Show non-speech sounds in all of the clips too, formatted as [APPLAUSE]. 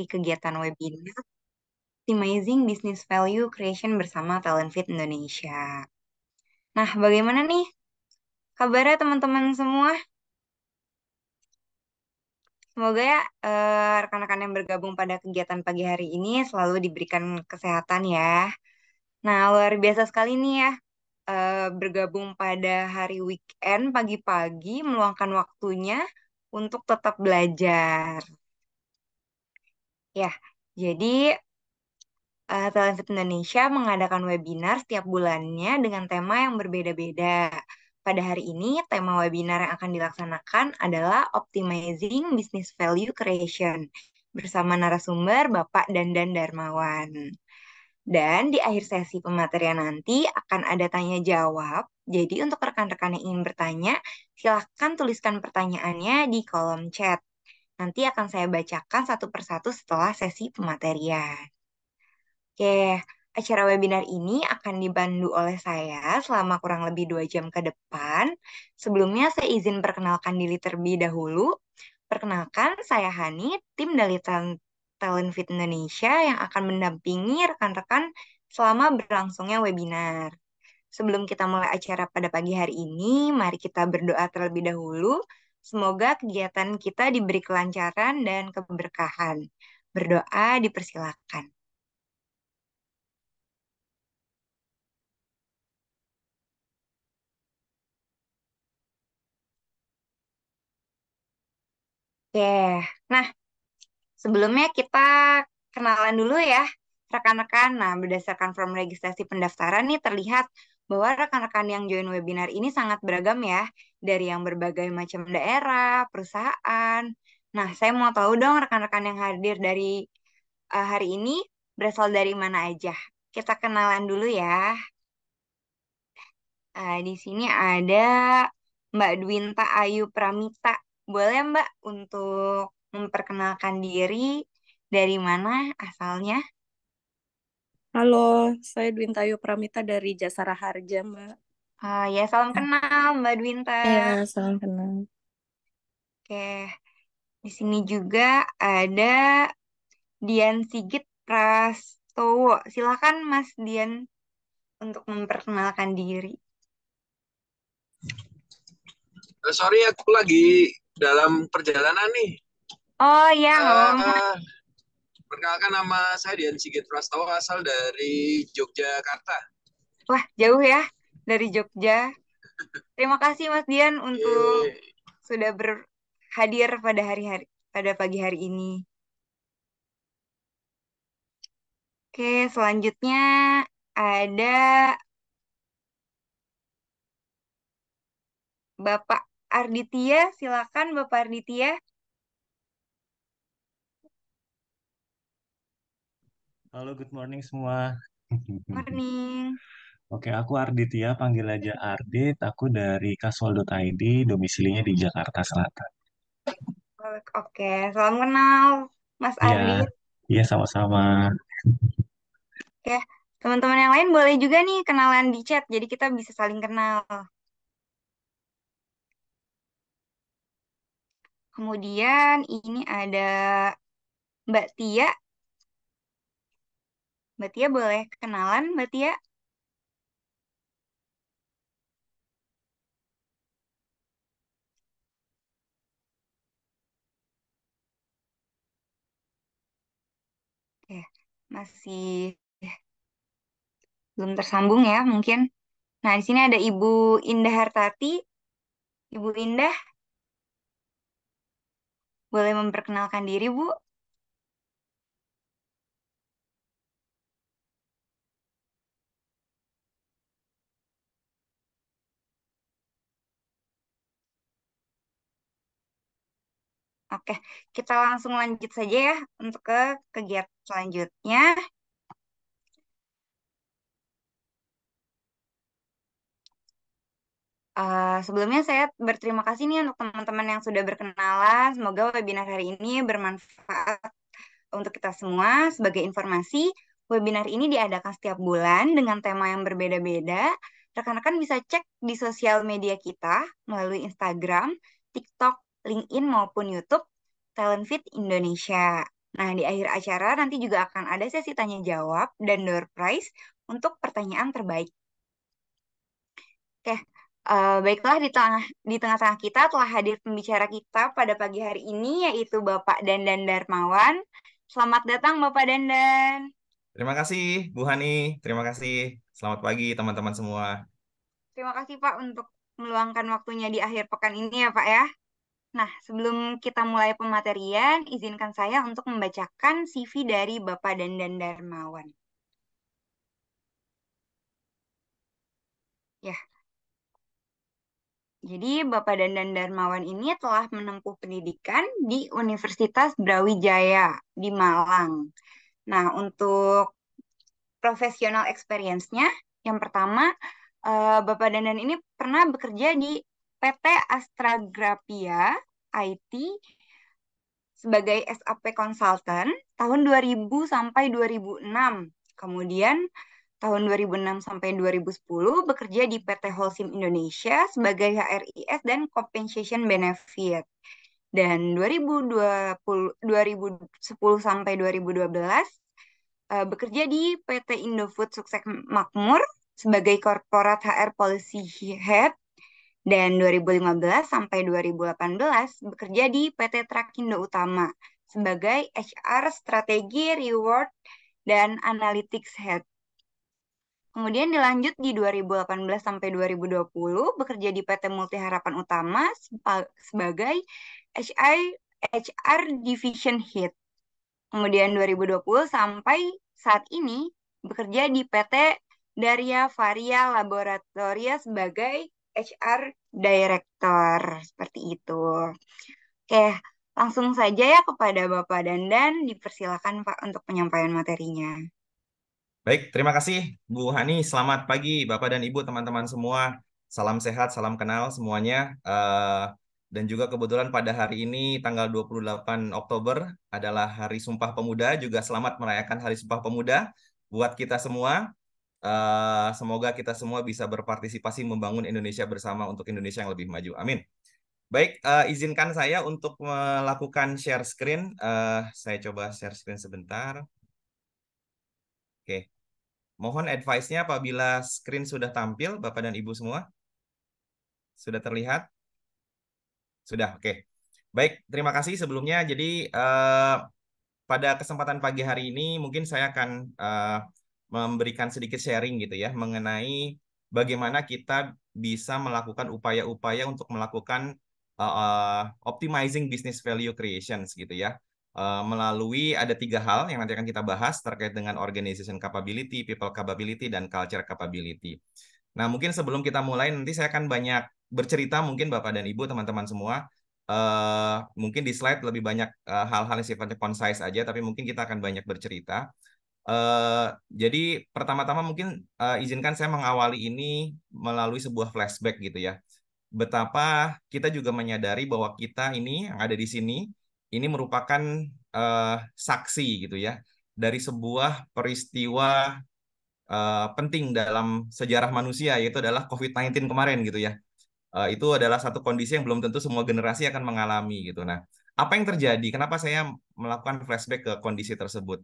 di kegiatan webinar Optimizing Business Value Creation bersama Talent Fit Indonesia. Nah, bagaimana nih kabarnya teman-teman semua? Semoga ya rekan-rekan uh, yang bergabung pada kegiatan pagi hari ini selalu diberikan kesehatan ya. Nah, luar biasa sekali nih ya uh, bergabung pada hari weekend pagi-pagi meluangkan waktunya untuk tetap belajar. Ya, jadi uh, eh, Telenfit Indonesia mengadakan webinar setiap bulannya dengan tema yang berbeda-beda. Pada hari ini, tema webinar yang akan dilaksanakan adalah Optimizing Business Value Creation bersama narasumber Bapak Dandan Darmawan. Dan di akhir sesi pematerian nanti akan ada tanya jawab. Jadi untuk rekan-rekan yang ingin bertanya, silahkan tuliskan pertanyaannya di kolom chat. Nanti akan saya bacakan satu persatu setelah sesi pematerian. Oke, acara webinar ini akan dibantu oleh saya selama kurang lebih dua jam ke depan. Sebelumnya saya izin perkenalkan diri terlebih dahulu. Perkenalkan, saya Hani, tim dari Talent Fit Indonesia yang akan mendampingi rekan-rekan selama berlangsungnya webinar. Sebelum kita mulai acara pada pagi hari ini, mari kita berdoa terlebih dahulu Semoga kegiatan kita diberi kelancaran dan keberkahan. Berdoa dipersilakan. Oke, yeah. nah sebelumnya kita kenalan dulu ya rekan-rekan. Nah, berdasarkan form registrasi pendaftaran nih terlihat bahwa rekan-rekan yang join webinar ini sangat beragam ya, dari yang berbagai macam daerah, perusahaan. Nah, saya mau tahu dong rekan-rekan yang hadir dari uh, hari ini berasal dari mana aja. Kita kenalan dulu ya. Uh, di sini ada Mbak Dwinta Ayu Pramita. Boleh Mbak untuk memperkenalkan diri dari mana asalnya? Halo, saya Dwintayu Pramita dari Jasara Harja, Mbak. Ah, ya, salam kenal Mbak Dwinta. Ya, salam kenal. Oke, di sini juga ada Dian Sigit Prastowo. Silakan Mas Dian untuk memperkenalkan diri. Eh, sorry, aku lagi dalam perjalanan nih. Oh iya, uh, Perkenalkan nama saya Dian Sigit Prastowo asal dari Yogyakarta. Wah, jauh ya dari Jogja. Terima kasih Mas Dian untuk Yeay. sudah berhadir pada hari hari pada pagi hari ini. Oke, selanjutnya ada Bapak Arditya, silakan Bapak Arditya. Halo, good morning semua. Morning. Oke, aku Arditya, panggil aja Ardit. Aku dari kasual.id, domisilinya di Jakarta Selatan. Oke, salam kenal Mas iya, Ardit. Iya, sama-sama. Oke, teman-teman yang lain boleh juga nih kenalan di chat, jadi kita bisa saling kenal. Kemudian ini ada Mbak Tia Mbak Tia ya boleh kenalan Mbak Tia? Ya? Oke, masih belum tersambung ya mungkin. Nah, di sini ada Ibu Indah Hartati. Ibu Indah, boleh memperkenalkan diri, Bu? Oke, kita langsung lanjut saja ya untuk ke kegiatan selanjutnya. Uh, sebelumnya saya berterima kasih nih untuk teman-teman yang sudah berkenalan. Semoga webinar hari ini bermanfaat untuk kita semua. Sebagai informasi, webinar ini diadakan setiap bulan dengan tema yang berbeda-beda. Rekan-rekan bisa cek di sosial media kita melalui Instagram, TikTok, LinkedIn maupun YouTube Talent Fit Indonesia. Nah, di akhir acara nanti juga akan ada sesi tanya jawab dan door prize untuk pertanyaan terbaik. Oke, uh, baiklah di tengah di tengah-tengah kita telah hadir pembicara kita pada pagi hari ini yaitu Bapak Dandan Darmawan. Selamat datang Bapak Dandan. Terima kasih Bu Hani, terima kasih. Selamat pagi teman-teman semua. Terima kasih Pak untuk meluangkan waktunya di akhir pekan ini ya Pak ya. Nah, sebelum kita mulai pematerian, izinkan saya untuk membacakan CV dari Bapak Dandan Darmawan. Ya. Jadi, Bapak Dandan Darmawan ini telah menempuh pendidikan di Universitas Brawijaya di Malang. Nah, untuk profesional experience-nya, yang pertama, eh, Bapak Dandan ini pernah bekerja di PT Astragrapia IT sebagai SAP Consultant tahun 2000 sampai 2006. Kemudian tahun 2006 sampai 2010 bekerja di PT Holcim Indonesia sebagai HRIS dan Compensation Benefit. Dan 2020, 2010 sampai 2012 eh, bekerja di PT Indofood Sukses Makmur sebagai Corporate HR Policy Head dan 2015 sampai 2018 bekerja di PT Trakindo Utama sebagai HR Strategi, Reward, dan Analytics Head. Kemudian dilanjut di 2018 sampai 2020 bekerja di PT Multi Harapan Utama sebagai HR HR Division Head. Kemudian 2020 sampai saat ini bekerja di PT Daria Varia Laboratoria sebagai HR Director seperti itu. Oke, langsung saja ya kepada Bapak Dandan, dipersilakan Pak untuk penyampaian materinya. Baik, terima kasih Bu Hani. Selamat pagi Bapak dan Ibu, teman-teman semua. Salam sehat, salam kenal semuanya. Uh, dan juga kebetulan pada hari ini tanggal 28 Oktober adalah Hari Sumpah Pemuda. Juga selamat merayakan Hari Sumpah Pemuda buat kita semua. Uh, semoga kita semua bisa berpartisipasi membangun Indonesia bersama untuk Indonesia yang lebih maju. Amin. Baik, uh, izinkan saya untuk melakukan share screen. Uh, saya coba share screen sebentar. Oke. Okay. Mohon advice-nya apabila screen sudah tampil, Bapak dan Ibu semua. Sudah terlihat? Sudah, oke. Okay. Baik, terima kasih sebelumnya. Jadi, uh, pada kesempatan pagi hari ini, mungkin saya akan... Uh, memberikan sedikit sharing gitu ya mengenai bagaimana kita bisa melakukan upaya-upaya untuk melakukan uh, optimizing business value creation, gitu ya uh, melalui ada tiga hal yang nanti akan kita bahas terkait dengan organization capability, people capability, dan culture capability. Nah mungkin sebelum kita mulai nanti saya akan banyak bercerita mungkin bapak dan ibu teman-teman semua uh, mungkin di slide lebih banyak hal-hal uh, hal -hal yang sifatnya concise aja tapi mungkin kita akan banyak bercerita Eh, jadi pertama-tama mungkin uh, izinkan saya mengawali ini melalui sebuah flashback gitu ya. Betapa kita juga menyadari bahwa kita ini yang ada di sini ini merupakan uh, saksi gitu ya dari sebuah peristiwa uh, penting dalam sejarah manusia yaitu adalah COVID-19 kemarin gitu ya. Uh, itu adalah satu kondisi yang belum tentu semua generasi akan mengalami gitu. Nah, apa yang terjadi? Kenapa saya melakukan flashback ke kondisi tersebut?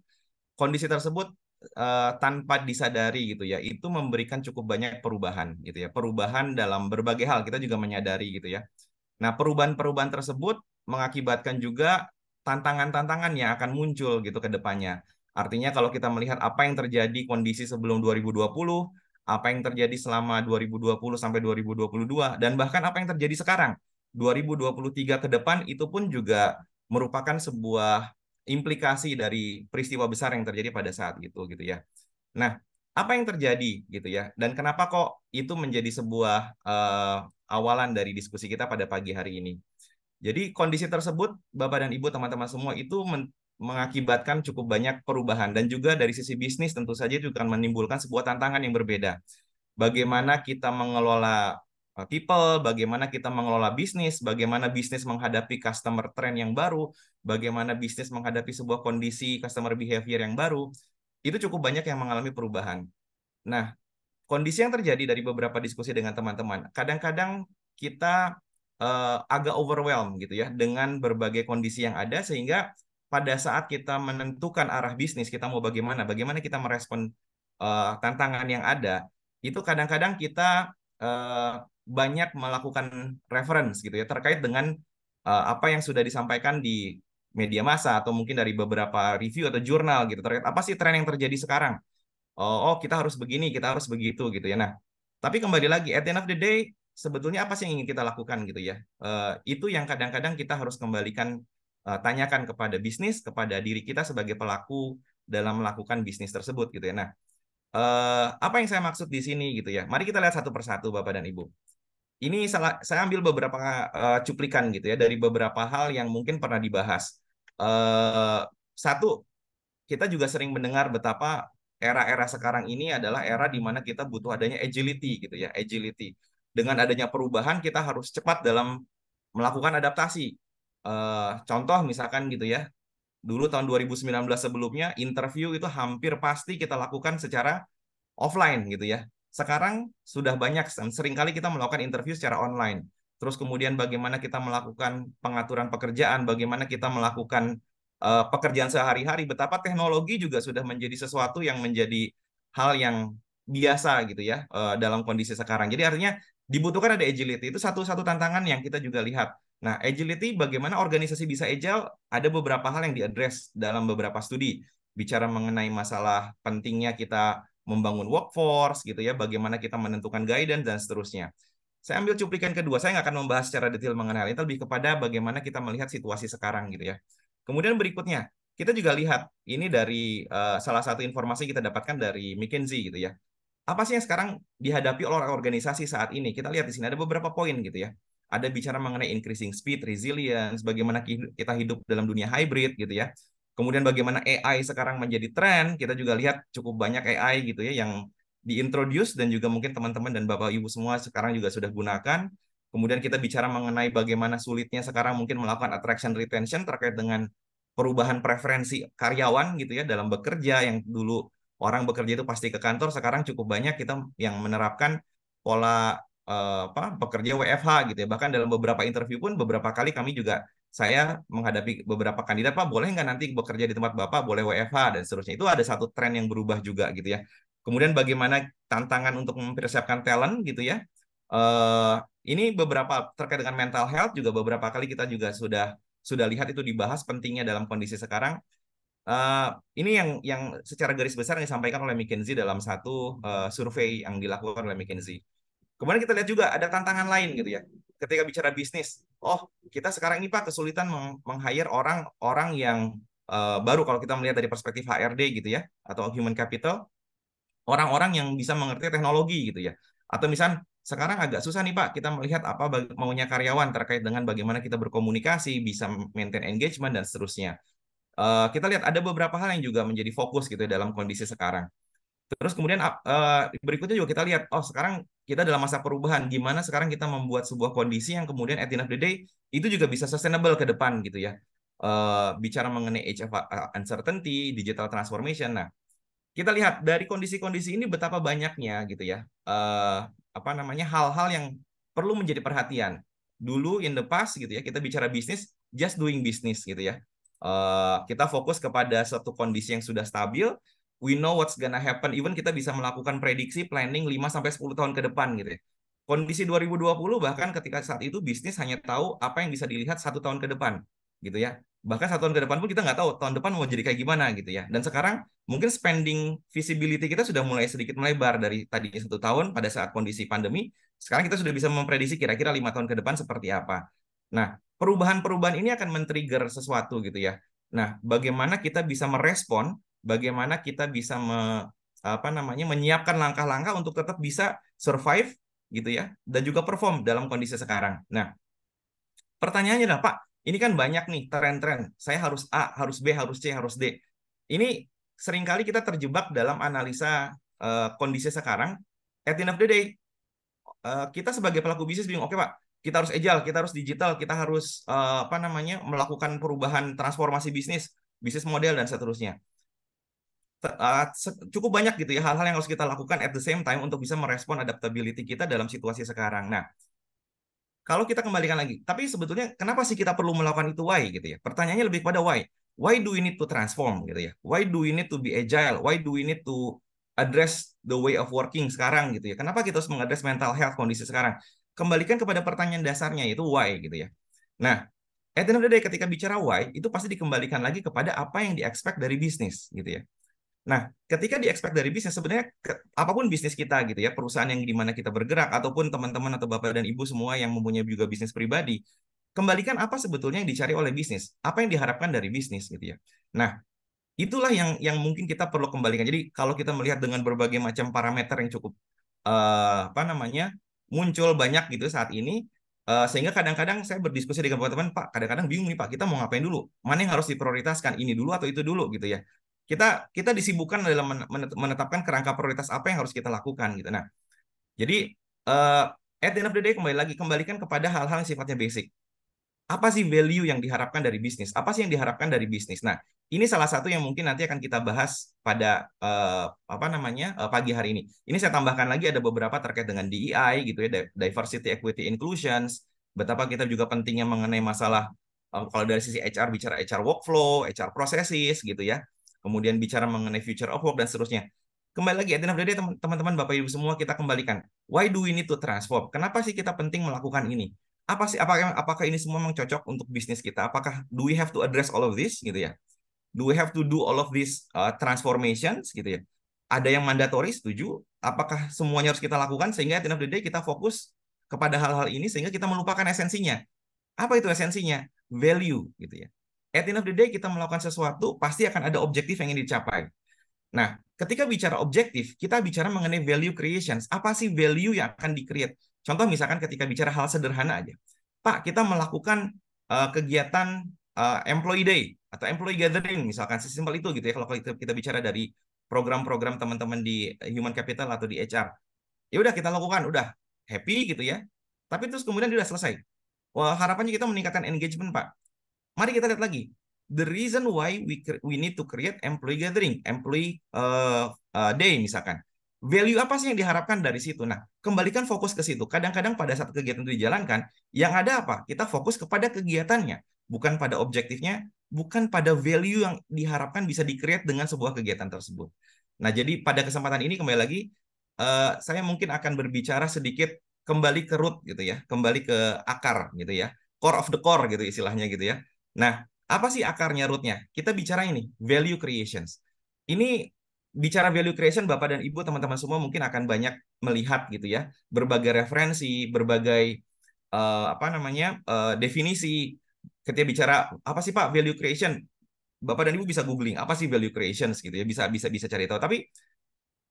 kondisi tersebut uh, tanpa disadari gitu ya itu memberikan cukup banyak perubahan gitu ya perubahan dalam berbagai hal kita juga menyadari gitu ya nah perubahan-perubahan tersebut mengakibatkan juga tantangan-tantangan yang akan muncul gitu ke depannya artinya kalau kita melihat apa yang terjadi kondisi sebelum 2020 apa yang terjadi selama 2020 sampai 2022 dan bahkan apa yang terjadi sekarang 2023 ke depan itu pun juga merupakan sebuah implikasi dari peristiwa besar yang terjadi pada saat itu gitu ya. Nah, apa yang terjadi gitu ya dan kenapa kok itu menjadi sebuah uh, awalan dari diskusi kita pada pagi hari ini. Jadi kondisi tersebut Bapak dan Ibu teman-teman semua itu men mengakibatkan cukup banyak perubahan dan juga dari sisi bisnis tentu saja itu akan menimbulkan sebuah tantangan yang berbeda. Bagaimana kita mengelola Uh, people, bagaimana kita mengelola bisnis, bagaimana bisnis menghadapi customer trend yang baru, bagaimana bisnis menghadapi sebuah kondisi customer behavior yang baru, itu cukup banyak yang mengalami perubahan. Nah, kondisi yang terjadi dari beberapa diskusi dengan teman-teman, kadang-kadang kita uh, agak overwhelmed gitu ya dengan berbagai kondisi yang ada sehingga pada saat kita menentukan arah bisnis kita mau bagaimana, bagaimana kita merespon uh, tantangan yang ada, itu kadang-kadang kita uh, banyak melakukan reference gitu ya terkait dengan uh, apa yang sudah disampaikan di media massa atau mungkin dari beberapa review atau jurnal gitu terkait apa sih tren yang terjadi sekarang oh, oh kita harus begini kita harus begitu gitu ya nah tapi kembali lagi at the end of the day sebetulnya apa sih yang ingin kita lakukan gitu ya uh, itu yang kadang-kadang kita harus kembalikan uh, tanyakan kepada bisnis kepada diri kita sebagai pelaku dalam melakukan bisnis tersebut gitu ya nah Eh, apa yang saya maksud di sini gitu ya? Mari kita lihat satu persatu Bapak dan Ibu. Ini salah, saya ambil beberapa uh, cuplikan gitu ya dari beberapa hal yang mungkin pernah dibahas. Uh, satu, kita juga sering mendengar betapa era-era sekarang ini adalah era di mana kita butuh adanya agility gitu ya, agility. Dengan adanya perubahan kita harus cepat dalam melakukan adaptasi. Uh, contoh misalkan gitu ya, dulu tahun 2019 sebelumnya interview itu hampir pasti kita lakukan secara offline gitu ya. Sekarang sudah banyak dan seringkali kita melakukan interview secara online. Terus kemudian bagaimana kita melakukan pengaturan pekerjaan, bagaimana kita melakukan uh, pekerjaan sehari-hari, betapa teknologi juga sudah menjadi sesuatu yang menjadi hal yang biasa gitu ya uh, dalam kondisi sekarang. Jadi artinya dibutuhkan ada agility. Itu satu-satu tantangan yang kita juga lihat. Nah, agility bagaimana organisasi bisa agile? Ada beberapa hal yang diadres dalam beberapa studi. Bicara mengenai masalah pentingnya kita membangun workforce gitu ya, bagaimana kita menentukan guidance dan seterusnya. Saya ambil cuplikan kedua, saya nggak akan membahas secara detail mengenai hal ini, lebih kepada bagaimana kita melihat situasi sekarang gitu ya. Kemudian berikutnya, kita juga lihat ini dari uh, salah satu informasi kita dapatkan dari McKinsey gitu ya apa sih yang sekarang dihadapi oleh organisasi saat ini? Kita lihat di sini ada beberapa poin gitu ya. Ada bicara mengenai increasing speed, resilience, bagaimana kita hidup dalam dunia hybrid gitu ya. Kemudian bagaimana AI sekarang menjadi tren, kita juga lihat cukup banyak AI gitu ya yang diintroduce dan juga mungkin teman-teman dan Bapak Ibu semua sekarang juga sudah gunakan. Kemudian kita bicara mengenai bagaimana sulitnya sekarang mungkin melakukan attraction retention terkait dengan perubahan preferensi karyawan gitu ya dalam bekerja yang dulu orang bekerja itu pasti ke kantor sekarang cukup banyak kita yang menerapkan pola uh, apa pekerja WFH gitu ya bahkan dalam beberapa interview pun beberapa kali kami juga saya menghadapi beberapa kandidat pak boleh nggak nanti bekerja di tempat bapak boleh WFH dan seterusnya itu ada satu tren yang berubah juga gitu ya kemudian bagaimana tantangan untuk mempersiapkan talent gitu ya uh, ini beberapa terkait dengan mental health juga beberapa kali kita juga sudah sudah lihat itu dibahas pentingnya dalam kondisi sekarang Eh, ini yang yang secara garis besar yang disampaikan oleh McKinsey dalam satu uh, survei yang dilakukan oleh McKinsey. Kemudian kita lihat juga ada tantangan lain gitu ya. Ketika bicara bisnis, oh kita sekarang ini Pak kesulitan meng-hire orang-orang yang uh, baru kalau kita melihat dari perspektif HRD gitu ya atau human capital, orang-orang yang bisa mengerti teknologi gitu ya. Atau misal sekarang agak susah nih Pak kita melihat apa maunya karyawan terkait dengan bagaimana kita berkomunikasi, bisa maintain engagement dan seterusnya. Eh, kita lihat ada beberapa hal yang juga menjadi fokus gitu ya dalam kondisi sekarang. Terus kemudian uh, berikutnya juga kita lihat, oh sekarang kita dalam masa perubahan, gimana sekarang kita membuat sebuah kondisi yang kemudian at the end of the day itu juga bisa sustainable ke depan gitu ya. Uh, bicara mengenai age of uncertainty, digital transformation. Nah, kita lihat dari kondisi-kondisi ini betapa banyaknya gitu ya uh, apa namanya hal-hal yang perlu menjadi perhatian dulu in the past gitu ya kita bicara bisnis just doing business gitu ya Eh, kita fokus kepada suatu kondisi yang sudah stabil we know what's gonna happen even kita bisa melakukan prediksi planning 5 sampai 10 tahun ke depan gitu ya. Kondisi 2020 bahkan ketika saat itu bisnis hanya tahu apa yang bisa dilihat satu tahun ke depan gitu ya. Bahkan satu tahun ke depan pun kita nggak tahu tahun depan mau jadi kayak gimana gitu ya. Dan sekarang mungkin spending visibility kita sudah mulai sedikit melebar dari tadinya satu tahun pada saat kondisi pandemi. Sekarang kita sudah bisa memprediksi kira-kira lima tahun ke depan seperti apa. Nah, perubahan-perubahan ini akan men-trigger sesuatu gitu ya. Nah, bagaimana kita bisa merespon, bagaimana kita bisa me, apa namanya menyiapkan langkah-langkah untuk tetap bisa survive gitu ya dan juga perform dalam kondisi sekarang. Nah, pertanyaannya adalah Pak, ini kan banyak nih tren-tren. Saya harus A, harus B, harus C, harus D. Ini seringkali kita terjebak dalam analisa uh, kondisi sekarang. At the end of the day, uh, kita sebagai pelaku bisnis bingung, oke okay, Pak, kita harus agile, kita harus digital, kita harus uh, apa namanya melakukan perubahan transformasi bisnis, bisnis model dan seterusnya. Uh, cukup banyak gitu ya hal-hal yang harus kita lakukan at the same time untuk bisa merespon adaptability kita dalam situasi sekarang. Nah, kalau kita kembalikan lagi, tapi sebetulnya kenapa sih kita perlu melakukan itu why gitu ya? Pertanyaannya lebih pada why. Why do we need to transform gitu ya? Why do we need to be agile? Why do we need to address the way of working sekarang gitu ya? Kenapa kita harus mengadres mental health kondisi sekarang? kembalikan kepada pertanyaan dasarnya yaitu why gitu ya. Nah, at the day ketika bicara why itu pasti dikembalikan lagi kepada apa yang diekspek dari bisnis gitu ya. Nah, ketika diekspek dari bisnis sebenarnya ke, apapun bisnis kita gitu ya, perusahaan yang di mana kita bergerak ataupun teman-teman atau Bapak dan Ibu semua yang mempunyai juga bisnis pribadi, kembalikan apa sebetulnya yang dicari oleh bisnis, apa yang diharapkan dari bisnis gitu ya. Nah, itulah yang yang mungkin kita perlu kembalikan. Jadi kalau kita melihat dengan berbagai macam parameter yang cukup uh, apa namanya muncul banyak gitu saat ini Uh, sehingga kadang-kadang saya berdiskusi dengan teman-teman, Pak, kadang-kadang bingung nih Pak, kita mau ngapain dulu? Mana yang harus diprioritaskan, ini dulu atau itu dulu gitu ya. Kita kita disibukkan dalam menetapkan kerangka prioritas apa yang harus kita lakukan gitu. Nah, jadi uh, at the end of the day kembali lagi kembalikan kepada hal-hal yang sifatnya basic apa sih value yang diharapkan dari bisnis? Apa sih yang diharapkan dari bisnis? Nah, ini salah satu yang mungkin nanti akan kita bahas pada uh, apa namanya uh, pagi hari ini. Ini saya tambahkan lagi ada beberapa terkait dengan DEI gitu ya, diversity, equity, inclusion. Betapa kita juga pentingnya mengenai masalah uh, kalau dari sisi HR bicara HR workflow, HR processes gitu ya. Kemudian bicara mengenai future of work dan seterusnya. Kembali lagi, ya, teman-teman, Bapak Ibu semua kita kembalikan. Why do we need to transform? Kenapa sih kita penting melakukan ini? apa sih apakah apakah ini semua memang cocok untuk bisnis kita? Apakah do we have to address all of this gitu ya? Do we have to do all of this uh, transformations gitu ya? Ada yang mandatory setuju? Apakah semuanya harus kita lakukan sehingga at the end of the day kita fokus kepada hal-hal ini sehingga kita melupakan esensinya? Apa itu esensinya? Value gitu ya. At the end of the day kita melakukan sesuatu pasti akan ada objektif yang ingin dicapai. Nah, ketika bicara objektif, kita bicara mengenai value creations. Apa sih value yang akan di-create? Contoh misalkan ketika bicara hal sederhana aja. Pak, kita melakukan uh, kegiatan uh, employee day atau employee gathering misalkan sesimpel itu gitu ya kalau kita, kita bicara dari program-program teman-teman di human capital atau di HR. Ya udah kita lakukan, udah happy gitu ya. Tapi terus kemudian sudah selesai. Wah, harapannya kita meningkatkan engagement, Pak. Mari kita lihat lagi. The reason why we we need to create employee gathering, employee uh, uh, day misalkan value apa sih yang diharapkan dari situ? Nah, kembalikan fokus ke situ. Kadang-kadang pada saat kegiatan itu dijalankan, yang ada apa? Kita fokus kepada kegiatannya, bukan pada objektifnya, bukan pada value yang diharapkan bisa dikreat dengan sebuah kegiatan tersebut. Nah, jadi pada kesempatan ini kembali lagi, uh, saya mungkin akan berbicara sedikit kembali ke root gitu ya, kembali ke akar gitu ya, core of the core gitu istilahnya gitu ya. Nah, apa sih akarnya rootnya? Kita bicara ini value creations. Ini bicara value creation Bapak dan Ibu teman-teman semua mungkin akan banyak melihat gitu ya berbagai referensi berbagai uh, apa namanya uh, definisi ketika bicara apa sih Pak value creation Bapak dan Ibu bisa googling apa sih value creation gitu ya bisa bisa bisa cari tahu tapi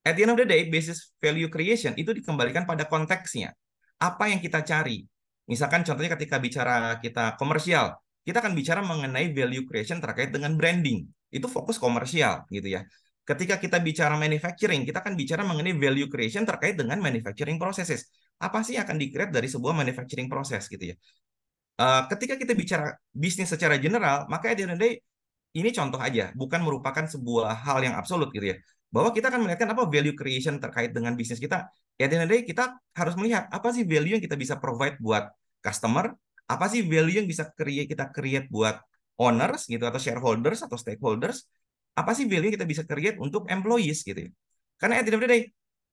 at the end of the day basis value creation itu dikembalikan pada konteksnya apa yang kita cari misalkan contohnya ketika bicara kita komersial kita akan bicara mengenai value creation terkait dengan branding itu fokus komersial gitu ya Ketika kita bicara manufacturing, kita akan bicara mengenai value creation terkait dengan manufacturing processes. Apa sih yang akan di-create dari sebuah manufacturing process? gitu ya. Uh, ketika kita bicara bisnis secara general, maka at the day, ini contoh aja, bukan merupakan sebuah hal yang absolut gitu ya. Bahwa kita akan melihatkan apa value creation terkait dengan bisnis kita. At the end day, kita harus melihat apa sih value yang kita bisa provide buat customer, apa sih value yang bisa create, kita create buat owners gitu atau shareholders atau stakeholders apa sih value kita bisa create untuk employees gitu ya. Karena at the end of the day,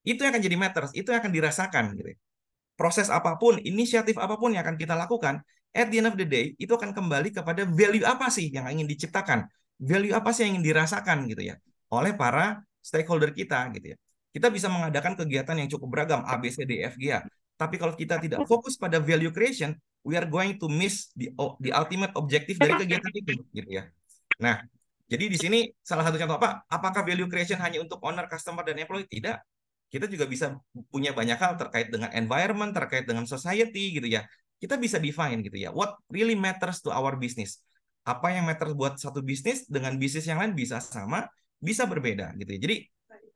itu yang akan jadi matters, itu yang akan dirasakan gitu ya. Proses apapun, inisiatif apapun yang akan kita lakukan, at the end of the day, itu akan kembali kepada value apa sih yang ingin diciptakan. Value apa sih yang ingin dirasakan gitu ya oleh para stakeholder kita gitu ya. Kita bisa mengadakan kegiatan yang cukup beragam, A, B, C, D, e, F, G, A. Tapi kalau kita tidak fokus pada value creation, we are going to miss the, the ultimate objective dari kegiatan itu gitu ya. Nah, jadi di sini salah satu contoh apa? Apakah value creation hanya untuk owner, customer, dan employee? Tidak. Kita juga bisa punya banyak hal terkait dengan environment, terkait dengan society gitu ya. Kita bisa define gitu ya. What really matters to our business? Apa yang matters buat satu bisnis dengan bisnis yang lain bisa sama, bisa berbeda gitu ya. Jadi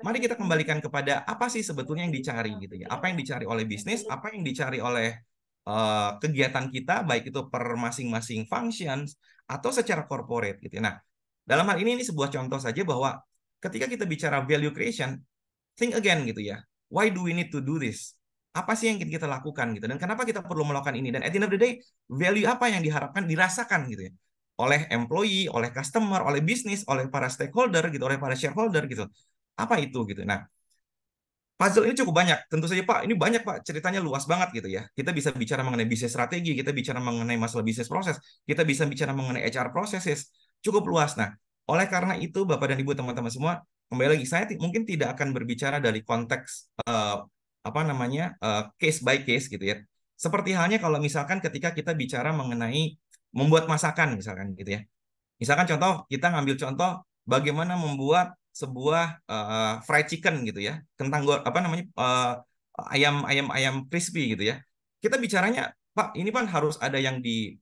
mari kita kembalikan kepada apa sih sebetulnya yang dicari gitu ya. Apa yang dicari oleh bisnis, apa yang dicari oleh uh, kegiatan kita baik itu per masing-masing functions atau secara corporate gitu ya. Nah, dalam hal ini ini sebuah contoh saja bahwa ketika kita bicara value creation, think again gitu ya. Why do we need to do this? Apa sih yang kita lakukan gitu dan kenapa kita perlu melakukan ini dan at the end of the day value apa yang diharapkan dirasakan gitu ya oleh employee, oleh customer, oleh bisnis, oleh para stakeholder gitu, oleh para shareholder gitu. Apa itu gitu. Nah, puzzle ini cukup banyak. Tentu saja Pak, ini banyak Pak, ceritanya luas banget gitu ya. Kita bisa bicara mengenai bisnis strategi, kita bicara mengenai masalah bisnis proses, kita bisa bicara mengenai HR processes, cukup luas. Nah, oleh karena itu Bapak dan Ibu teman-teman semua, kembali lagi saya mungkin tidak akan berbicara dari konteks uh, apa namanya uh, case by case gitu ya. Seperti halnya kalau misalkan ketika kita bicara mengenai membuat masakan misalkan gitu ya. Misalkan contoh kita ngambil contoh bagaimana membuat sebuah uh, fried chicken gitu ya, kentang goreng apa namanya uh, ayam ayam ayam crispy gitu ya. Kita bicaranya Pak, ini Pak harus ada yang di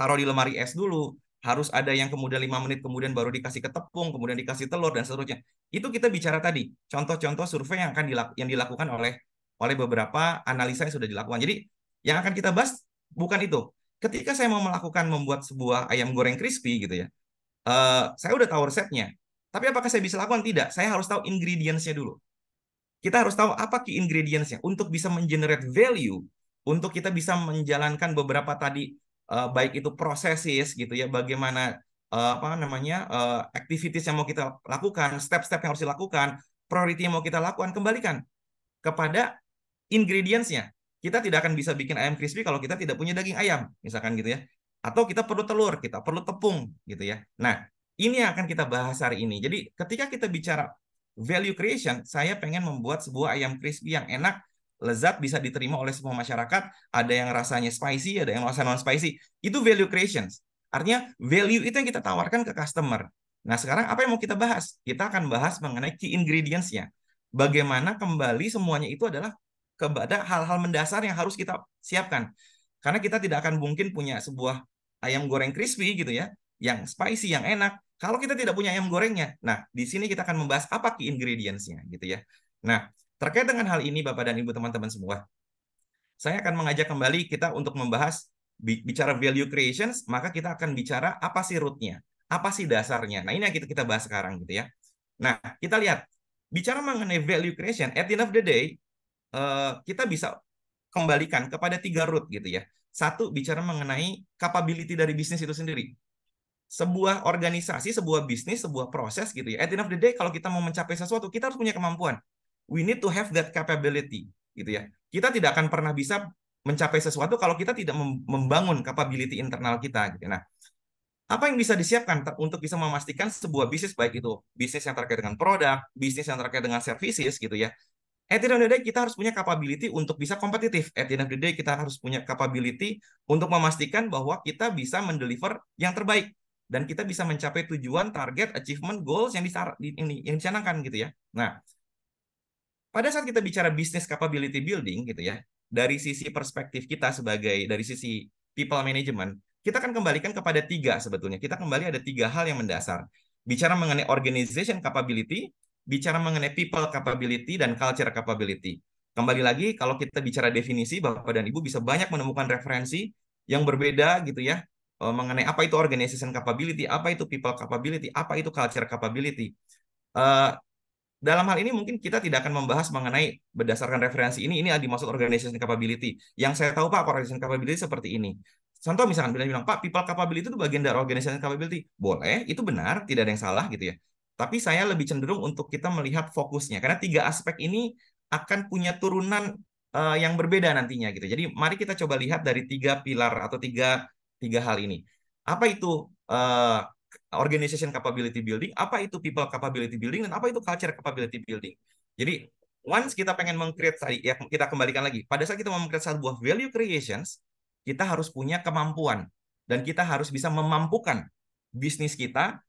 taruh di lemari es dulu, harus ada yang kemudian lima menit kemudian baru dikasih ke tepung, kemudian dikasih telur dan seterusnya. Itu kita bicara tadi contoh-contoh survei yang akan dilaku, yang dilakukan oleh oleh beberapa analisa yang sudah dilakukan. Jadi yang akan kita bahas bukan itu. Ketika saya mau melakukan membuat sebuah ayam goreng crispy gitu ya, uh, saya udah tahu resepnya. Tapi apakah saya bisa lakukan? Tidak. Saya harus tahu ingredients-nya dulu. Kita harus tahu apa key ingredients-nya untuk bisa mengenerate value, untuk kita bisa menjalankan beberapa tadi uh, baik itu prosesis gitu ya bagaimana uh, apa namanya uh, activities yang mau kita lakukan step-step yang harus dilakukan priority yang mau kita lakukan kembalikan kepada ingredientsnya kita tidak akan bisa bikin ayam crispy kalau kita tidak punya daging ayam misalkan gitu ya atau kita perlu telur kita perlu tepung gitu ya nah ini yang akan kita bahas hari ini jadi ketika kita bicara value creation saya pengen membuat sebuah ayam crispy yang enak lezat bisa diterima oleh semua masyarakat, ada yang rasanya spicy, ada yang rasanya non spicy. Itu value creations. Artinya value itu yang kita tawarkan ke customer. Nah, sekarang apa yang mau kita bahas? Kita akan bahas mengenai key ingredients-nya. Bagaimana kembali semuanya itu adalah kepada hal-hal mendasar yang harus kita siapkan. Karena kita tidak akan mungkin punya sebuah ayam goreng crispy gitu ya, yang spicy, yang enak, kalau kita tidak punya ayam gorengnya. Nah, di sini kita akan membahas apa key ingredients-nya gitu ya. Nah, Terkait dengan hal ini, Bapak dan Ibu teman-teman semua, saya akan mengajak kembali kita untuk membahas bicara value creations, maka kita akan bicara apa sih rootnya, apa sih dasarnya. Nah ini yang kita kita bahas sekarang gitu ya. Nah kita lihat bicara mengenai value creation, at the end of the day eh, kita bisa kembalikan kepada tiga root gitu ya. Satu bicara mengenai capability dari bisnis itu sendiri. Sebuah organisasi, sebuah bisnis, sebuah proses gitu ya. At the end of the day kalau kita mau mencapai sesuatu kita harus punya kemampuan we need to have that capability gitu ya kita tidak akan pernah bisa mencapai sesuatu kalau kita tidak membangun capability internal kita gitu nah apa yang bisa disiapkan untuk bisa memastikan sebuah bisnis baik itu bisnis yang terkait dengan produk, bisnis yang terkait dengan services gitu ya. At the kita harus punya capability untuk bisa kompetitif. At the kita harus punya capability untuk memastikan bahwa kita bisa mendeliver yang terbaik dan kita bisa mencapai tujuan, target, achievement, goals yang disar yang dicanangkan gitu ya. Nah, pada saat kita bicara business capability building gitu ya, dari sisi perspektif kita sebagai dari sisi people management, kita akan kembalikan kepada tiga sebetulnya. Kita kembali ada tiga hal yang mendasar. Bicara mengenai organization capability, bicara mengenai people capability dan culture capability. Kembali lagi kalau kita bicara definisi Bapak dan Ibu bisa banyak menemukan referensi yang berbeda gitu ya e, mengenai apa itu organization capability, apa itu people capability, apa itu culture capability. Uh, dalam hal ini mungkin kita tidak akan membahas mengenai berdasarkan referensi ini ini dimaksud organization capability. Yang saya tahu Pak organization capability seperti ini. Contoh misalkan bila bilang Pak people capability itu bagian dari organization capability. Boleh, itu benar, tidak ada yang salah gitu ya. Tapi saya lebih cenderung untuk kita melihat fokusnya karena tiga aspek ini akan punya turunan uh, yang berbeda nantinya gitu. Jadi mari kita coba lihat dari tiga pilar atau tiga tiga hal ini. Apa itu uh, organization capability building, apa itu people capability building, dan apa itu culture capability building. Jadi, once kita pengen mengcreate, ya kita kembalikan lagi, pada saat kita mau mengcreate sebuah value creations, kita harus punya kemampuan, dan kita harus bisa memampukan bisnis kita,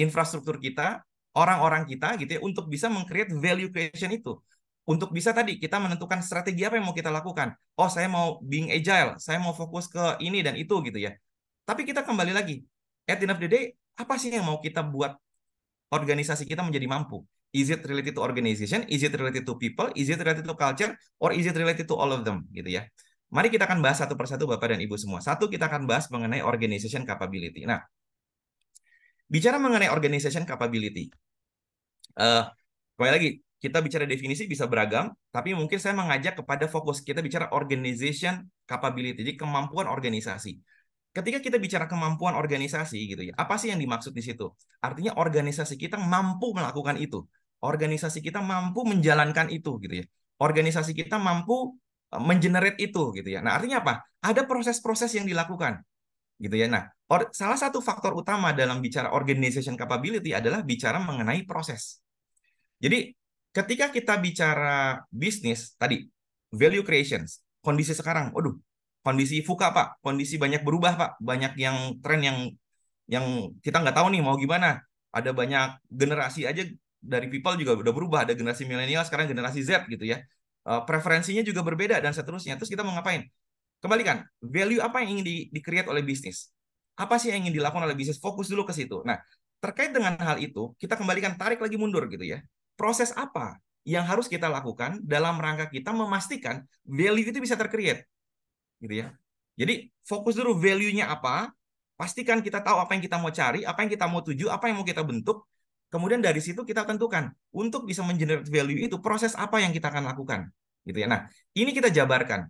infrastruktur kita, orang-orang kita gitu ya, untuk bisa mengcreate value creation itu. Untuk bisa tadi kita menentukan strategi apa yang mau kita lakukan. Oh, saya mau being agile, saya mau fokus ke ini dan itu gitu ya. Tapi kita kembali lagi, at the end of the day apa sih yang mau kita buat organisasi kita menjadi mampu is it related to organization is it related to people is it related to culture or is it related to all of them gitu ya mari kita akan bahas satu persatu Bapak dan Ibu semua satu kita akan bahas mengenai organization capability nah bicara mengenai organization capability uh, kembali lagi kita bicara definisi bisa beragam, tapi mungkin saya mengajak kepada fokus kita bicara organization capability, jadi kemampuan organisasi ketika kita bicara kemampuan organisasi gitu ya, apa sih yang dimaksud di situ? Artinya organisasi kita mampu melakukan itu. Organisasi kita mampu menjalankan itu gitu ya. Organisasi kita mampu e, mengenerate itu gitu ya. Nah, artinya apa? Ada proses-proses yang dilakukan gitu ya. Nah, or, salah satu faktor utama dalam bicara organization capability adalah bicara mengenai proses. Jadi, ketika kita bicara bisnis tadi value creations, kondisi sekarang, waduh, kondisi fuka pak kondisi banyak berubah pak banyak yang tren yang yang kita nggak tahu nih mau gimana ada banyak generasi aja dari people juga udah berubah ada generasi milenial sekarang generasi Z gitu ya eh, preferensinya juga berbeda dan seterusnya terus kita mau ngapain kembalikan value apa yang ingin di, di create oleh bisnis apa sih yang ingin dilakukan oleh bisnis fokus dulu ke situ nah terkait dengan hal itu kita kembalikan tarik lagi mundur gitu ya proses apa yang harus kita lakukan dalam rangka kita memastikan value itu bisa tercreate gitu ya. Jadi fokus dulu value-nya apa, pastikan kita tahu apa yang kita mau cari, apa yang kita mau tuju, apa yang mau kita bentuk. Kemudian dari situ kita tentukan untuk bisa mengenerate value itu proses apa yang kita akan lakukan, gitu ya. Nah, ini kita jabarkan.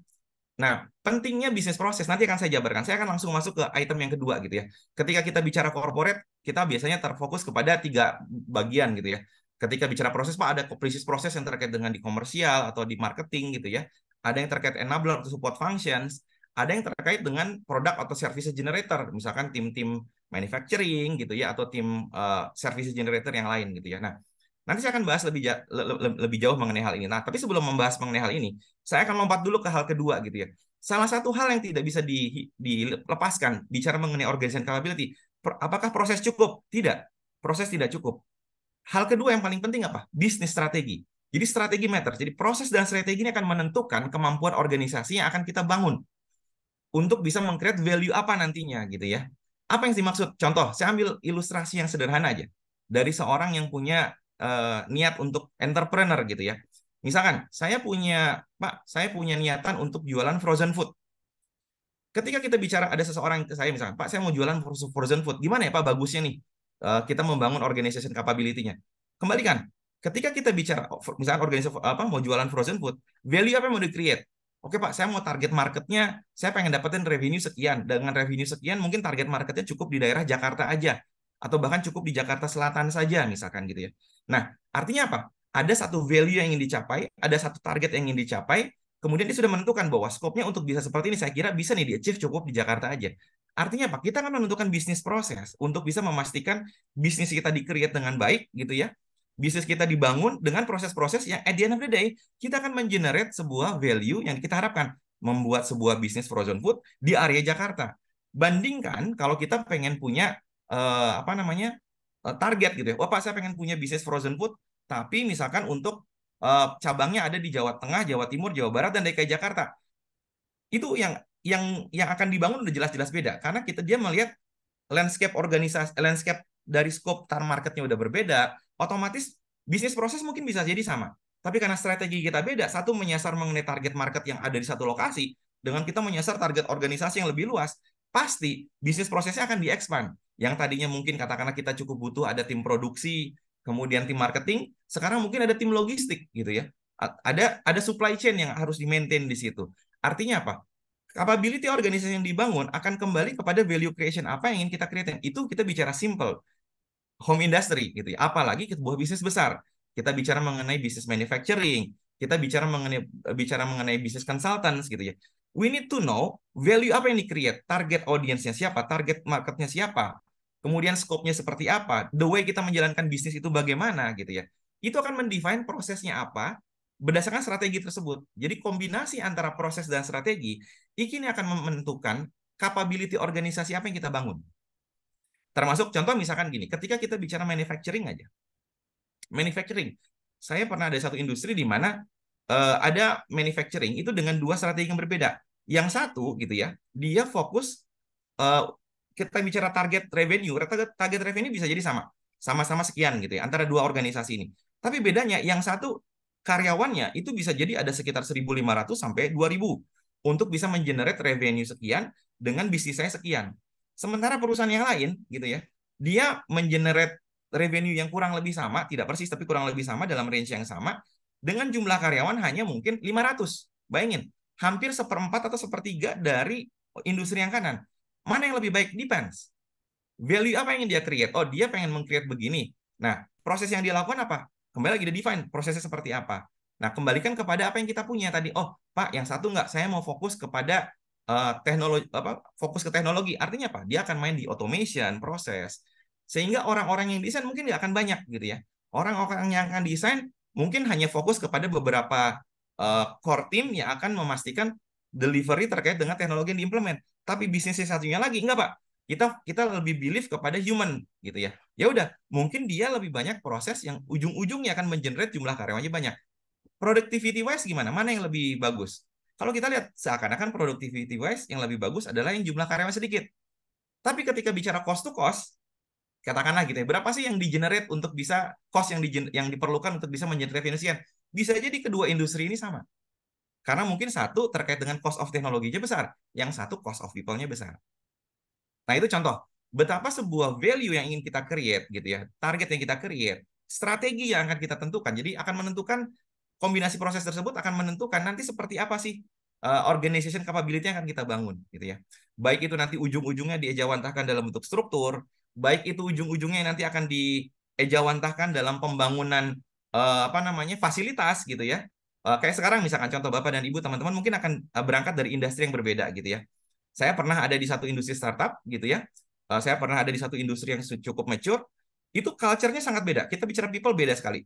Nah, pentingnya bisnis proses nanti akan saya jabarkan. Saya akan langsung masuk ke item yang kedua gitu ya. Ketika kita bicara corporate, kita biasanya terfokus kepada tiga bagian gitu ya ketika bicara proses pak ada krisis proses yang terkait dengan di komersial atau di marketing gitu ya ada yang terkait enabler atau support functions, ada yang terkait dengan produk atau service generator, misalkan tim-tim manufacturing gitu ya atau tim uh, services generator yang lain gitu ya. Nah, nanti saya akan bahas lebih jauh, lebih jauh mengenai hal ini. Nah, tapi sebelum membahas mengenai hal ini, saya akan lompat dulu ke hal kedua gitu ya. Salah satu hal yang tidak bisa di dilepaskan bicara mengenai organization capability, apakah proses cukup? Tidak. Proses tidak cukup. Hal kedua yang paling penting apa? Bisnis strategi. Jadi strategi matters. Jadi proses dan strategi ini akan menentukan kemampuan organisasi yang akan kita bangun untuk bisa mengcreate value apa nantinya gitu ya. Apa yang dimaksud? Contoh, saya ambil ilustrasi yang sederhana aja dari seorang yang punya uh, niat untuk entrepreneur gitu ya. Misalkan saya punya Pak, saya punya niatan untuk jualan frozen food. Ketika kita bicara ada seseorang ke saya misalkan, Pak, saya mau jualan frozen food. Gimana ya Pak bagusnya nih? Eh, kita membangun organization capability-nya. Kembalikan, Ketika kita bicara oh, misalkan organisasi apa mau jualan frozen food, value apa yang mau di create? Oke Pak, saya mau target marketnya, saya pengen dapetin revenue sekian. Dengan revenue sekian, mungkin target marketnya cukup di daerah Jakarta aja. Atau bahkan cukup di Jakarta Selatan saja misalkan gitu ya. Nah, artinya apa? Ada satu value yang ingin dicapai, ada satu target yang ingin dicapai, kemudian dia sudah menentukan bahwa skopnya untuk bisa seperti ini, saya kira bisa nih di-achieve cukup di Jakarta aja. Artinya apa? Kita akan menentukan bisnis proses untuk bisa memastikan bisnis kita di-create dengan baik gitu ya bisnis kita dibangun dengan proses-proses yang at the end of the day kita akan mengenerate sebuah value yang kita harapkan membuat sebuah bisnis frozen food di area Jakarta. Bandingkan kalau kita pengen punya uh, apa namanya uh, target gitu ya. Wah, oh, Pak, saya pengen punya bisnis frozen food tapi misalkan untuk uh, cabangnya ada di Jawa Tengah, Jawa Timur, Jawa Barat dan DKI Jakarta. Itu yang yang yang akan dibangun udah jelas-jelas beda karena kita dia melihat landscape organisasi landscape dari scope tar marketnya udah berbeda, otomatis bisnis proses mungkin bisa jadi sama. Tapi karena strategi kita beda, satu menyasar mengenai target market yang ada di satu lokasi, dengan kita menyasar target organisasi yang lebih luas, pasti bisnis prosesnya akan diekspand. Yang tadinya mungkin katakanlah kita cukup butuh ada tim produksi, kemudian tim marketing, sekarang mungkin ada tim logistik gitu ya. Ada ada supply chain yang harus di-maintain di situ. Artinya apa? Capability organisasi yang dibangun akan kembali kepada value creation apa yang ingin kita create. Itu kita bicara simple home industry gitu ya. Apalagi sebuah bisnis besar. Kita bicara mengenai bisnis manufacturing, kita bicara mengenai bicara mengenai bisnis consultants gitu ya. We need to know value apa yang di-create, target audience-nya siapa, target market-nya siapa, kemudian scope-nya seperti apa, the way kita menjalankan bisnis itu bagaimana gitu ya. Itu akan mendefine prosesnya apa berdasarkan strategi tersebut. Jadi kombinasi antara proses dan strategi ini akan menentukan capability organisasi apa yang kita bangun. Termasuk contoh misalkan gini, ketika kita bicara manufacturing aja. Manufacturing. Saya pernah ada satu industri di mana uh, ada manufacturing itu dengan dua strategi yang berbeda. Yang satu gitu ya, dia fokus uh, kita bicara target revenue, target, target revenue bisa jadi sama. Sama-sama sekian gitu ya, antara dua organisasi ini. Tapi bedanya yang satu karyawannya itu bisa jadi ada sekitar 1.500 sampai 2.000 untuk bisa mengenerate revenue sekian dengan bisnisnya sekian. Sementara perusahaan yang lain gitu ya, dia mengenerate revenue yang kurang lebih sama, tidak persis tapi kurang lebih sama dalam range yang sama dengan jumlah karyawan hanya mungkin 500. Bayangin, hampir seperempat atau sepertiga dari industri yang kanan. Mana yang lebih baik? Depends. Value apa yang dia create? Oh, dia pengen meng-create begini. Nah, proses yang dia lakukan apa? Kembali lagi dia define prosesnya seperti apa. Nah, kembalikan kepada apa yang kita punya tadi. Oh, Pak, yang satu enggak, saya mau fokus kepada Eh, teknologi apa fokus ke teknologi artinya apa dia akan main di automation proses sehingga orang-orang yang desain mungkin nggak akan banyak gitu ya orang-orang yang akan desain mungkin hanya fokus kepada beberapa uh, core team yang akan memastikan delivery terkait dengan teknologi yang diimplement tapi bisnisnya satunya lagi enggak pak kita kita lebih believe kepada human gitu ya ya udah mungkin dia lebih banyak proses yang ujung-ujungnya akan mengenerate jumlah karyawannya banyak productivity wise gimana mana yang lebih bagus kalau kita lihat seakan-akan productivity wise yang lebih bagus adalah yang jumlah karyawan sedikit. Tapi ketika bicara cost to cost, katakanlah gitu ya, berapa sih yang di generate untuk bisa cost yang di, yang diperlukan untuk bisa menjenerate finansian? Bisa jadi kedua industri ini sama. Karena mungkin satu terkait dengan cost of teknologinya besar, yang satu cost of people-nya besar. Nah, itu contoh betapa sebuah value yang ingin kita create gitu ya, target yang kita create, strategi yang akan kita tentukan. Jadi akan menentukan kombinasi proses tersebut akan menentukan nanti seperti apa sih uh, organization capability akan kita bangun gitu ya. Baik itu nanti ujung-ujungnya diejawantahkan dalam bentuk struktur, baik itu ujung-ujungnya nanti akan diejawantahkan dalam pembangunan uh, apa namanya fasilitas gitu ya. Uh, kayak sekarang misalkan contoh Bapak dan Ibu teman-teman mungkin akan berangkat dari industri yang berbeda gitu ya. Saya pernah ada di satu industri startup gitu ya. Uh, saya pernah ada di satu industri yang cukup mature. Itu culture-nya sangat beda. Kita bicara people beda sekali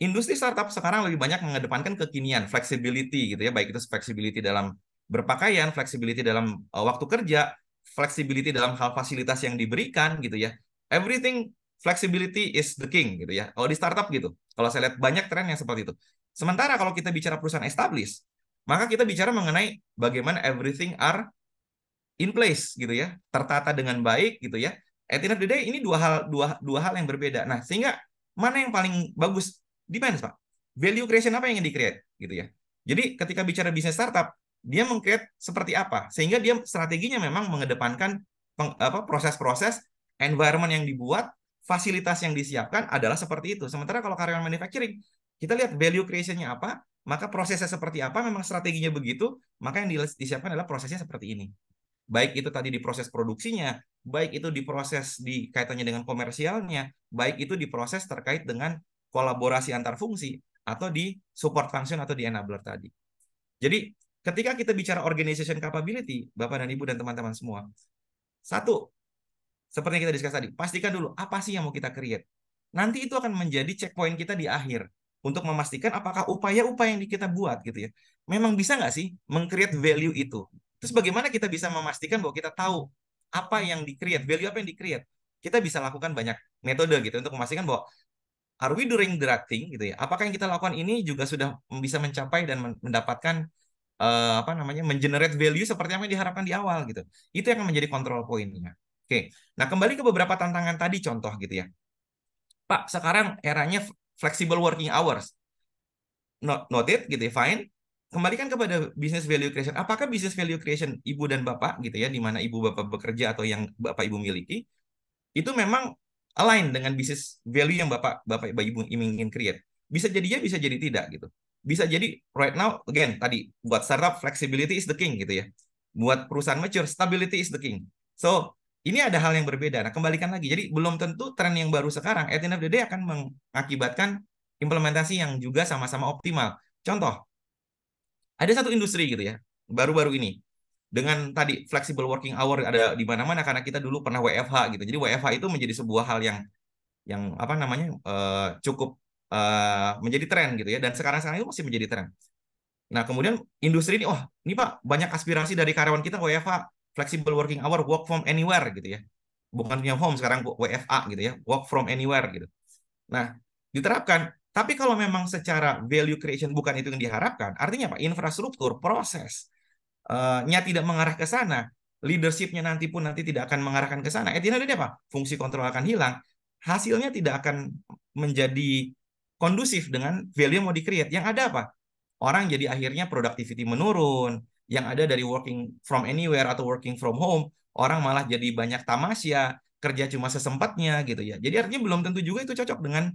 industri startup sekarang lebih banyak mengedepankan kekinian, flexibility gitu ya, baik itu flexibility dalam berpakaian, flexibility dalam uh, waktu kerja, flexibility dalam hal fasilitas yang diberikan gitu ya. Everything flexibility is the king gitu ya. Kalau di startup gitu. Kalau saya lihat banyak tren yang seperti itu. Sementara kalau kita bicara perusahaan established, maka kita bicara mengenai bagaimana everything are in place gitu ya, tertata dengan baik gitu ya. At the end of the day ini dua hal dua dua hal yang berbeda. Nah, sehingga mana yang paling bagus? Depends, Pak. Value creation apa yang ingin di-create gitu ya. Jadi ketika bicara bisnis startup, dia mengcreate seperti apa sehingga dia strateginya memang mengedepankan apa proses-proses environment yang dibuat, fasilitas yang disiapkan adalah seperti itu. Sementara kalau karyawan manufacturing, kita lihat value creationnya apa, maka prosesnya seperti apa, memang strateginya begitu, maka yang disiapkan adalah prosesnya seperti ini. Baik itu tadi di proses produksinya, baik itu di proses di kaitannya dengan komersialnya, baik itu di proses terkait dengan kolaborasi antar fungsi atau di support function atau di enabler tadi. Jadi ketika kita bicara organization capability, Bapak dan Ibu dan teman-teman semua, satu, seperti yang kita diskusi tadi, pastikan dulu apa sih yang mau kita create. Nanti itu akan menjadi checkpoint kita di akhir untuk memastikan apakah upaya-upaya yang kita buat gitu ya, memang bisa nggak sih mengcreate value itu. Terus bagaimana kita bisa memastikan bahwa kita tahu apa yang di-create, value apa yang di-create. Kita bisa lakukan banyak metode gitu untuk memastikan bahwa are we doing the right thing gitu ya apakah yang kita lakukan ini juga sudah bisa mencapai dan mendapatkan uh, apa namanya mengenerate value seperti yang diharapkan di awal gitu itu yang menjadi kontrol poinnya oke nah kembali ke beberapa tantangan tadi contoh gitu ya pak sekarang eranya flexible working hours not noted gitu ya fine kembalikan kepada business value creation apakah business value creation ibu dan bapak gitu ya di mana ibu bapak bekerja atau yang bapak ibu miliki itu memang align dengan bisnis value yang Bapak Bapak Ibu ingin create. Bisa jadi ya, bisa jadi tidak gitu. Bisa jadi right now again tadi buat startup flexibility is the king gitu ya. Buat perusahaan mature stability is the king. So, ini ada hal yang berbeda. Nah, kembalikan lagi. Jadi belum tentu tren yang baru sekarang at the akan mengakibatkan implementasi yang juga sama-sama optimal. Contoh, ada satu industri gitu ya, baru-baru ini dengan tadi flexible working hour ada di mana-mana karena kita dulu pernah WFH gitu. Jadi WFH itu menjadi sebuah hal yang yang apa namanya uh, cukup uh, menjadi tren gitu ya dan sekarang-sekarang itu masih menjadi tren. Nah, kemudian industri ini wah, ini Pak banyak aspirasi dari karyawan kita WFH, flexible working hour, work from anywhere gitu ya. Bukan punya home sekarang WFA gitu ya, work from anywhere gitu. Nah, diterapkan tapi kalau memang secara value creation bukan itu yang diharapkan, artinya apa? Infrastruktur, proses, Eh, nya tidak mengarah ke sana, leadershipnya nanti pun nanti tidak akan mengarahkan ke sana. Etina apa? Fungsi kontrol akan hilang. Hasilnya tidak akan menjadi kondusif dengan value yang mau di Yang ada apa? Orang jadi akhirnya productivity menurun, yang ada dari working from anywhere atau working from home, orang malah jadi banyak tamasya, kerja cuma sesempatnya gitu ya. Jadi artinya belum tentu juga itu cocok dengan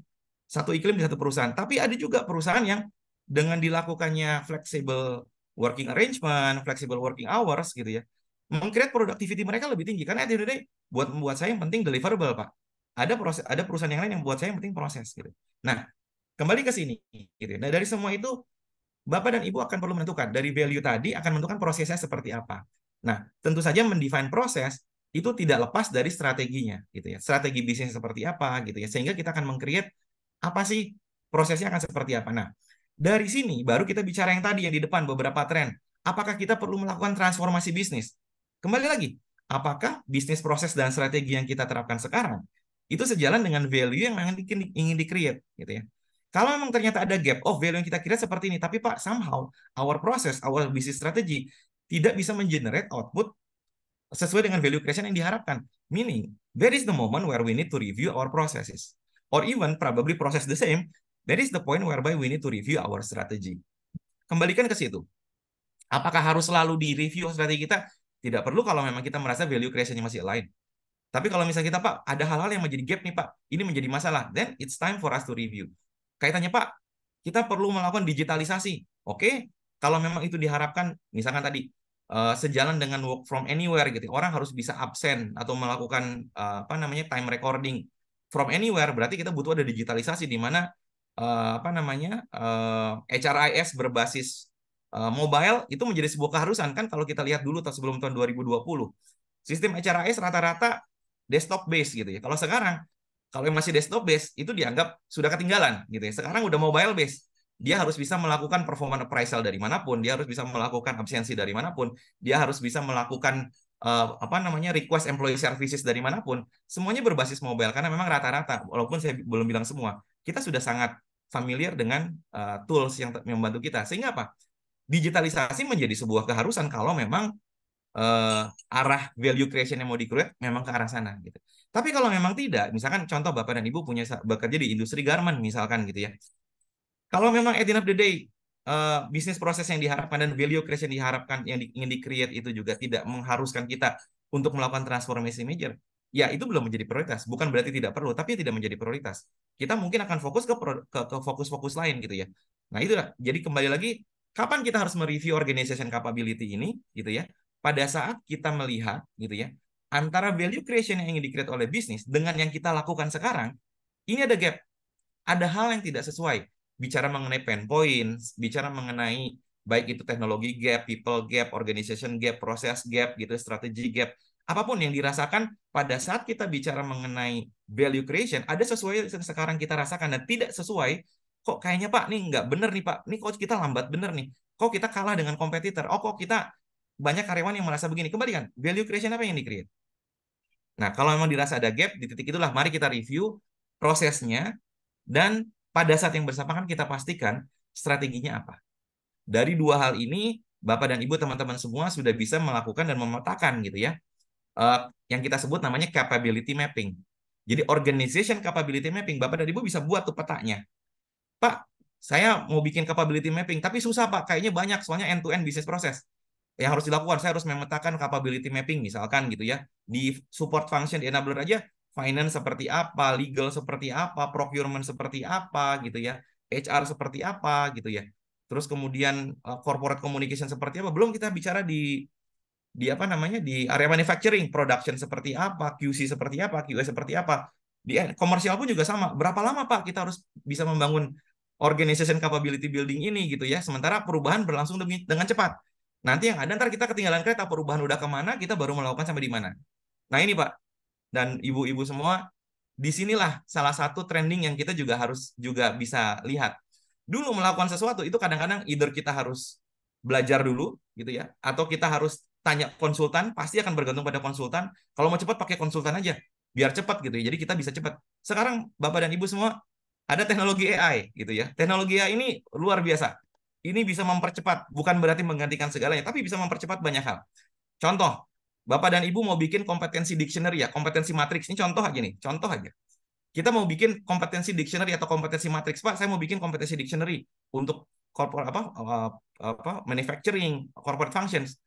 satu iklim di satu perusahaan. Tapi ada juga perusahaan yang dengan dilakukannya flexible working arrangement, flexible working hours gitu ya, mengcreate productivity mereka lebih tinggi. Karena di day, buat membuat saya yang penting deliverable, Pak. Ada proses, ada perusahaan yang lain yang buat saya yang penting proses gitu. Nah, kembali ke sini gitu. Ya. Nah, dari semua itu Bapak dan Ibu akan perlu menentukan dari value tadi akan menentukan prosesnya seperti apa. Nah, tentu saja mendefine proses itu tidak lepas dari strateginya gitu ya. Strategi bisnis seperti apa gitu ya. Sehingga kita akan mengcreate apa sih prosesnya akan seperti apa. Nah, dari sini baru kita bicara yang tadi yang di depan beberapa tren. Apakah kita perlu melakukan transformasi bisnis? Kembali lagi, apakah bisnis proses dan strategi yang kita terapkan sekarang itu sejalan dengan value yang ingin di-create gitu ya. Kalau memang ternyata ada gap, of oh, value yang kita kira seperti ini, tapi Pak, somehow our process, our business strategy tidak bisa mengenerate output sesuai dengan value creation yang diharapkan. Meaning, there is the moment where we need to review our processes. Or even probably process the same, That is the point whereby we need to review our strategy. Kembalikan ke situ. Apakah harus selalu di-review strategi kita? Tidak perlu kalau memang kita merasa value creation-nya masih lain. Tapi kalau misalnya kita, Pak, ada hal-hal yang menjadi gap nih, Pak. Ini menjadi masalah. Then it's time for us to review. Kaitannya, Pak, kita perlu melakukan digitalisasi. Oke, okay? kalau memang itu diharapkan, misalkan tadi, uh, sejalan dengan work from anywhere gitu. Orang harus bisa absen atau melakukan uh, apa namanya time recording from anywhere. Berarti kita butuh ada digitalisasi di mana uh, apa namanya uh, eh, HRIS berbasis uh, mobile itu menjadi sebuah keharusan kan kalau kita lihat dulu tahun sebelum tahun 2020 sistem HRIS rata-rata desktop base gitu ya kalau sekarang kalau yang masih desktop base itu dianggap sudah ketinggalan gitu ya sekarang udah mobile base dia harus bisa melakukan performa appraisal dari manapun dia harus bisa melakukan absensi dari manapun dia harus bisa melakukan uh, apa namanya request employee services dari manapun semuanya berbasis mobile karena memang rata-rata walaupun saya belum bilang semua kita sudah sangat familiar dengan uh, tools yang membantu kita. Sehingga apa? Digitalisasi menjadi sebuah keharusan kalau memang uh, arah value creation yang mau di-create memang ke arah sana gitu. Tapi kalau memang tidak, misalkan contoh Bapak dan Ibu punya bekerja di industri garment misalkan gitu ya. Kalau memang at the end of the day uh, bisnis proses yang diharapkan dan value creation diharapkan yang di, ingin di-create itu juga tidak mengharuskan kita untuk melakukan transformasi major, ya itu belum menjadi prioritas. Bukan berarti tidak perlu, tapi tidak menjadi prioritas. Kita mungkin akan fokus ke fokus-fokus lain gitu ya. Nah itulah. Jadi kembali lagi, kapan kita harus mereview organization capability ini gitu ya? Pada saat kita melihat gitu ya, antara value creation yang ingin dikreat oleh bisnis dengan yang kita lakukan sekarang, ini ada gap. Ada hal yang tidak sesuai. Bicara mengenai pain points, bicara mengenai baik itu teknologi gap, people gap, organization gap, proses gap, gitu, strategi gap apapun yang dirasakan pada saat kita bicara mengenai value creation, ada sesuai yang sekarang kita rasakan dan tidak sesuai, kok kayaknya Pak, nih nggak bener nih Pak, nih kok kita lambat bener nih, kok kita kalah dengan kompetitor, oh kok kita banyak karyawan yang merasa begini. Kembali kan, value creation apa yang di-create? Nah, kalau memang dirasa ada gap, di titik itulah mari kita review prosesnya, dan pada saat yang bersamaan kita pastikan strateginya apa. Dari dua hal ini, Bapak dan Ibu, teman-teman semua sudah bisa melakukan dan memetakan gitu ya uh, yang kita sebut namanya capability mapping. Jadi organization capability mapping, Bapak dan Ibu bisa buat tuh petanya. Pak, saya mau bikin capability mapping, tapi susah Pak, kayaknya banyak, soalnya end-to-end -end bisnis proses. Yang harus dilakukan, saya harus memetakan capability mapping misalkan gitu ya. Di support function, di enabler aja, finance seperti apa, legal seperti apa, procurement seperti apa gitu ya, HR seperti apa gitu ya. Terus kemudian eh, corporate communication seperti apa, belum kita bicara di di apa namanya di area manufacturing, production seperti apa, QC seperti apa, QA seperti apa. Di e, komersial pun juga sama. Berapa lama Pak kita harus bisa membangun organization capability building ini gitu ya. Sementara perubahan berlangsung dengan cepat. Nanti yang ada ntar kita ketinggalan kereta perubahan udah kemana kita baru melakukan sampai di mana. Nah ini Pak dan ibu-ibu semua disinilah salah satu trending yang kita juga harus juga bisa lihat. Dulu melakukan sesuatu itu kadang-kadang either kita harus belajar dulu gitu ya atau kita harus tanya konsultan pasti akan bergantung pada konsultan kalau mau cepat pakai konsultan aja biar cepat gitu ya jadi kita bisa cepat sekarang bapak dan ibu semua ada teknologi AI gitu ya teknologi AI ini luar biasa ini bisa mempercepat bukan berarti menggantikan segalanya tapi bisa mempercepat banyak hal contoh bapak dan ibu mau bikin kompetensi dictionary ya kompetensi matrix ini contoh aja nih contoh aja kita mau bikin kompetensi dictionary atau kompetensi matrix pak saya mau bikin kompetensi dictionary untuk corporate apa eh, apa manufacturing corporate functions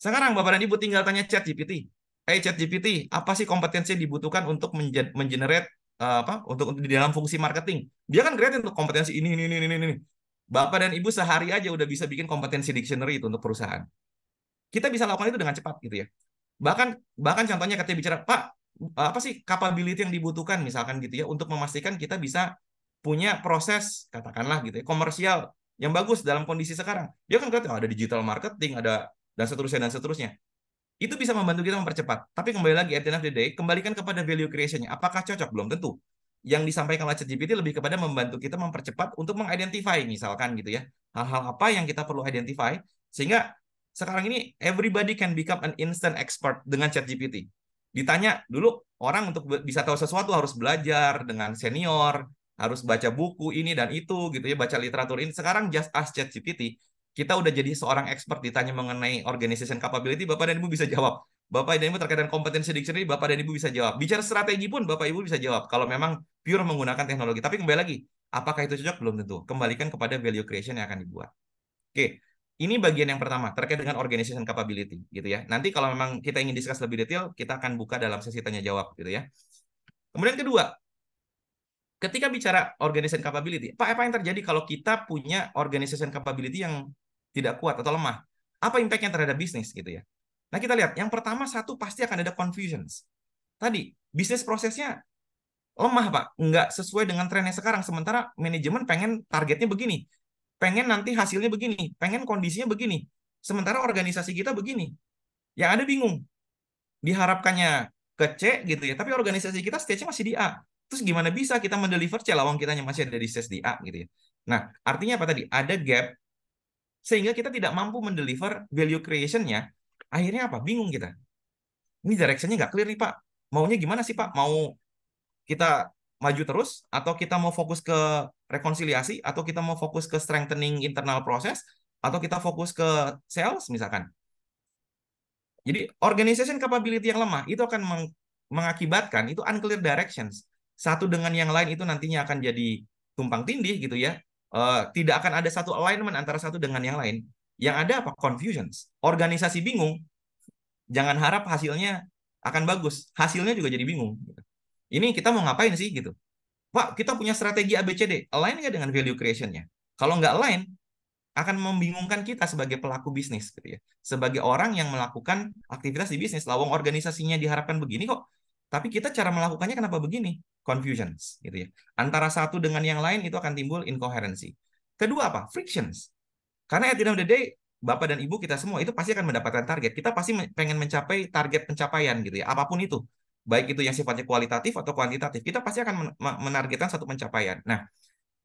sekarang Bapak dan Ibu tinggal tanya chat GPT. Eh hey, chat GPT, apa sih kompetensi yang dibutuhkan untuk mengenerate uh, apa untuk, untuk di dalam fungsi marketing? Dia kan kreatif untuk kompetensi ini ini ini ini ini. Bapak dan Ibu sehari aja udah bisa bikin kompetensi dictionary itu untuk perusahaan. Kita bisa lakukan itu dengan cepat gitu ya. Bahkan bahkan contohnya katanya bicara, "Pak, apa sih capability yang dibutuhkan misalkan gitu ya untuk memastikan kita bisa punya proses katakanlah gitu ya komersial yang bagus dalam kondisi sekarang. Dia kan kelihatan oh, ada digital marketing, ada dan seterusnya dan seterusnya. Itu bisa membantu kita mempercepat. Tapi kembali lagi at the end of the day, kembalikan kepada value creation-nya. Apakah cocok? Belum tentu. Yang disampaikan oleh ChatGPT lebih kepada membantu kita mempercepat untuk mengidentify misalkan gitu ya. Hal-hal apa yang kita perlu identify sehingga sekarang ini everybody can become an instant expert dengan ChatGPT. Ditanya dulu orang untuk bisa tahu sesuatu harus belajar dengan senior, harus baca buku ini dan itu gitu ya, baca literatur ini. Sekarang just ask ChatGPT, kita udah jadi seorang expert ditanya mengenai organization capability, Bapak dan Ibu bisa jawab. Bapak dan Ibu terkait dengan kompetensi dictionary, Bapak dan Ibu bisa jawab. Bicara strategi pun Bapak Ibu bisa jawab kalau memang pure menggunakan teknologi. Tapi kembali lagi, apakah itu cocok? Belum tentu. Kembalikan kepada value creation yang akan dibuat. Oke, ini bagian yang pertama terkait dengan organization capability gitu ya. Nanti kalau memang kita ingin discuss lebih detail, kita akan buka dalam sesi tanya jawab gitu ya. Kemudian kedua, ketika bicara organization capability, Pak, apa yang terjadi kalau kita punya organization capability yang tidak kuat atau lemah? Apa impactnya terhadap bisnis gitu ya? Nah kita lihat, yang pertama satu pasti akan ada confusions. Tadi bisnis prosesnya lemah pak, nggak sesuai dengan trennya sekarang. Sementara manajemen pengen targetnya begini, pengen nanti hasilnya begini, pengen kondisinya begini. Sementara organisasi kita begini, yang ada bingung. Diharapkannya ke C gitu ya, tapi organisasi kita stage-nya masih di A. Terus gimana bisa kita mendeliver celawang yang masih ada di stage di A gitu ya. Nah, artinya apa tadi? Ada gap sehingga kita tidak mampu mendeliver value creation-nya. Akhirnya apa? Bingung kita. Ini direction-nya nggak clear nih, Pak. Maunya gimana sih, Pak? Mau kita maju terus atau kita mau fokus ke rekonsiliasi atau kita mau fokus ke strengthening internal process atau kita fokus ke sales misalkan. Jadi organization capability yang lemah itu akan mengakibatkan itu unclear directions satu dengan yang lain itu nantinya akan jadi tumpang tindih gitu ya. Uh, tidak akan ada satu alignment antara satu dengan yang lain. Yang ada apa? Confusions. Organisasi bingung. Jangan harap hasilnya akan bagus. Hasilnya juga jadi bingung. Ini kita mau ngapain sih gitu? Pak, kita punya strategi ABCD. Align nggak dengan value creation-nya? Kalau nggak align, akan membingungkan kita sebagai pelaku bisnis gitu ya. Sebagai orang yang melakukan aktivitas di bisnis, lawang organisasinya diharapkan begini kok tapi kita cara melakukannya kenapa begini? Confusions, gitu ya. Antara satu dengan yang lain itu akan timbul incoherency. Kedua apa? Frictions. Karena at the end of the day, bapak dan ibu kita semua itu pasti akan mendapatkan target. Kita pasti pengen mencapai target pencapaian gitu ya, apapun itu. Baik itu yang sifatnya kualitatif atau kuantitatif, kita pasti akan menargetkan satu pencapaian. Nah,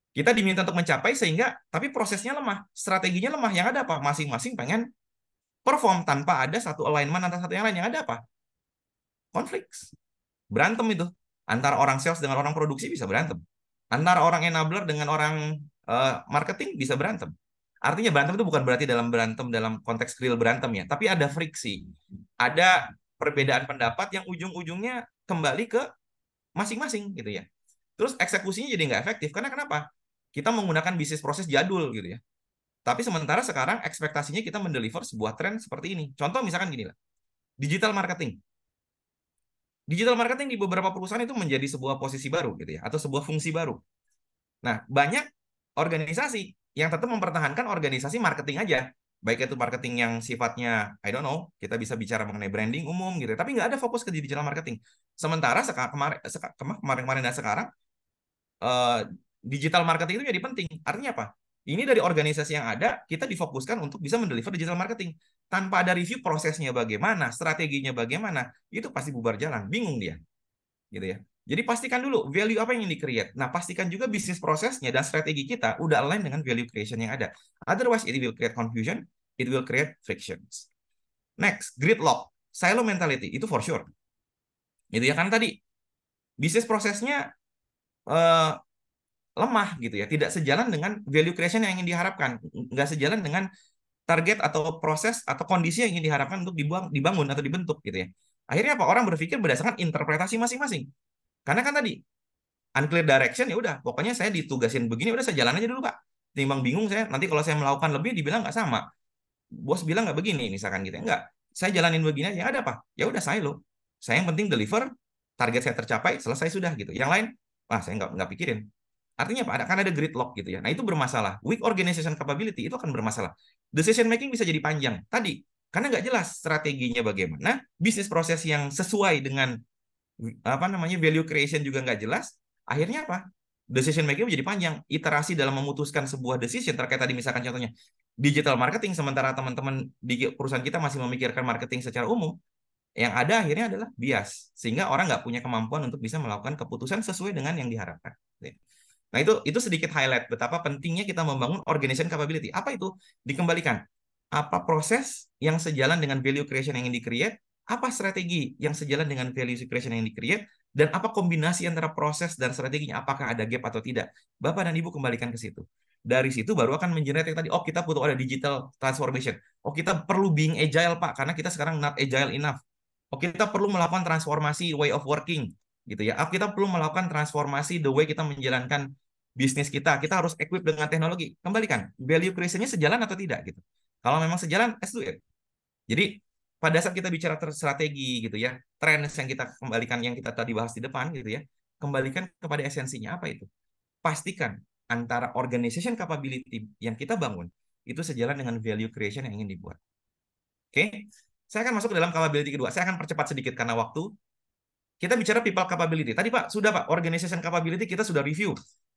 kita diminta untuk mencapai sehingga tapi prosesnya lemah, strateginya lemah. Yang ada apa? Masing-masing pengen perform tanpa ada satu alignment antara satu yang lain. Yang ada apa? Konflik. Berantem itu antara orang sales dengan orang produksi bisa berantem. Antara orang enabler dengan orang uh, marketing bisa berantem. Artinya berantem itu bukan berarti dalam berantem dalam konteks real berantem ya, tapi ada friksi. Ada perbedaan pendapat yang ujung-ujungnya kembali ke masing-masing gitu ya. Terus eksekusinya jadi nggak efektif karena kenapa? Kita menggunakan bisnis proses jadul gitu ya. Tapi sementara sekarang ekspektasinya kita mendeliver sebuah tren seperti ini. Contoh misalkan gini lah. Digital marketing digital marketing di beberapa perusahaan itu menjadi sebuah posisi baru gitu ya atau sebuah fungsi baru. Nah, banyak organisasi yang tetap mempertahankan organisasi marketing aja. Baik itu marketing yang sifatnya I don't know, kita bisa bicara mengenai branding umum gitu, tapi nggak ada fokus ke digital marketing. Sementara kemarin kemarin dan sekarang eh, digital marketing itu jadi penting. Artinya apa? Ini dari organisasi yang ada, kita difokuskan untuk bisa mendeliver digital marketing tanpa ada review prosesnya bagaimana, strateginya bagaimana, itu pasti bubar jalan, bingung dia. Gitu ya. Jadi pastikan dulu value apa yang di-create. Nah, pastikan juga bisnis prosesnya dan strategi kita udah align dengan value creation yang ada. Otherwise, it will create confusion, it will create frictions. Next, gridlock, silo mentality, itu for sure. Gitu ya, kan tadi bisnis prosesnya uh, lemah gitu ya, tidak sejalan dengan value creation yang ingin diharapkan, nggak sejalan dengan target atau proses atau kondisi yang ingin diharapkan untuk dibuang, dibangun atau dibentuk gitu ya. Akhirnya apa? Orang berpikir berdasarkan interpretasi masing-masing. Karena kan tadi unclear direction ya udah, pokoknya saya ditugasin begini udah saya jalan aja dulu, Pak. Timbang bingung saya nanti kalau saya melakukan lebih dibilang nggak sama. Bos bilang nggak begini misalkan gitu. Enggak, ya. saya jalanin begini aja ada apa? Ya udah saya loh. Saya yang penting deliver, target saya tercapai, selesai sudah gitu. Yang lain, wah saya nggak nggak pikirin. Artinya apa? Karena ada gridlock gitu ya. Nah itu bermasalah. Weak organization capability itu akan bermasalah. Decision making bisa jadi panjang. Tadi karena nggak jelas strateginya bagaimana, bisnis proses yang sesuai dengan apa namanya value creation juga nggak jelas. Akhirnya apa? Decision making menjadi panjang. Iterasi dalam memutuskan sebuah decision terkait tadi misalkan contohnya digital marketing sementara teman-teman di perusahaan kita masih memikirkan marketing secara umum, yang ada akhirnya adalah bias sehingga orang nggak punya kemampuan untuk bisa melakukan keputusan sesuai dengan yang diharapkan. Nah, itu itu sedikit highlight betapa pentingnya kita membangun organization capability. Apa itu? Dikembalikan. Apa proses yang sejalan dengan value creation yang ingin di-create? Apa strategi yang sejalan dengan value creation yang di-create? Dan apa kombinasi antara proses dan strateginya? Apakah ada gap atau tidak? Bapak dan Ibu kembalikan ke situ. Dari situ baru akan menjerat tadi, oh kita butuh ada digital transformation. Oh kita perlu being agile, Pak, karena kita sekarang not agile enough. Oh kita perlu melakukan transformasi way of working gitu ya. Oh, kita perlu melakukan transformasi the way kita menjalankan bisnis kita, kita harus equip dengan teknologi. Kembalikan, value creation-nya sejalan atau tidak gitu. Kalau memang sejalan, let's do it. Jadi pada saat kita bicara strategi gitu ya, tren yang kita kembalikan yang kita tadi bahas di depan gitu ya, kembalikan kepada esensinya apa itu. Pastikan antara organization capability yang kita bangun itu sejalan dengan value creation yang ingin dibuat. Oke, okay? saya akan masuk ke dalam capability kedua. Saya akan percepat sedikit karena waktu. Kita bicara people capability. Tadi Pak, sudah Pak, organization capability kita sudah review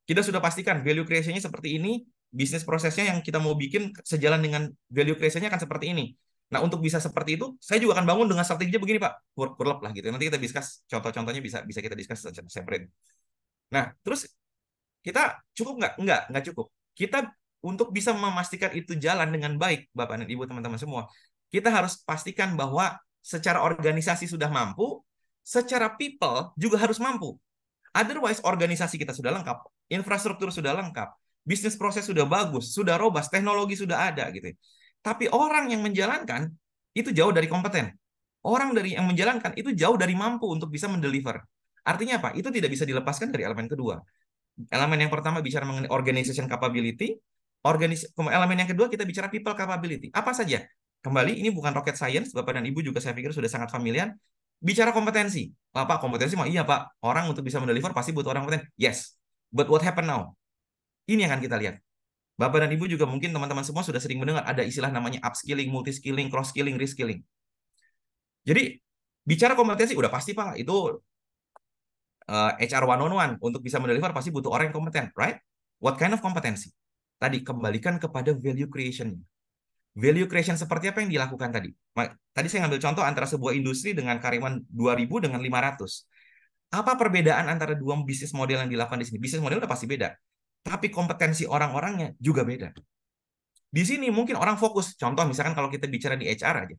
kita sudah pastikan value creation-nya seperti ini, bisnis prosesnya yang kita mau bikin sejalan dengan value creation-nya akan seperti ini. Nah, untuk bisa seperti itu, saya juga akan bangun dengan strateginya begini, Pak. Work curl lah gitu. Nanti kita discuss contoh-contohnya bisa bisa kita discuss secara separate. Nah, terus kita cukup nggak? Nggak, nggak cukup. Kita untuk bisa memastikan itu jalan dengan baik, Bapak dan Ibu, teman-teman semua, kita harus pastikan bahwa secara organisasi sudah mampu, secara people juga harus mampu. Otherwise, organisasi kita sudah lengkap, infrastruktur sudah lengkap, bisnis proses sudah bagus, sudah robas, teknologi sudah ada gitu. Ya. Tapi orang yang menjalankan itu jauh dari kompeten. Orang dari yang menjalankan itu jauh dari mampu untuk bisa mendeliver. Artinya apa? Itu tidak bisa dilepaskan dari elemen kedua. Elemen yang pertama bicara mengenai organization capability, organis elemen yang kedua kita bicara people capability. Apa saja? Kembali ini bukan rocket science, Bapak dan Ibu juga saya pikir sudah sangat familiar. Bicara kompetensi. Pak, kompetensi mah iya, Pak. Orang untuk bisa mendeliver pasti butuh orang kompeten. Yes, But what happened now? Ini yang akan kita lihat. Bapak dan Ibu juga mungkin teman-teman semua sudah sering mendengar ada istilah namanya upskilling, multiskilling, cross-skilling, reskilling. Jadi, bicara kompetensi udah pasti Pak, itu uh, eh, HR one on one untuk bisa mendeliver pasti butuh orang yang kompeten, right? What kind of kompetensi? Tadi kembalikan kepada value creation. Value creation seperti apa yang dilakukan tadi? Tadi saya ngambil contoh antara sebuah industri dengan karyawan 2000 dengan 500. Apa perbedaan antara dua bisnis model yang dilakukan di sini? Bisnis model udah pasti beda, tapi kompetensi orang-orangnya juga beda. Di sini mungkin orang fokus. Contoh misalkan kalau kita bicara di HR aja.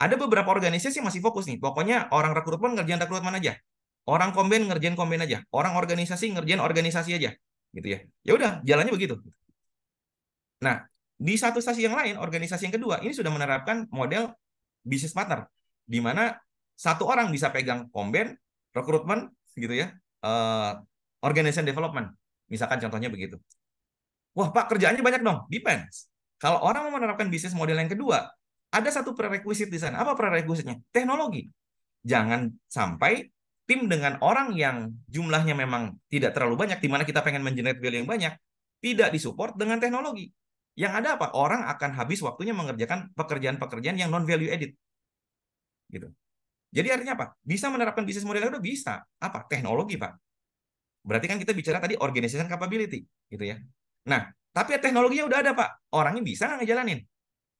Ada beberapa organisasi yang masih fokus nih. Pokoknya orang rekrutmen ngerjain rekrutmen aja. Orang komben ngerjain komben aja. Orang organisasi ngerjain organisasi aja. Gitu ya. Ya udah, jalannya begitu. Nah, di satu stasiun yang lain, organisasi yang kedua, ini sudah menerapkan model bisnis partner. Di mana satu orang bisa pegang komben, rekrutmen gitu ya, uh, organization development, misalkan contohnya begitu. Wah Pak kerjaannya banyak dong, depends. Kalau orang mau menerapkan bisnis model yang kedua, ada satu prerequisite di sana. Apa prerequisitnya? Teknologi. Jangan sampai tim dengan orang yang jumlahnya memang tidak terlalu banyak, di mana kita pengen mengenerate value yang banyak, tidak disupport dengan teknologi. Yang ada apa? Orang akan habis waktunya mengerjakan pekerjaan-pekerjaan yang non value edit, Gitu. Jadi artinya apa? Bisa menerapkan bisnis model itu udah bisa. Apa? Teknologi, Pak. Berarti kan kita bicara tadi organization capability, gitu ya. Nah, tapi teknologinya udah ada, Pak. Orangnya bisa nggak ngejalanin?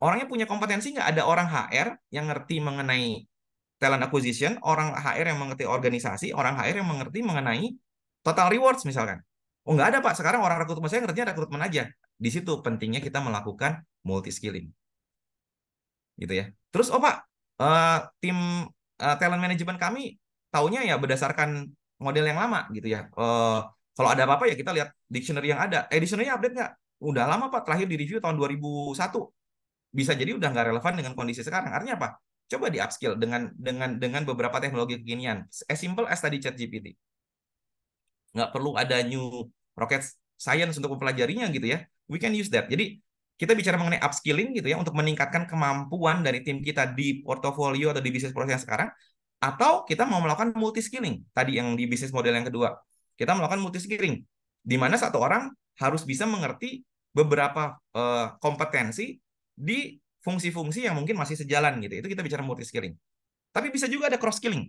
Orangnya punya kompetensi nggak? Ada orang HR yang ngerti mengenai talent acquisition, orang HR yang mengerti organisasi, orang HR yang mengerti mengenai total rewards misalkan. Oh, nggak ada, Pak. Sekarang orang rekrutmen saya ngertinya rekrutmen aja. Di situ pentingnya kita melakukan multi skilling. Gitu ya. Terus, oh Pak, uh, tim uh, talent management kami taunya ya berdasarkan model yang lama gitu ya. Uh, kalau ada apa-apa ya kita lihat dictionary yang ada. Eh dictionary update nggak? Udah lama Pak, terakhir di review tahun 2001. Bisa jadi udah nggak relevan dengan kondisi sekarang. Artinya apa? Coba di upskill dengan dengan dengan beberapa teknologi kekinian. As simple as tadi chat GPT. Nggak perlu ada new rocket science untuk mempelajarinya gitu ya. We can use that. Jadi kita bicara mengenai upskilling gitu ya untuk meningkatkan kemampuan dari tim kita di portofolio atau di bisnis proses sekarang atau kita mau melakukan multi skilling tadi yang di bisnis model yang kedua kita melakukan multi skilling di mana satu orang harus bisa mengerti beberapa uh, kompetensi di fungsi-fungsi yang mungkin masih sejalan gitu itu kita bicara multi skilling tapi bisa juga ada cross skilling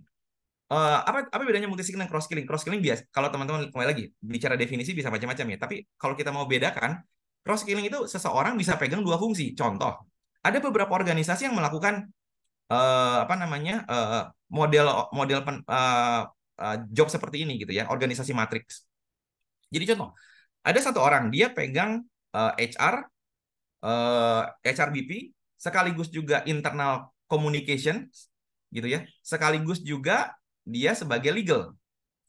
uh, eh, apa apa bedanya multi skilling dan cross skilling cross skilling biasa kalau teman-teman kembali lagi bicara definisi bisa macam-macam ya tapi kalau kita mau bedakan Cross skilling itu seseorang bisa pegang dua fungsi. Contoh, ada beberapa organisasi yang melakukan uh, apa namanya uh, model model pen, uh, uh, job seperti ini gitu ya, organisasi matrix. Jadi contoh, ada satu orang dia pegang uh, HR, uh, HRBP, sekaligus juga internal communication, gitu ya, sekaligus juga dia sebagai legal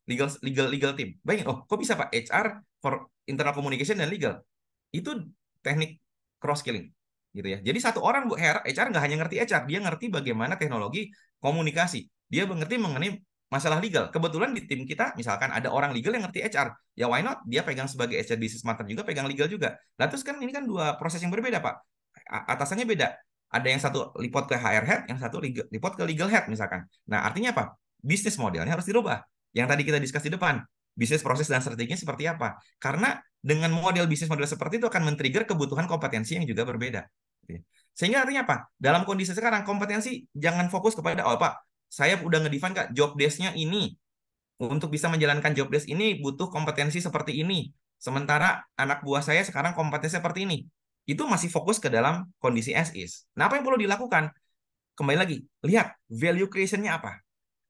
legal legal legal team. Bayangin, oh, kok bisa pak HR for internal communication dan legal? Itu teknik cross skilling gitu ya. Jadi satu orang bu HR, HR nggak hanya ngerti HR, dia ngerti bagaimana teknologi komunikasi. Dia mengerti mengenai masalah legal. Kebetulan di tim kita misalkan ada orang legal yang ngerti HR, ya why not? Dia pegang sebagai HR business matter juga, pegang legal juga. Nah terus kan ini kan dua proses yang berbeda pak. Atasannya beda. Ada yang satu report ke HR head, yang satu legal, report ke legal head misalkan. Nah artinya apa? Bisnis modelnya harus dirubah. Yang tadi kita diskusi di depan, bisnis proses dan strateginya seperti apa. Karena dengan model bisnis model seperti itu akan men-trigger kebutuhan kompetensi yang juga berbeda. Sehingga artinya apa? Dalam kondisi sekarang kompetensi jangan fokus kepada oh Pak, saya udah ngedefine Kak job desk-nya ini. Untuk bisa menjalankan job desk ini butuh kompetensi seperti ini. Sementara anak buah saya sekarang kompetensi seperti ini. Itu masih fokus ke dalam kondisi as is. Nah, apa yang perlu dilakukan? Kembali lagi, lihat value creation-nya apa.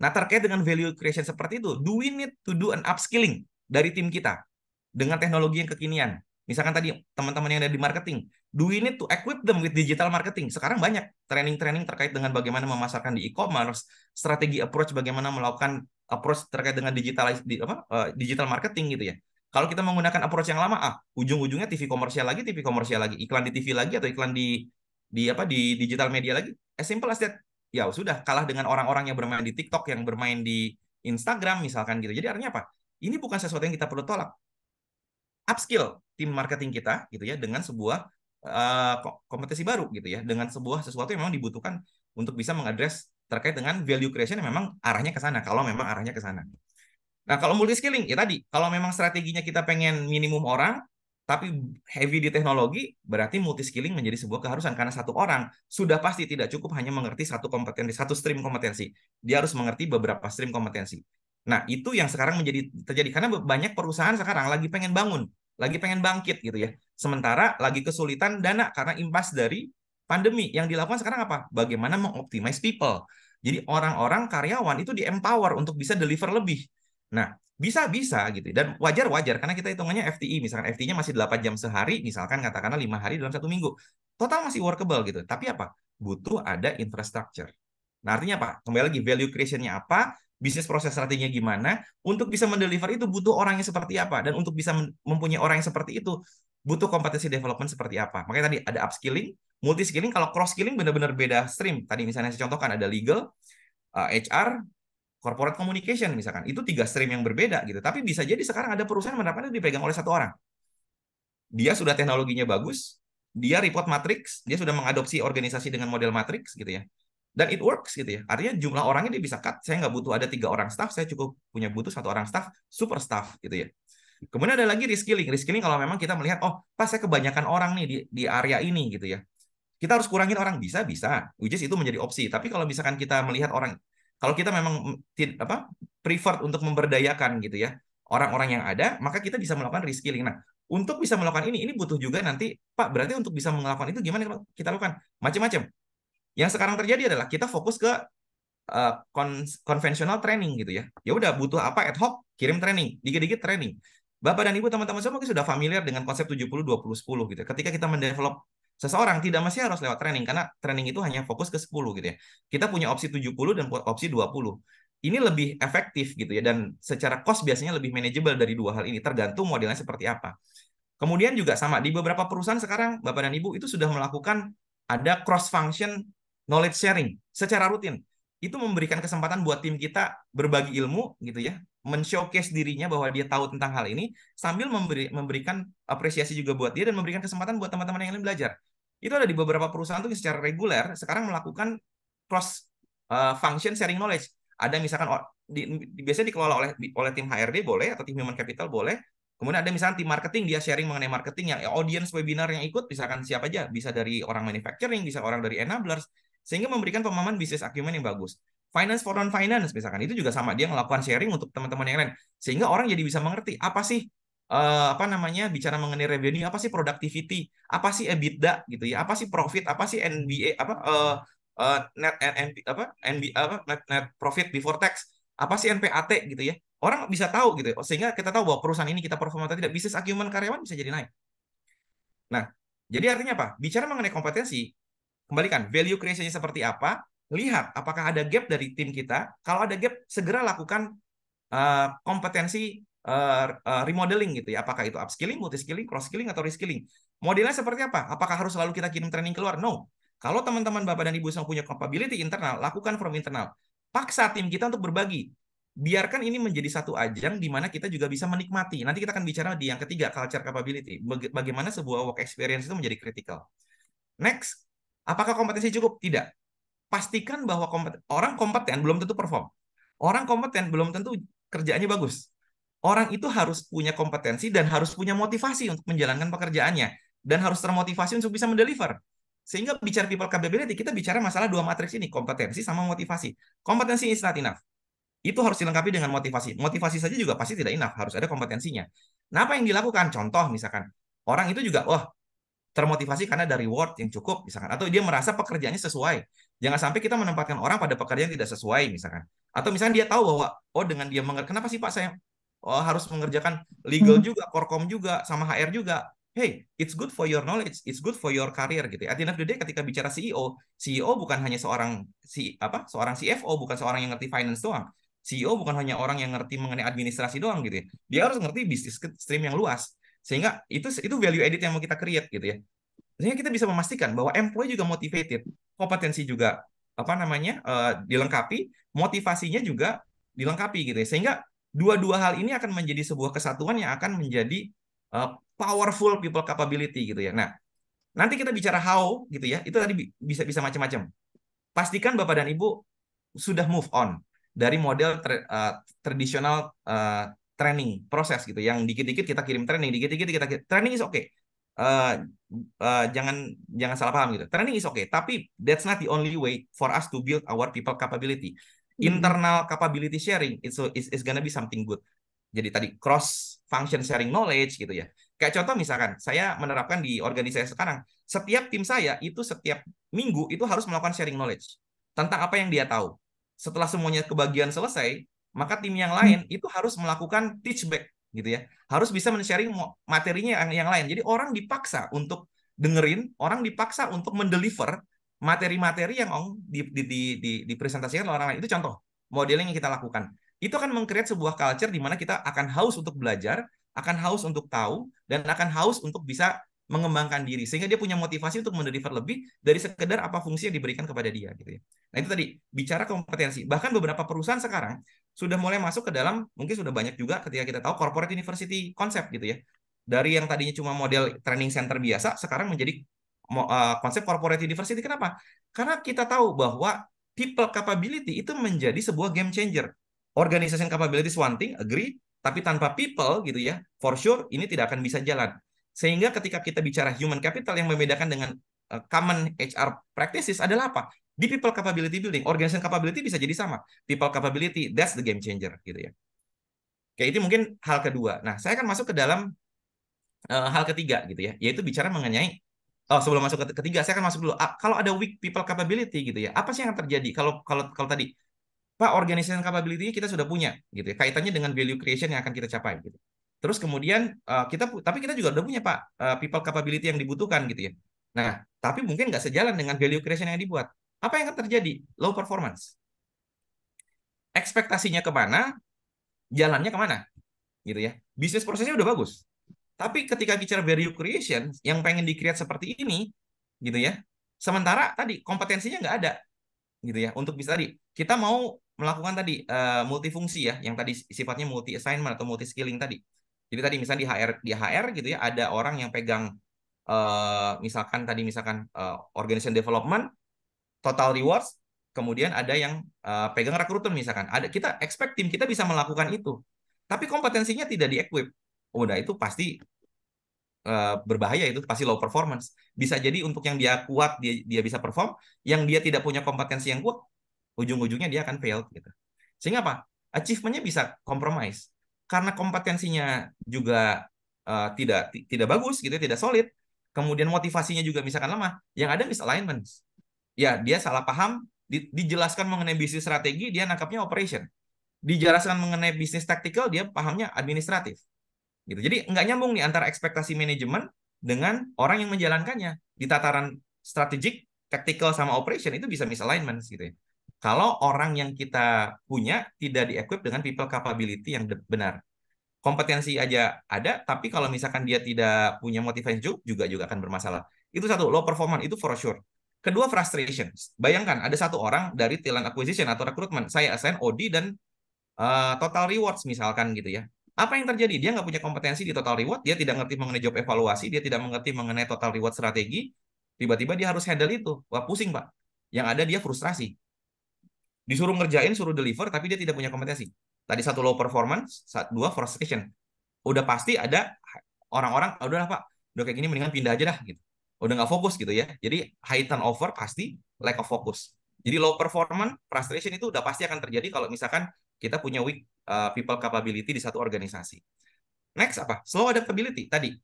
Nah, terkait dengan value creation seperti itu, do we need to do an upskilling dari tim kita dengan teknologi yang kekinian? Misalkan tadi teman-teman yang ada di marketing, do we need to equip them with digital marketing? Sekarang banyak training-training terkait dengan bagaimana memasarkan di e-commerce, strategi approach bagaimana melakukan approach terkait dengan digital apa, eh, digital marketing gitu ya. Kalau kita menggunakan approach yang lama, ah ujung-ujungnya TV komersial lagi, TV komersial lagi, iklan di TV lagi atau iklan di di apa di digital media lagi. As simple as that ya sudah kalah dengan orang-orang yang bermain di TikTok, yang bermain di Instagram misalkan gitu. Jadi artinya apa? Ini bukan sesuatu yang kita perlu tolak. Upskill tim marketing kita gitu ya dengan sebuah uh, kompetisi baru gitu ya, dengan sebuah sesuatu yang memang dibutuhkan untuk bisa mengadres terkait dengan value creation yang memang arahnya ke sana kalau memang arahnya ke sana. Nah, kalau multi skilling ya tadi, kalau memang strateginya kita pengen minimum orang, tapi heavy di teknologi, berarti multi skilling menjadi sebuah keharusan karena satu orang sudah pasti tidak cukup hanya mengerti satu kompetensi, satu stream kompetensi. Dia harus mengerti beberapa stream kompetensi. Nah, itu yang sekarang menjadi terjadi karena banyak perusahaan sekarang lagi pengen bangun, lagi pengen bangkit gitu ya. Sementara lagi kesulitan dana karena impas dari pandemi. Yang dilakukan sekarang apa? Bagaimana mengoptimize people. Jadi orang-orang karyawan itu di empower untuk bisa deliver lebih. Nah, bisa-bisa gitu ya. dan wajar-wajar karena kita hitungannya FTE misalkan fte nya masih 8 jam sehari misalkan katakanlah lima hari dalam satu minggu total masih workable gitu tapi apa butuh ada infrastructure nah artinya apa kembali lagi value creation-nya apa bisnis proses strateginya gimana untuk bisa mendeliver itu butuh orang yang seperti apa dan untuk bisa mempunyai orang yang seperti itu butuh kompetensi development seperti apa makanya tadi ada upskilling multi skilling kalau cross skilling benar-benar beda stream tadi misalnya saya contohkan ada legal HR eh, corporate communication misalkan itu tiga stream yang berbeda gitu tapi bisa jadi sekarang ada perusahaan menerapkan itu dipegang oleh satu orang dia sudah teknologinya bagus dia report matrix dia sudah mengadopsi organisasi dengan model matrix gitu ya dan it works gitu ya artinya jumlah orangnya dia bisa cut saya nggak butuh ada tiga orang staff saya cukup punya butuh satu orang staff super staff gitu ya kemudian ada lagi reskilling reskilling kalau memang kita melihat oh pas saya kebanyakan orang nih di, di area ini gitu ya kita harus kurangin orang bisa bisa which is itu menjadi opsi tapi kalau misalkan kita melihat orang kalau kita memang apa prefer untuk memberdayakan gitu ya orang-orang yang ada, maka kita bisa melakukan reskilling. Nah, untuk bisa melakukan ini, ini butuh juga nanti, Pak, berarti untuk bisa melakukan itu gimana kalau kita lakukan? Macam-macam. Yang sekarang terjadi adalah kita fokus ke uh, konvensional training gitu ya. Ya udah butuh apa ad hoc, kirim training, dikit-dikit training. Bapak dan Ibu teman-teman semua sudah familiar dengan konsep 70 20 10 gitu. Ketika kita mendevelop seseorang tidak masih harus lewat training karena training itu hanya fokus ke 10 gitu ya. Kita punya opsi 70 dan opsi 20. Ini lebih efektif gitu ya dan secara cost biasanya lebih manageable dari dua hal ini tergantung modelnya seperti apa. Kemudian juga sama di beberapa perusahaan sekarang Bapak dan Ibu itu sudah melakukan ada cross function knowledge sharing secara rutin. Itu memberikan kesempatan buat tim kita berbagi ilmu gitu ya, men-showcase dirinya bahwa dia tahu tentang hal ini sambil memberi, memberikan apresiasi juga buat dia dan memberikan kesempatan buat teman-teman yang lain belajar itu ada di beberapa perusahaan tuh secara reguler sekarang melakukan cross eh, function sharing knowledge. Ada misalkan di, biasanya dikelola oleh oleh tim HRD boleh atau tim human capital boleh. Kemudian ada misalkan tim marketing dia sharing mengenai marketing yang audience webinar yang ikut misalkan siapa aja bisa dari orang manufacturing, bisa orang dari enablers sehingga memberikan pemahaman bisnis acumen yang bagus. Finance for non finance misalkan itu juga sama dia melakukan sharing untuk teman-teman yang lain sehingga orang jadi bisa mengerti apa sih uh, apa namanya bicara mengenai revenue apa sih productivity apa sih EBITDA gitu ya apa sih profit apa sih NBA apa uh, uh, net NP, apa NBA apa net, net profit before tax apa sih NPAT gitu ya orang bisa tahu gitu ya. sehingga kita tahu bahwa perusahaan ini kita performa atau tidak bisnis acumen karyawan bisa jadi naik nah jadi artinya apa bicara mengenai kompetensi kembalikan value creationnya seperti apa lihat apakah ada gap dari tim kita kalau ada gap segera lakukan uh, kompetensi uh, remodeling gitu ya. Apakah itu upskilling, multiskilling, cross-skilling, atau reskilling. Modelnya seperti apa? Apakah harus selalu kita kirim training keluar? No. Kalau teman-teman Bapak dan Ibu semua punya capability internal, lakukan from internal. Paksa tim kita untuk berbagi. Biarkan ini menjadi satu ajang di mana kita juga bisa menikmati. Nanti kita akan bicara di yang ketiga, culture capability. Bagaimana sebuah work experience itu menjadi critical. Next, apakah kompetensi cukup? Tidak. Pastikan bahwa kompeten, orang kompeten belum tentu perform. Orang kompeten belum tentu kerjaannya bagus orang itu harus punya kompetensi dan harus punya motivasi untuk menjalankan pekerjaannya dan harus termotivasi untuk bisa mendeliver. Sehingga bicara people capability, kita bicara masalah dua matriks ini, kompetensi sama motivasi. Kompetensi is not enough. Itu harus dilengkapi dengan motivasi. Motivasi saja juga pasti tidak enough, harus ada kompetensinya. Nah, apa yang dilakukan? Contoh misalkan, orang itu juga, wah, oh, termotivasi karena ada reward yang cukup misalkan atau dia merasa pekerjaannya sesuai jangan sampai kita menempatkan orang pada pekerjaan yang tidak sesuai misalkan atau misalnya dia tahu bahwa oh dengan dia mengerti kenapa sih pak saya oh, harus mengerjakan legal hmm. juga, korkom juga, sama HR juga. Hey, it's good for your knowledge, it's good for your career gitu. Ya. At the end of the day, ketika bicara CEO, CEO bukan hanya seorang si apa, seorang CFO, bukan seorang yang ngerti finance doang. CEO bukan hanya orang yang ngerti mengenai administrasi doang gitu ya. Dia harus ngerti bisnis stream yang luas. Sehingga itu itu value edit yang mau kita create gitu ya. Sehingga kita bisa memastikan bahwa employee juga motivated, kompetensi juga apa namanya uh, dilengkapi, motivasinya juga dilengkapi gitu ya. Sehingga dua-dua hal ini akan menjadi sebuah kesatuan yang akan menjadi uh, powerful people capability gitu ya. Nah, nanti kita bicara how gitu ya. Itu tadi bisa bisa macam-macam. Pastikan Bapak dan Ibu sudah move on dari model tra uh, eh, tradisional uh, training proses gitu yang dikit-dikit kita kirim training, dikit-dikit kita kirim. training is okay. Uh, uh, jangan jangan salah paham gitu. Training is okay, tapi that's not the only way for us to build our people capability. Mm-hmm. internal capability sharing it's is it's gonna be something good. Jadi tadi cross function sharing knowledge gitu ya. Kayak contoh misalkan saya menerapkan di organisasi sekarang, setiap tim saya itu setiap minggu itu harus melakukan sharing knowledge tentang apa yang dia tahu. Setelah semuanya kebagian selesai, maka tim yang lain mm-hmm. itu harus melakukan teach back gitu ya. Harus bisa men-sharing materinya yang, yang lain. Jadi orang dipaksa untuk dengerin, orang dipaksa untuk mendeliver materi-materi yang ong di, di, di, di, dipresentasikan oleh orang lain. Itu contoh modeling yang kita lakukan. Itu akan mengcreate sebuah culture di mana kita akan haus untuk belajar, akan haus untuk tahu, dan akan haus untuk bisa mengembangkan diri sehingga dia punya motivasi untuk mendeliver lebih dari sekedar apa fungsi yang diberikan kepada dia gitu ya. Nah, itu tadi bicara kompetensi. Bahkan beberapa perusahaan sekarang sudah mulai masuk ke dalam mungkin sudah banyak juga ketika kita tahu corporate university konsep gitu ya. Dari yang tadinya cuma model training center biasa sekarang menjadi Eh, konsep corporate diversity. Kenapa? Karena kita tahu bahwa people capability itu menjadi sebuah game changer. Organization capability is one thing, agree, tapi tanpa people gitu ya, for sure ini tidak akan bisa jalan. Sehingga ketika kita bicara human capital yang membedakan dengan eh, common HR practices adalah apa? Di people capability building, organization capability bisa jadi sama. People capability, that's the game changer gitu ya. Oke, itu mungkin hal kedua. Nah, saya akan masuk ke dalam uh, hal ketiga gitu ya, yaitu bicara mengenai oh, sebelum masuk ke ketiga saya akan masuk dulu A, kalau ada weak people capability gitu ya apa sih yang terjadi kalau kalau kalau tadi pak organization capability kita sudah punya gitu ya kaitannya dengan value creation yang akan kita capai gitu terus kemudian uh, kita tapi kita juga udah punya pak uh, people capability yang dibutuhkan gitu ya nah tapi mungkin nggak sejalan dengan value creation yang dibuat apa yang akan terjadi low performance ekspektasinya kemana jalannya kemana gitu ya bisnis prosesnya udah bagus tapi ketika bicara value creation yang pengen dikreat seperti ini, gitu ya. Sementara tadi kompetensinya nggak ada, gitu ya. Untuk bisa tadi kita mau melakukan tadi uh, multifungsi ya, yang tadi sifatnya multi assignment atau multi skilling tadi. Jadi tadi misalnya di HR di HR gitu ya ada orang yang pegang uh, misalkan tadi misalkan uh, organization development, total rewards, kemudian ada yang uh, pegang rekrutmen misalkan. Ada kita expect tim kita bisa melakukan itu. Tapi kompetensinya tidak di equip udah itu pasti Eh, berbahaya itu pasti low performance. Bisa jadi untuk yang dia kuat dia dia bisa perform, yang dia tidak punya kompetensi yang kuat, ujung-ujungnya dia akan fail gitu. Sehingga apa? Achievementnya bisa compromise karena kompetensinya juga uh, tidak tidak bagus gitu, tidak solid. Kemudian motivasinya juga misalkan lemah, yang ada misalignment. Ya, dia salah paham, di, dijelaskan mengenai bisnis strategi, dia nangkapnya operation dijelaskan mengenai bisnis tactical, dia pahamnya administratif. Gitu. Jadi nggak nyambung nih antara ekspektasi manajemen dengan orang yang menjalankannya. Di tataran strategik, tactical sama operation itu bisa misalignment gitu ya. Kalau orang yang kita punya tidak diequip dengan people capability yang benar. Kompetensi aja ada, tapi kalau misalkan dia tidak punya motivasi juga juga akan bermasalah. Itu satu, low performance itu for sure. Kedua, frustration. Bayangkan ada satu orang dari talent acquisition atau recruitment, saya assign OD dan uh, total rewards misalkan gitu ya. Apa yang terjadi? Dia nggak punya kompetensi di total reward, dia tidak ngerti mengenai job evaluasi, dia tidak mengerti mengenai total reward strategi, tiba-tiba dia harus handle itu. Wah pusing pak. Yang ada dia frustrasi. Disuruh ngerjain, suruh deliver, tapi dia tidak punya kompetensi. Tadi satu low performance, dua frustration. Udah pasti ada orang-orang, oh, ah, udah lah pak, udah kayak gini mendingan pindah aja dah gitu. Udah nggak fokus gitu ya. Jadi high turnover pasti lack of focus. Jadi low performance, frustration itu udah pasti akan terjadi kalau misalkan kita punya weak Eh, people capability di satu organisasi. Next apa? Slow adaptability tadi.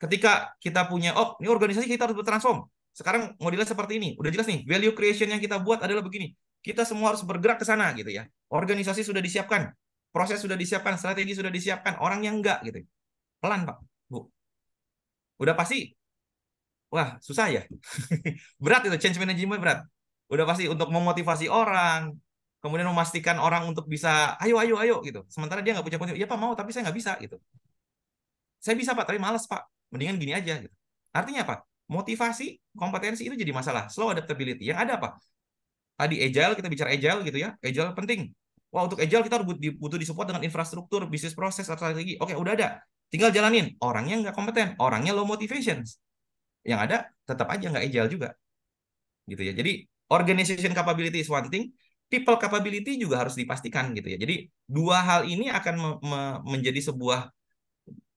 Ketika kita punya oh ini organisasi kita harus bertransform. Sekarang modelnya seperti ini. Udah jelas nih value creation yang kita buat adalah begini. Kita semua harus bergerak ke sana gitu ya. Organisasi sudah disiapkan, proses sudah disiapkan, strategi sudah disiapkan, orang yang enggak gitu. Pelan pak, bu. Udah pasti wah susah ya [LAUGHS] berat itu change management berat udah pasti untuk memotivasi orang kemudian memastikan orang untuk bisa ayo ayo ayo gitu sementara dia nggak punya kunci ya pak mau tapi saya nggak bisa gitu saya bisa pak tapi malas pak mendingan gini aja gitu artinya apa motivasi kompetensi itu jadi masalah slow adaptability yang ada apa tadi agile kita bicara agile gitu ya agile penting wah untuk agile kita harus butuh disupport dengan infrastruktur bisnis proses atau strategi oke udah ada tinggal jalanin orangnya nggak kompeten orangnya low motivations yang ada tetap aja nggak agile juga gitu ya jadi organization capability is one thing people capability juga harus dipastikan gitu ya. Jadi dua hal ini akan me me menjadi sebuah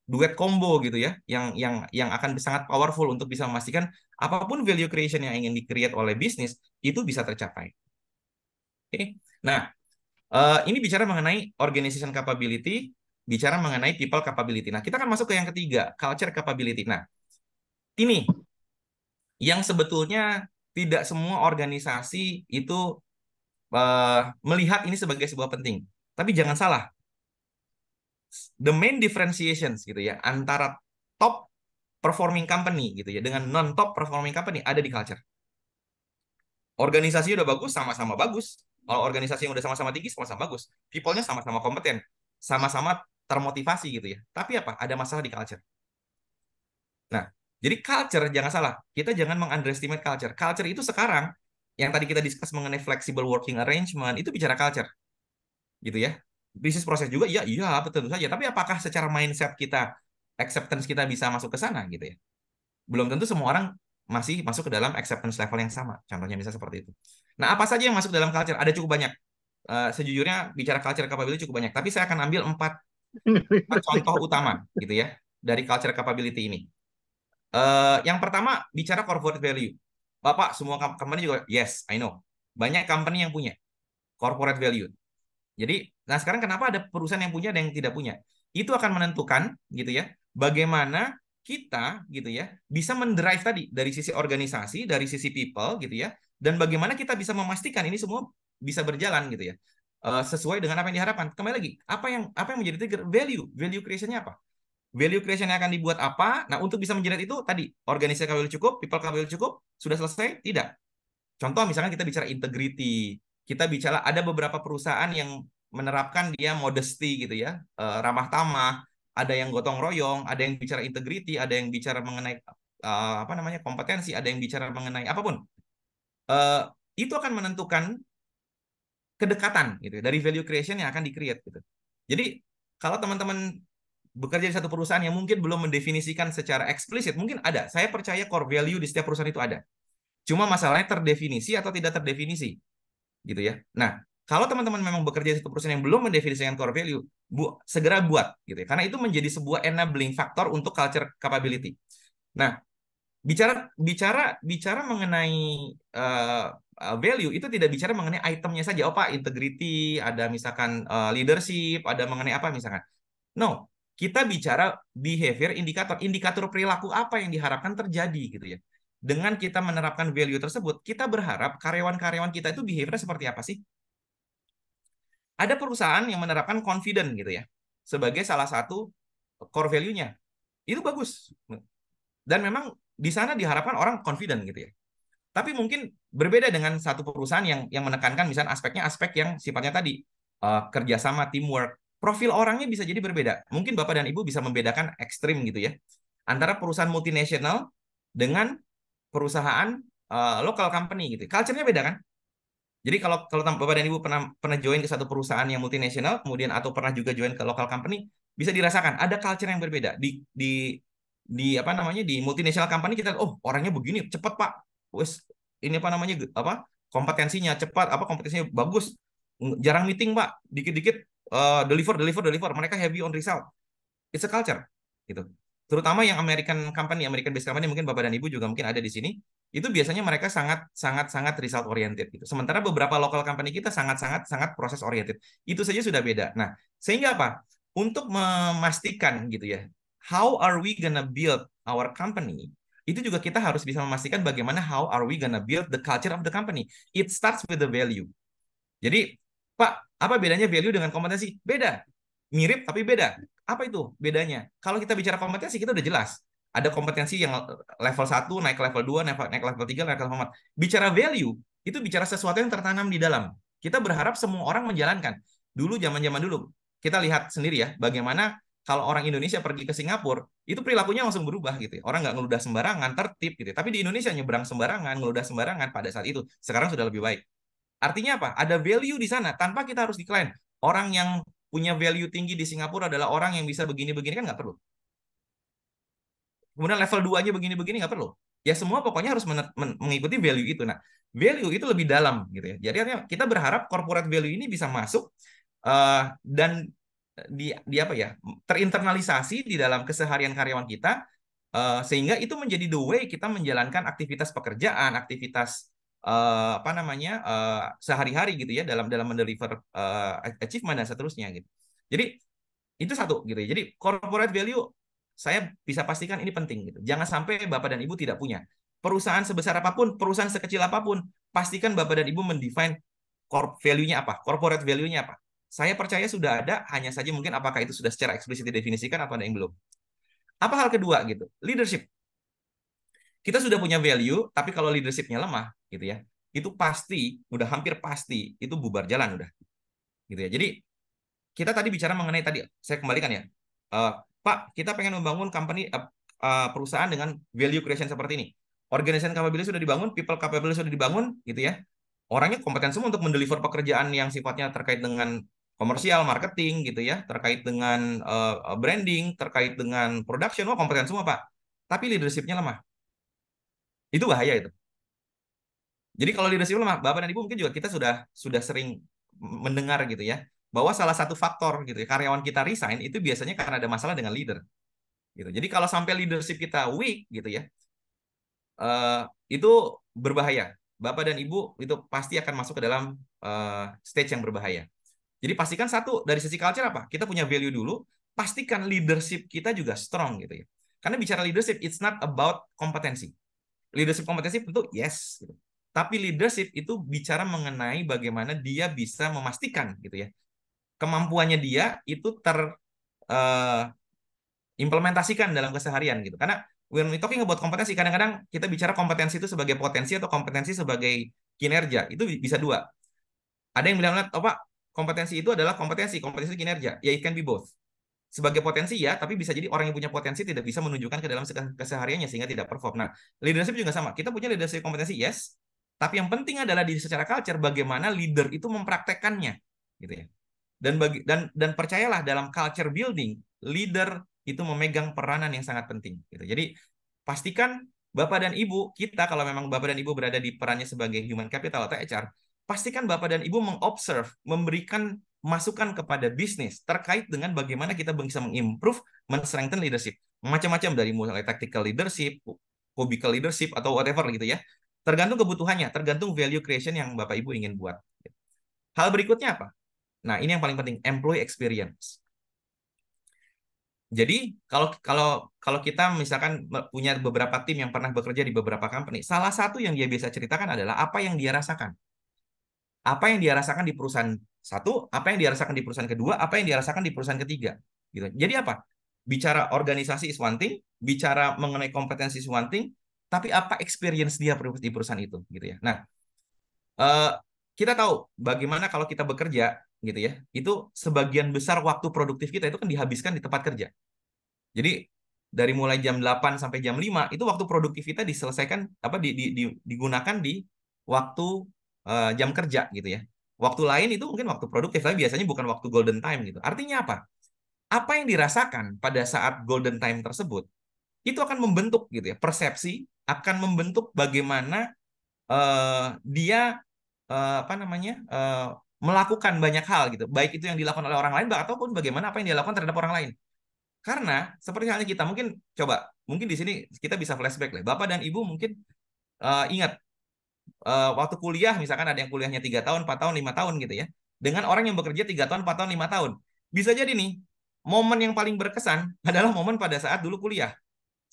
duet combo gitu ya yang yang yang akan sangat powerful untuk bisa memastikan apapun value creation yang ingin dikreat oleh bisnis itu bisa tercapai. Oke. Okay. Nah, uh, ini bicara mengenai organization capability, bicara mengenai people capability. Nah, kita akan masuk ke yang ketiga, culture capability. Nah, ini yang sebetulnya tidak semua organisasi itu uh, melihat ini sebagai sebuah penting. Tapi jangan salah, the main differentiations gitu ya antara top performing company gitu ya dengan non top performing company ada di culture. Organisasi udah bagus, sama-sama bagus. Kalau organisasi yang udah sama-sama tinggi, sama-sama bagus. People-nya sama-sama kompeten, sama-sama termotivasi gitu ya. Tapi apa? Ada masalah di culture. Nah, jadi culture jangan salah, kita jangan mengunderestimate culture. Culture itu sekarang yang tadi kita discuss mengenai flexible working arrangement itu bicara culture gitu ya bisnis proses juga iya iya tentu saja tapi apakah secara mindset kita acceptance kita bisa masuk ke sana gitu ya belum tentu semua orang masih masuk ke dalam acceptance level yang sama contohnya bisa seperti itu nah apa saja yang masuk dalam culture ada cukup banyak uh, sejujurnya bicara culture capability cukup banyak tapi saya akan ambil empat, empat [LAUGHS] contoh utama gitu ya dari culture capability ini uh, yang pertama bicara corporate value Bapak, semua company juga, yes, I know. Banyak company yang punya corporate value. Jadi, nah sekarang kenapa ada perusahaan yang punya dan yang tidak punya? Itu akan menentukan, gitu ya, bagaimana kita, gitu ya, bisa mendrive tadi dari sisi organisasi, dari sisi people, gitu ya, dan bagaimana kita bisa memastikan ini semua bisa berjalan, gitu ya, eh, sesuai dengan apa yang diharapkan. Kembali lagi, apa yang apa yang menjadi trigger value, value creation apa? value creation yang akan dibuat apa. Nah, untuk bisa menjerat itu tadi, organisasi kabel cukup, people kabel cukup, sudah selesai? Tidak. Contoh misalnya kita bicara integrity, kita bicara ada beberapa perusahaan yang menerapkan dia modesty gitu ya, eh, ramah tamah, ada yang gotong royong, ada yang bicara integrity, ada yang bicara mengenai eh, apa namanya kompetensi, ada yang bicara mengenai apapun. Eh, itu akan menentukan kedekatan gitu ya, dari value creation yang akan dikreat gitu. Jadi kalau teman-teman bekerja di satu perusahaan yang mungkin belum mendefinisikan secara eksplisit, mungkin ada. Saya percaya core value di setiap perusahaan itu ada. Cuma masalahnya terdefinisi atau tidak terdefinisi. Gitu ya. Nah, kalau teman-teman memang bekerja di satu perusahaan yang belum mendefinisikan core value, bu segera buat gitu ya. Karena itu menjadi sebuah enabling factor untuk culture capability. Nah, bicara bicara bicara mengenai uh, value itu tidak bicara mengenai itemnya saja oh pak integrity ada misalkan uh, leadership ada mengenai apa misalkan no kita bicara behavior indikator, indikator perilaku apa yang diharapkan terjadi gitu ya. Dengan kita menerapkan value tersebut, kita berharap karyawan-karyawan kita itu behavior seperti apa sih? Ada perusahaan yang menerapkan confident gitu ya sebagai salah satu core value-nya. Itu bagus. Dan memang di sana diharapkan orang confident gitu ya. Tapi mungkin berbeda dengan satu perusahaan yang yang menekankan misalnya aspeknya aspek yang sifatnya tadi uh, kerjasama, teamwork, profil orangnya bisa jadi berbeda. Mungkin Bapak dan Ibu bisa membedakan ekstrim gitu ya. Antara perusahaan multinasional dengan perusahaan uh, local company gitu. Culture-nya beda kan? Jadi kalau kalau Bapak dan Ibu pernah pernah join ke satu perusahaan yang multinasional kemudian atau pernah juga join ke local company, bisa dirasakan ada culture yang berbeda di di di apa namanya di multinasional company kita oh orangnya begini cepat pak wes ini apa namanya apa kompetensinya cepat apa kompetensinya bagus jarang meeting pak dikit-dikit Eh, deliver deliver deliver mereka heavy on result it's a culture gitu terutama yang American company American based company mungkin bapak dan ibu juga mungkin ada di sini itu biasanya mereka sangat sangat sangat result oriented gitu. Sementara beberapa lokal company kita sangat sangat sangat proses oriented. Itu saja sudah beda. Nah, sehingga apa? Untuk memastikan gitu ya, how are we gonna build our company? Itu juga kita harus bisa memastikan bagaimana how are we gonna build the culture of the company. It starts with the value. Jadi Pak, apa bedanya value dengan kompetensi? Beda. Mirip tapi beda. Apa itu bedanya? Kalau kita bicara kompetensi, kita udah jelas. Ada kompetensi yang level 1, naik ke level 2, naik, ke level 3, naik ke level 4. Bicara value, itu bicara sesuatu yang tertanam di dalam. Kita berharap semua orang menjalankan. Dulu, zaman-zaman dulu, kita lihat sendiri ya, bagaimana kalau orang Indonesia pergi ke Singapura, itu perilakunya langsung berubah gitu. Ya. Orang nggak ngeludah sembarangan, tertib gitu. Ya. Tapi di Indonesia nyebrang sembarangan, ngeludah sembarangan pada saat itu. Sekarang sudah lebih baik. Artinya apa? Ada value di sana tanpa kita harus decline. Orang yang punya value tinggi di Singapura adalah orang yang bisa begini-begini kan nggak perlu. Kemudian level 2 aja begini-begini nggak perlu. Ya semua pokoknya harus mengikuti value itu. Nah, value itu lebih dalam gitu ya. Jadi artinya kita berharap corporate value ini bisa masuk uh, dan di, di apa ya terinternalisasi di dalam keseharian karyawan kita uh, sehingga itu menjadi the way kita menjalankan aktivitas pekerjaan, aktivitas uh, apa namanya uh, sehari-hari gitu ya dalam dalam mendeliver uh, achievement dan seterusnya gitu. Jadi itu satu gitu ya. Jadi corporate value saya bisa pastikan ini penting gitu. Jangan sampai bapak dan ibu tidak punya. Perusahaan sebesar apapun, perusahaan sekecil apapun, pastikan bapak dan ibu mendefine corp value-nya apa, corporate value-nya apa. Saya percaya sudah ada, hanya saja mungkin apakah itu sudah secara eksplisit didefinisikan atau ada yang belum. Apa hal kedua gitu? Leadership. Kita sudah punya value, tapi kalau leadershipnya lemah, gitu ya itu pasti udah hampir pasti itu bubar jalan udah gitu ya jadi kita tadi bicara mengenai tadi saya kembalikan ya uh, pak kita pengen membangun company uh, uh, perusahaan dengan value creation seperti ini organization capability sudah dibangun people capability sudah dibangun gitu ya orangnya kompeten semua untuk mendeliver pekerjaan yang sifatnya terkait dengan komersial marketing gitu ya terkait dengan uh, branding terkait dengan production wah kompeten semua pak tapi leadershipnya lemah itu bahaya itu jadi kalau leadership lemah, Bapak dan Ibu mungkin juga kita sudah sudah sering mendengar gitu ya, bahwa salah satu faktor gitu ya, karyawan kita resign itu biasanya karena ada masalah dengan leader. Gitu. Jadi kalau sampai leadership kita weak gitu ya, uh, itu berbahaya. Bapak dan Ibu itu pasti akan masuk ke dalam uh, stage yang berbahaya. Jadi pastikan satu dari sisi culture apa? Kita punya value dulu, pastikan leadership kita juga strong gitu ya. Karena bicara leadership it's not about kompetensi. Leadership kompetensi tentu yes gitu. Tapi leadership itu bicara mengenai bagaimana dia bisa memastikan gitu ya. Kemampuannya dia itu ter uh, implementasikan dalam keseharian gitu. Karena when we talking about kompetensi, kadang-kadang kita bicara kompetensi itu sebagai potensi atau kompetensi sebagai kinerja. Itu bisa dua. Ada yang bilang, "Oh, Pak, kompetensi itu adalah kompetensi, kompetensi kinerja." Ya, it can be both. Sebagai potensi ya, tapi bisa jadi orang yang punya potensi tidak bisa menunjukkan ke dalam kesehariannya sehingga tidak perform. Nah, leadership juga sama. Kita punya leadership kompetensi, yes, tapi yang penting adalah di secara culture bagaimana leader itu mempraktekkannya, gitu ya. Dan bagi dan dan percayalah dalam culture building, leader itu memegang peranan yang sangat penting, gitu. Jadi pastikan Bapak dan Ibu kita kalau memang Bapak dan Ibu berada di perannya sebagai human capital atau HR, pastikan Bapak dan Ibu mengobserve, memberikan masukan kepada bisnis terkait dengan bagaimana kita bisa mengimprove, men-strengthen leadership. Macam-macam dari mulai tactical leadership, cubicle leadership, atau whatever gitu ya. Tergantung kebutuhannya, tergantung value creation yang Bapak Ibu ingin buat. Hal berikutnya apa? Nah, ini yang paling penting, employee experience. Jadi, kalau kalau kalau kita misalkan punya beberapa tim yang pernah bekerja di beberapa company, salah satu yang dia bisa ceritakan adalah apa yang dia rasakan. Apa yang dia rasakan di perusahaan satu, apa yang dia rasakan di perusahaan kedua, apa yang dia rasakan di perusahaan ketiga. Gitu. Jadi apa? Bicara organisasi is one thing, bicara mengenai kompetensi is one thing, tapi apa experience dia di perusahaan itu gitu ya. Nah, uh, kita tahu bagaimana kalau kita bekerja gitu ya, itu sebagian besar waktu produktif kita itu kan dihabiskan di tempat kerja. Jadi dari mulai jam 8 sampai jam 5 itu waktu produktif kita diselesaikan apa di, di, di, digunakan di waktu uh, jam kerja gitu ya. Waktu lain itu mungkin waktu produktif tapi biasanya bukan waktu golden time gitu. Artinya apa? Apa yang dirasakan pada saat golden time tersebut itu akan membentuk gitu ya persepsi akan membentuk bagaimana uh, dia uh, apa namanya uh, melakukan banyak hal gitu baik itu yang dilakukan oleh orang lain ataupun bagaimana apa yang dia lakukan terhadap orang lain karena seperti halnya kita mungkin coba mungkin di sini kita bisa flashback lah bapak dan ibu mungkin uh, ingat uh, waktu kuliah misalkan ada yang kuliahnya tiga tahun 4 tahun lima tahun gitu ya dengan orang yang bekerja tiga tahun 4 tahun lima tahun bisa jadi nih momen yang paling berkesan adalah momen pada saat dulu kuliah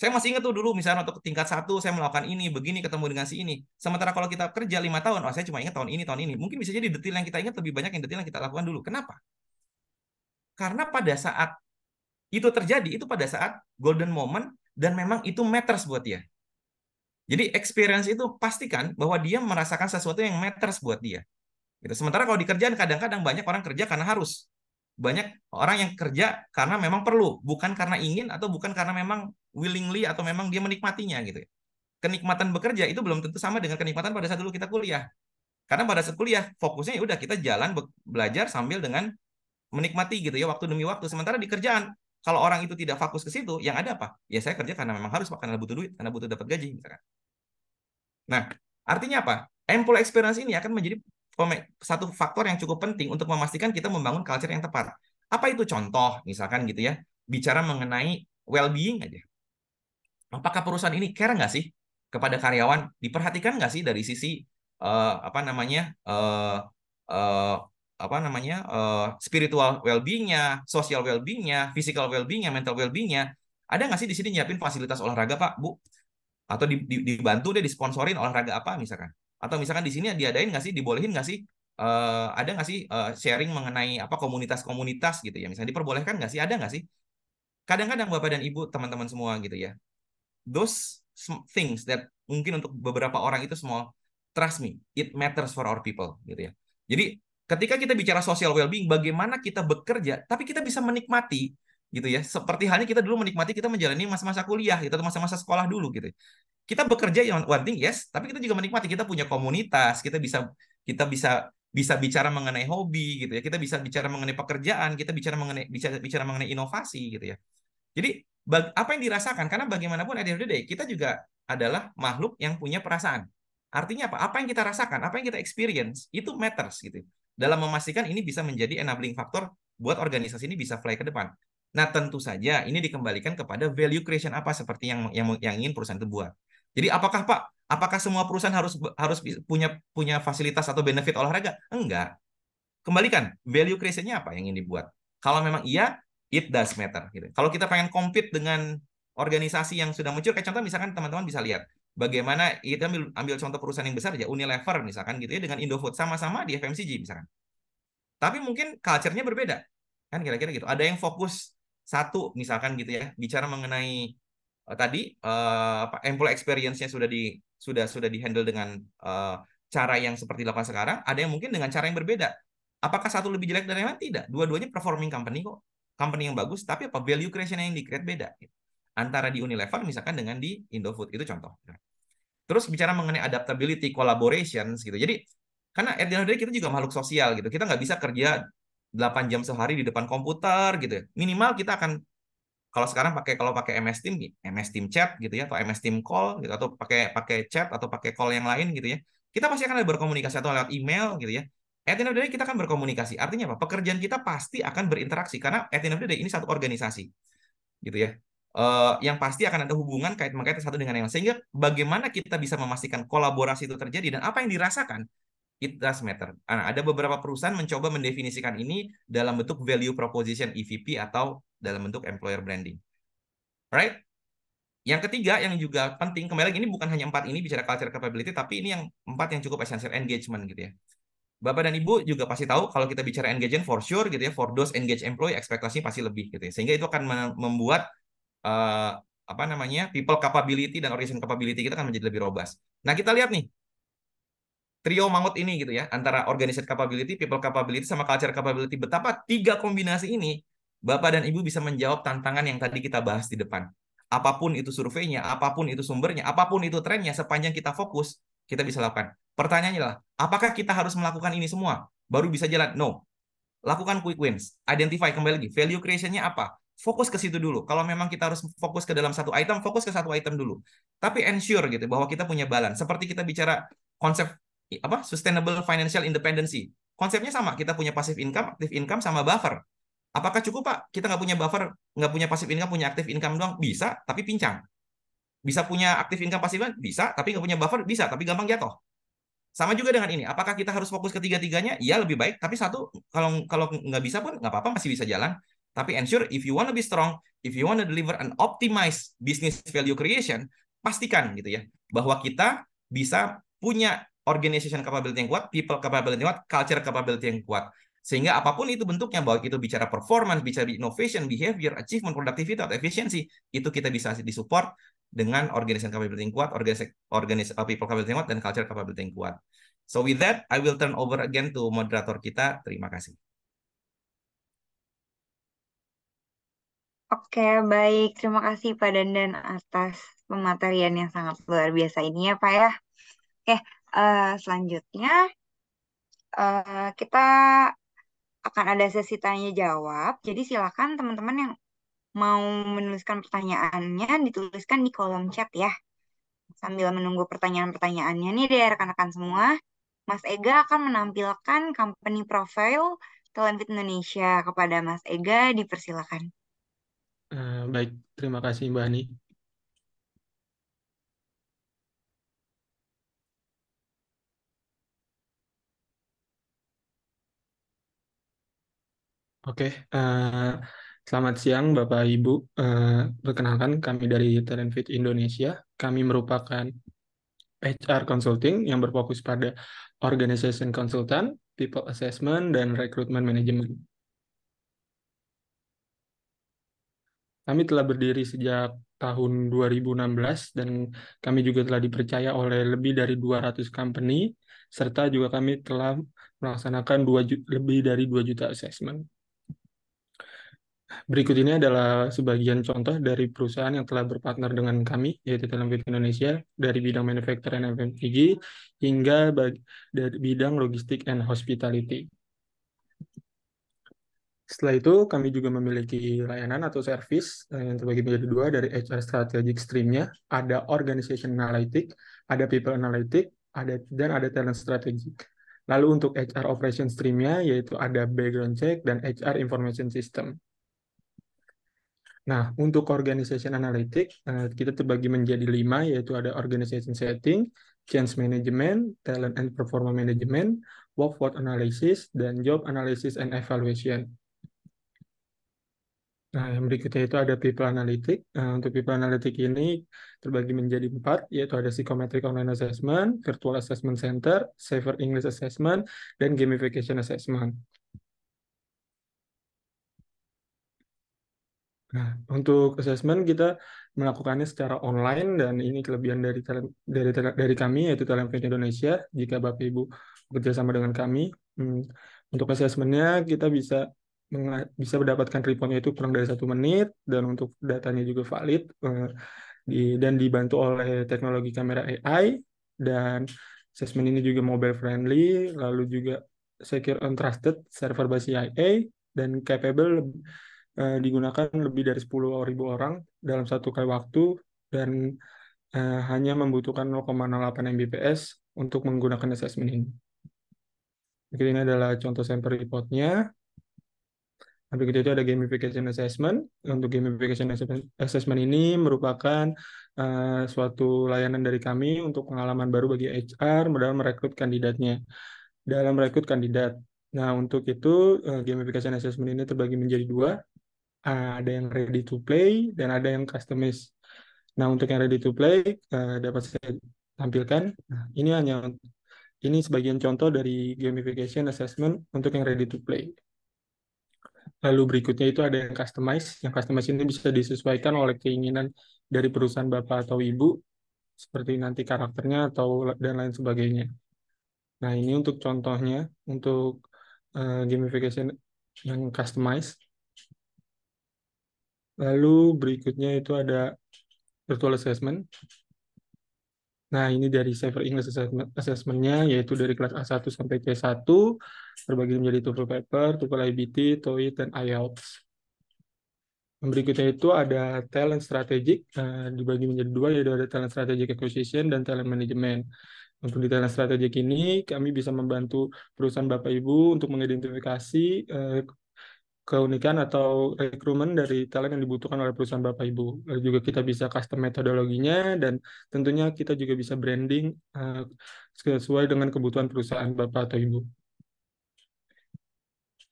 saya masih ingat tuh dulu misalnya untuk tingkat satu saya melakukan ini, begini ketemu dengan si ini. Sementara kalau kita kerja lima tahun, oh saya cuma ingat tahun ini, tahun ini. Mungkin bisa jadi detail yang kita ingat lebih banyak yang detail yang kita lakukan dulu. Kenapa? Karena pada saat itu terjadi, itu pada saat golden moment dan memang itu matters buat dia. Jadi experience itu pastikan bahwa dia merasakan sesuatu yang matters buat dia. Gitu. Sementara kalau di kerjaan kadang-kadang banyak orang kerja karena harus banyak orang yang kerja karena memang perlu, bukan karena ingin atau bukan karena memang willingly atau memang dia menikmatinya gitu. Ya. Kenikmatan bekerja itu belum tentu sama dengan kenikmatan pada saat dulu kita kuliah. Karena pada saat kuliah fokusnya ya udah kita jalan be belajar sambil dengan menikmati gitu ya waktu demi waktu. Sementara di kerjaan kalau orang itu tidak fokus ke situ, yang ada apa? Ya saya kerja karena memang harus, karena butuh duit, karena butuh dapat gaji misalkan. Nah, artinya apa? Employee experience ini akan menjadi satu faktor yang cukup penting untuk memastikan kita membangun culture yang tepat. Apa itu contoh misalkan gitu ya? Bicara mengenai well-being aja. Apakah perusahaan ini care nggak sih kepada karyawan? Diperhatikan nggak sih dari sisi uh, apa namanya uh, uh, apa namanya uh, spiritual well-beingnya, social well-beingnya, physical well-beingnya, mental well-beingnya? Ada nggak sih di sini nyiapin fasilitas olahraga Pak Bu? Atau dibantu deh disponsorin olahraga apa misalkan? Atau misalkan di sini diadain nggak sih, dibolehin nggak sih? Uh, ada nggak sih uh, sharing mengenai apa komunitas-komunitas gitu ya? Misalnya diperbolehkan nggak sih? Ada nggak sih? Kadang-kadang bapak dan ibu, teman-teman semua gitu ya. Those things that mungkin untuk beberapa orang itu semua trust me, it matters for our people gitu ya. Jadi ketika kita bicara social well-being, bagaimana kita bekerja, tapi kita bisa menikmati gitu ya. Seperti halnya kita dulu menikmati kita menjalani masa-masa kuliah, gitu, masa-masa sekolah dulu gitu. Kita bekerja yang one thing yes, tapi kita juga menikmati kita punya komunitas, kita bisa kita bisa bisa bicara mengenai hobi gitu ya. Kita bisa bicara mengenai pekerjaan, kita bicara mengenai bicara bicara mengenai inovasi gitu ya. Jadi apa yang dirasakan karena bagaimanapun ada the end of day kita juga adalah makhluk yang punya perasaan. Artinya apa? Apa yang kita rasakan, apa yang kita experience itu matters gitu. Dalam memastikan ini bisa menjadi enabling factor buat organisasi ini bisa fly ke depan. Nah, tentu saja ini dikembalikan kepada value creation apa seperti yang yang yang ingin perusahaan itu buat. Jadi apakah Pak, apakah semua perusahaan harus harus punya punya fasilitas atau benefit olahraga? Enggak. Kembalikan value creation-nya apa yang ingin dibuat. Kalau memang iya, it does matter gitu. Kalau kita pengen compete dengan organisasi yang sudah muncul kayak contoh misalkan teman-teman bisa lihat bagaimana kita ambil, ambil contoh perusahaan yang besar ya Unilever misalkan gitu ya dengan Indofood sama-sama di FMCG misalkan. Tapi mungkin culture-nya berbeda. Kan kira-kira gitu. Ada yang fokus satu misalkan gitu ya, bicara mengenai uh, tadi uh, employee experience-nya sudah di sudah sudah dihandle dengan uh, cara yang seperti dilakukan sekarang, ada yang mungkin dengan cara yang berbeda. Apakah satu lebih jelek dari yang lain? Tidak. Dua-duanya performing company kok. Company yang bagus, tapi apa value creation yang di-create beda. Antara di Unilever misalkan dengan di Indofood. Itu contoh. Terus bicara mengenai adaptability, collaborations gitu. Jadi karena at the kita juga makhluk sosial gitu. Kita nggak bisa kerja 8 jam sehari di depan komputer gitu ya. Minimal kita akan kalau sekarang pakai kalau pakai MS Team, MS Team chat gitu ya atau MS Team call gitu atau pakai pakai chat atau pakai call yang lain gitu ya. Kita pasti akan berkomunikasi atau lewat email gitu ya. At the end of the day kita akan berkomunikasi. Artinya apa? Pekerjaan kita pasti akan berinteraksi karena at the end of the day ini satu organisasi. Gitu ya. Uh, yang pasti akan ada hubungan kait mengkait satu dengan yang lain. Sehingga bagaimana kita bisa memastikan kolaborasi itu terjadi dan apa yang dirasakan It does matter. Nah, ada beberapa perusahaan mencoba mendefinisikan ini dalam bentuk value proposition EVP atau dalam bentuk employer branding. Right? Yang ketiga yang juga penting, kembali lagi ini bukan hanya empat ini bicara culture capability, tapi ini yang empat yang cukup essential engagement gitu ya. Bapak dan Ibu juga pasti tahu kalau kita bicara engagement for sure gitu ya, for those engaged employee ekspektasi pasti lebih gitu ya. Sehingga itu akan membuat uh, apa namanya people capability dan organization capability kita akan menjadi lebih robust. Nah kita lihat nih trio mangut ini gitu ya antara organized capability, people capability sama culture capability. Betapa tiga kombinasi ini Bapak dan Ibu bisa menjawab tantangan yang tadi kita bahas di depan. Apapun itu surveinya, apapun itu sumbernya, apapun itu trennya sepanjang kita fokus, kita bisa lakukan. Pertanyaannya lah, apakah kita harus melakukan ini semua baru bisa jalan? No. Lakukan quick wins. Identify kembali lagi value creationnya apa? Fokus ke situ dulu. Kalau memang kita harus fokus ke dalam satu item, fokus ke satu item dulu. Tapi ensure gitu bahwa kita punya balance. Seperti kita bicara konsep apa sustainable financial independency. Konsepnya sama, kita punya passive income, active income sama buffer. Apakah cukup Pak? Kita nggak punya buffer, nggak punya passive income, punya active income doang? Bisa, tapi pincang. Bisa punya active income passive income? Bisa, tapi nggak punya buffer? Bisa, tapi gampang jatuh. Sama juga dengan ini. Apakah kita harus fokus ketiga-tiganya? ya lebih baik. Tapi satu, kalau kalau nggak bisa pun nggak apa-apa, masih bisa jalan. Tapi ensure if you want to be strong, if you want to deliver an optimized business value creation, pastikan gitu ya bahwa kita bisa punya organization capability yang kuat, people capability yang kuat, culture capability yang kuat. Sehingga apapun itu bentuknya, bahwa itu bicara performance, bicara innovation, behavior, achievement, productivity, atau efficiency, itu kita bisa disupport dengan organization capability yang kuat, organis, organis, uh, people capability yang kuat, dan culture capability yang kuat. So with that, I will turn over again to moderator kita. Terima kasih. Oke, baik. Terima kasih Pak Dandan atas pematerian yang sangat luar biasa ini ya Pak ya. Oke, Eh, selanjutnya uh, kita akan ada sesi tanya jawab. Jadi silakan teman-teman yang mau menuliskan pertanyaannya dituliskan di kolom chat ya. Sambil menunggu pertanyaan-pertanyaannya nih dari rekan-rekan semua, Mas Ega akan menampilkan company profile Talentfit Indonesia kepada Mas Ega. Dipersilakan. Uh, baik, terima kasih Mbak Ani. Oke, uh, selamat siang Bapak Ibu. Uh, perkenalkan kami dari Fit Indonesia. Kami merupakan HR Consulting yang berfokus pada Organization Consultant, People Assessment, dan Recruitment Management. Kami telah berdiri sejak tahun 2016 dan kami juga telah dipercaya oleh lebih dari 200 company serta juga kami telah melaksanakan 2, lebih dari 2 juta assessment. Berikut ini adalah sebagian contoh dari perusahaan yang telah berpartner dengan kami, yaitu Telembit Indonesia, dari bidang manufaktur and FMCG hingga dari bidang logistik and hospitality. Setelah itu, kami juga memiliki layanan atau servis eh, yang terbagi menjadi dua dari HR Strategic Stream-nya. Ada Organization analytic, ada People analytic, ada, dan ada Talent Strategic. Lalu untuk HR Operation Stream-nya, yaitu ada Background Check dan HR Information System. Nah, untuk organization analytic, eh, kita terbagi menjadi lima, yaitu ada organization setting, change management, talent and performance management, workforce analysis, dan job analysis and evaluation. Nah, yang berikutnya itu ada people analytic. Nah, untuk people analytic ini terbagi menjadi empat, yaitu ada psychometric online assessment, virtual assessment center, safer English assessment, dan gamification assessment. Nah, untuk asesmen kita melakukannya secara online dan ini kelebihan dari dari dari kami yaitu Talent Indonesia. Jika Bapak Ibu bekerja sama dengan kami, hmm, untuk asesmennya kita bisa bisa mendapatkan reportnya itu kurang dari satu menit dan untuk datanya juga valid eh, di, dan dibantu oleh teknologi kamera AI dan asesmen ini juga mobile friendly lalu juga secure and trusted server basis IA dan capable Eh, digunakan lebih dari 10.000 orang dalam satu kali waktu dan uh, hanya membutuhkan 0,08 Mbps untuk menggunakan assessment ini. Berikut ini adalah contoh sampel reportnya. Nah, berikut itu ada gamification assessment. Untuk gamification assessment ini merupakan uh, suatu layanan dari kami untuk pengalaman baru bagi HR dalam merekrut kandidatnya, dalam merekrut kandidat. Nah, untuk itu uh, gamification assessment ini terbagi menjadi dua. Ah, ada yang ready to play dan ada yang customized. Nah, untuk yang ready to play uh, dapat saya tampilkan. Nah, ini hanya ini sebagian contoh dari gamification assessment untuk yang ready to play. Lalu berikutnya itu ada yang customize. Yang customize ini bisa disesuaikan oleh keinginan dari perusahaan bapak atau ibu, seperti nanti karakternya atau dan lain sebagainya. Nah ini untuk contohnya, untuk uh, gamification yang customize. Lalu berikutnya itu ada virtual assessment. Nah, ini dari server English Assessment, nya yaitu dari kelas A1 sampai C1, terbagi menjadi TOEFL Paper, TOEFL IBT, TOEIC, dan IELTS. Berikutnya itu ada talent strategic, uh, dibagi menjadi dua, yaitu ada talent strategic acquisition dan talent management. Untuk di talent strategic ini, kami bisa membantu perusahaan Bapak Ibu untuk mengidentifikasi uh, keunikan atau rekrutmen dari talent yang dibutuhkan oleh perusahaan Bapak Ibu. Lalu eh, juga kita bisa custom metodologinya dan tentunya kita juga bisa branding uh, sesuai dengan kebutuhan perusahaan Bapak atau Ibu.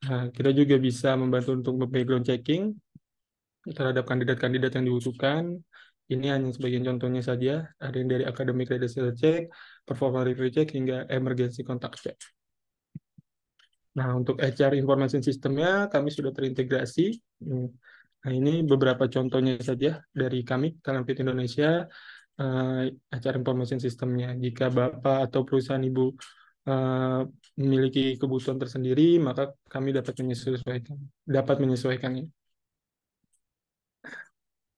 Nah, kita juga bisa membantu untuk background checking terhadap kandidat-kandidat yang dibutuhkan. Ini hanya sebagian contohnya saja, ada yang dari academic credential check, performance review check, hingga emergency contact check. Nah, untuk HR Information System-nya kami sudah terintegrasi. Hmm. Nah, ini beberapa contohnya saja dari kami, Talentfit Indonesia, uh, HR Information System-nya. Jika Bapak atau perusahaan Ibu eh, memiliki kebutuhan tersendiri, maka kami dapat menyesuaikan, dapat menyesuaikannya.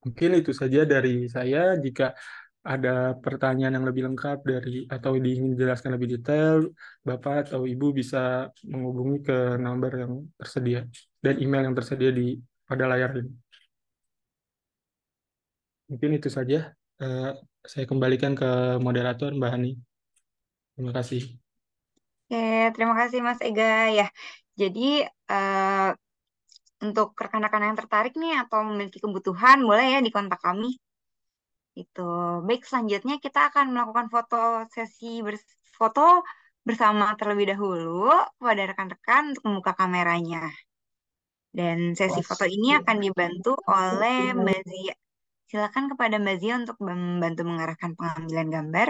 Mungkin itu saja dari saya. Jika ada pertanyaan yang lebih lengkap dari atau ingin dijelaskan lebih detail, Bapak atau Ibu bisa menghubungi ke nomor yang tersedia dan email yang tersedia di pada layar ini. Mungkin itu saja. Eh, saya kembalikan ke moderator Mbak Hani. Terima kasih. Oke, terima kasih Mas Ega ya. Jadi uh, untuk rekan-rekan yang tertarik nih atau memiliki kebutuhan, boleh ya di kontak kami itu. Baik, selanjutnya kita akan melakukan foto sesi berfoto bersama terlebih dahulu kepada rekan-rekan untuk membuka kameranya. Dan sesi foto ini akan dibantu oleh Mbak Zia. Silakan kepada Mbak Zia untuk membantu mengarahkan pengambilan gambar.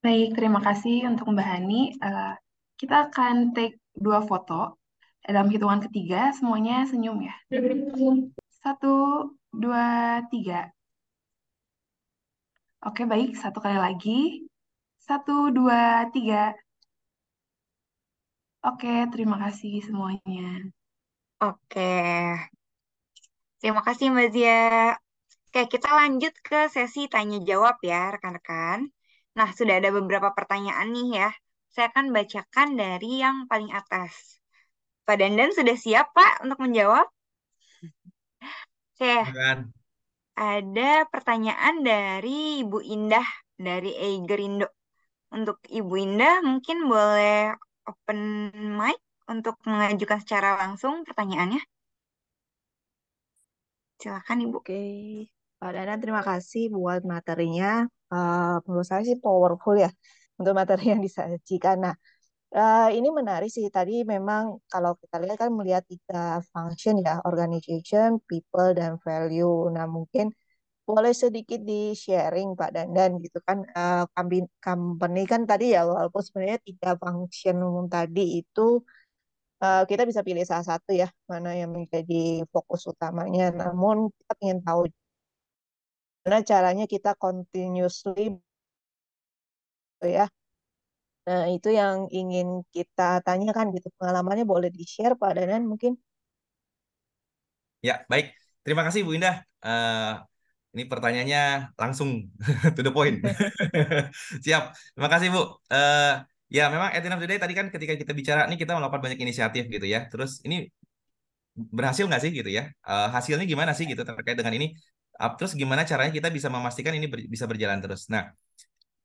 Baik, terima kasih untuk Mbak Hani. Uh, kita akan take dua foto. Dalam hitungan ketiga, semuanya senyum ya. [LAUGHS] Satu, dua, tiga. Oke, baik. Satu kali lagi. Satu, dua, tiga. Oke, terima kasih semuanya. Oke, terima kasih Mbak Zia. Oke, kita lanjut ke sesi tanya jawab ya, rekan-rekan. Nah, sudah ada beberapa pertanyaan nih ya. Saya akan bacakan dari yang paling atas. Pak Dandan sudah siap, Pak, untuk menjawab? [LAUGHS] Oke. Okay. Ada pertanyaan dari Ibu Indah dari Eigerindo. Untuk Ibu Indah mungkin boleh open mic untuk mengajukan secara langsung pertanyaannya. Silakan Ibu. Oke. Pak Dana, terima kasih buat materinya. Uh, menurut saya sih powerful ya untuk materi yang disajikan. Nah, Uh, ini menarik sih. Tadi memang kalau kita lihat kan melihat tiga function ya, organization, people, dan value. Nah mungkin boleh sedikit di sharing Pak Dandan gitu kan uh, company kan tadi ya walaupun sebenarnya tiga function umum tadi itu uh, kita bisa pilih salah satu ya mana yang menjadi fokus utamanya. Namun kita ingin tahu mana caranya kita continuously gitu ya Nah, itu yang ingin kita tanyakan gitu. Pengalamannya boleh di-share Pak Danan mungkin. Ya, baik. Terima kasih Bu Indah. Uh, ini pertanyaannya langsung [LAUGHS] to the point. [LAUGHS] Siap. Terima kasih Bu. Uh, ya, memang at the tadi kan ketika kita bicara ini kita melakukan banyak inisiatif gitu ya. Terus ini berhasil nggak sih gitu ya? Uh, hasilnya gimana sih gitu terkait dengan ini? Uh, terus gimana caranya kita bisa memastikan ini ber bisa berjalan terus? Nah,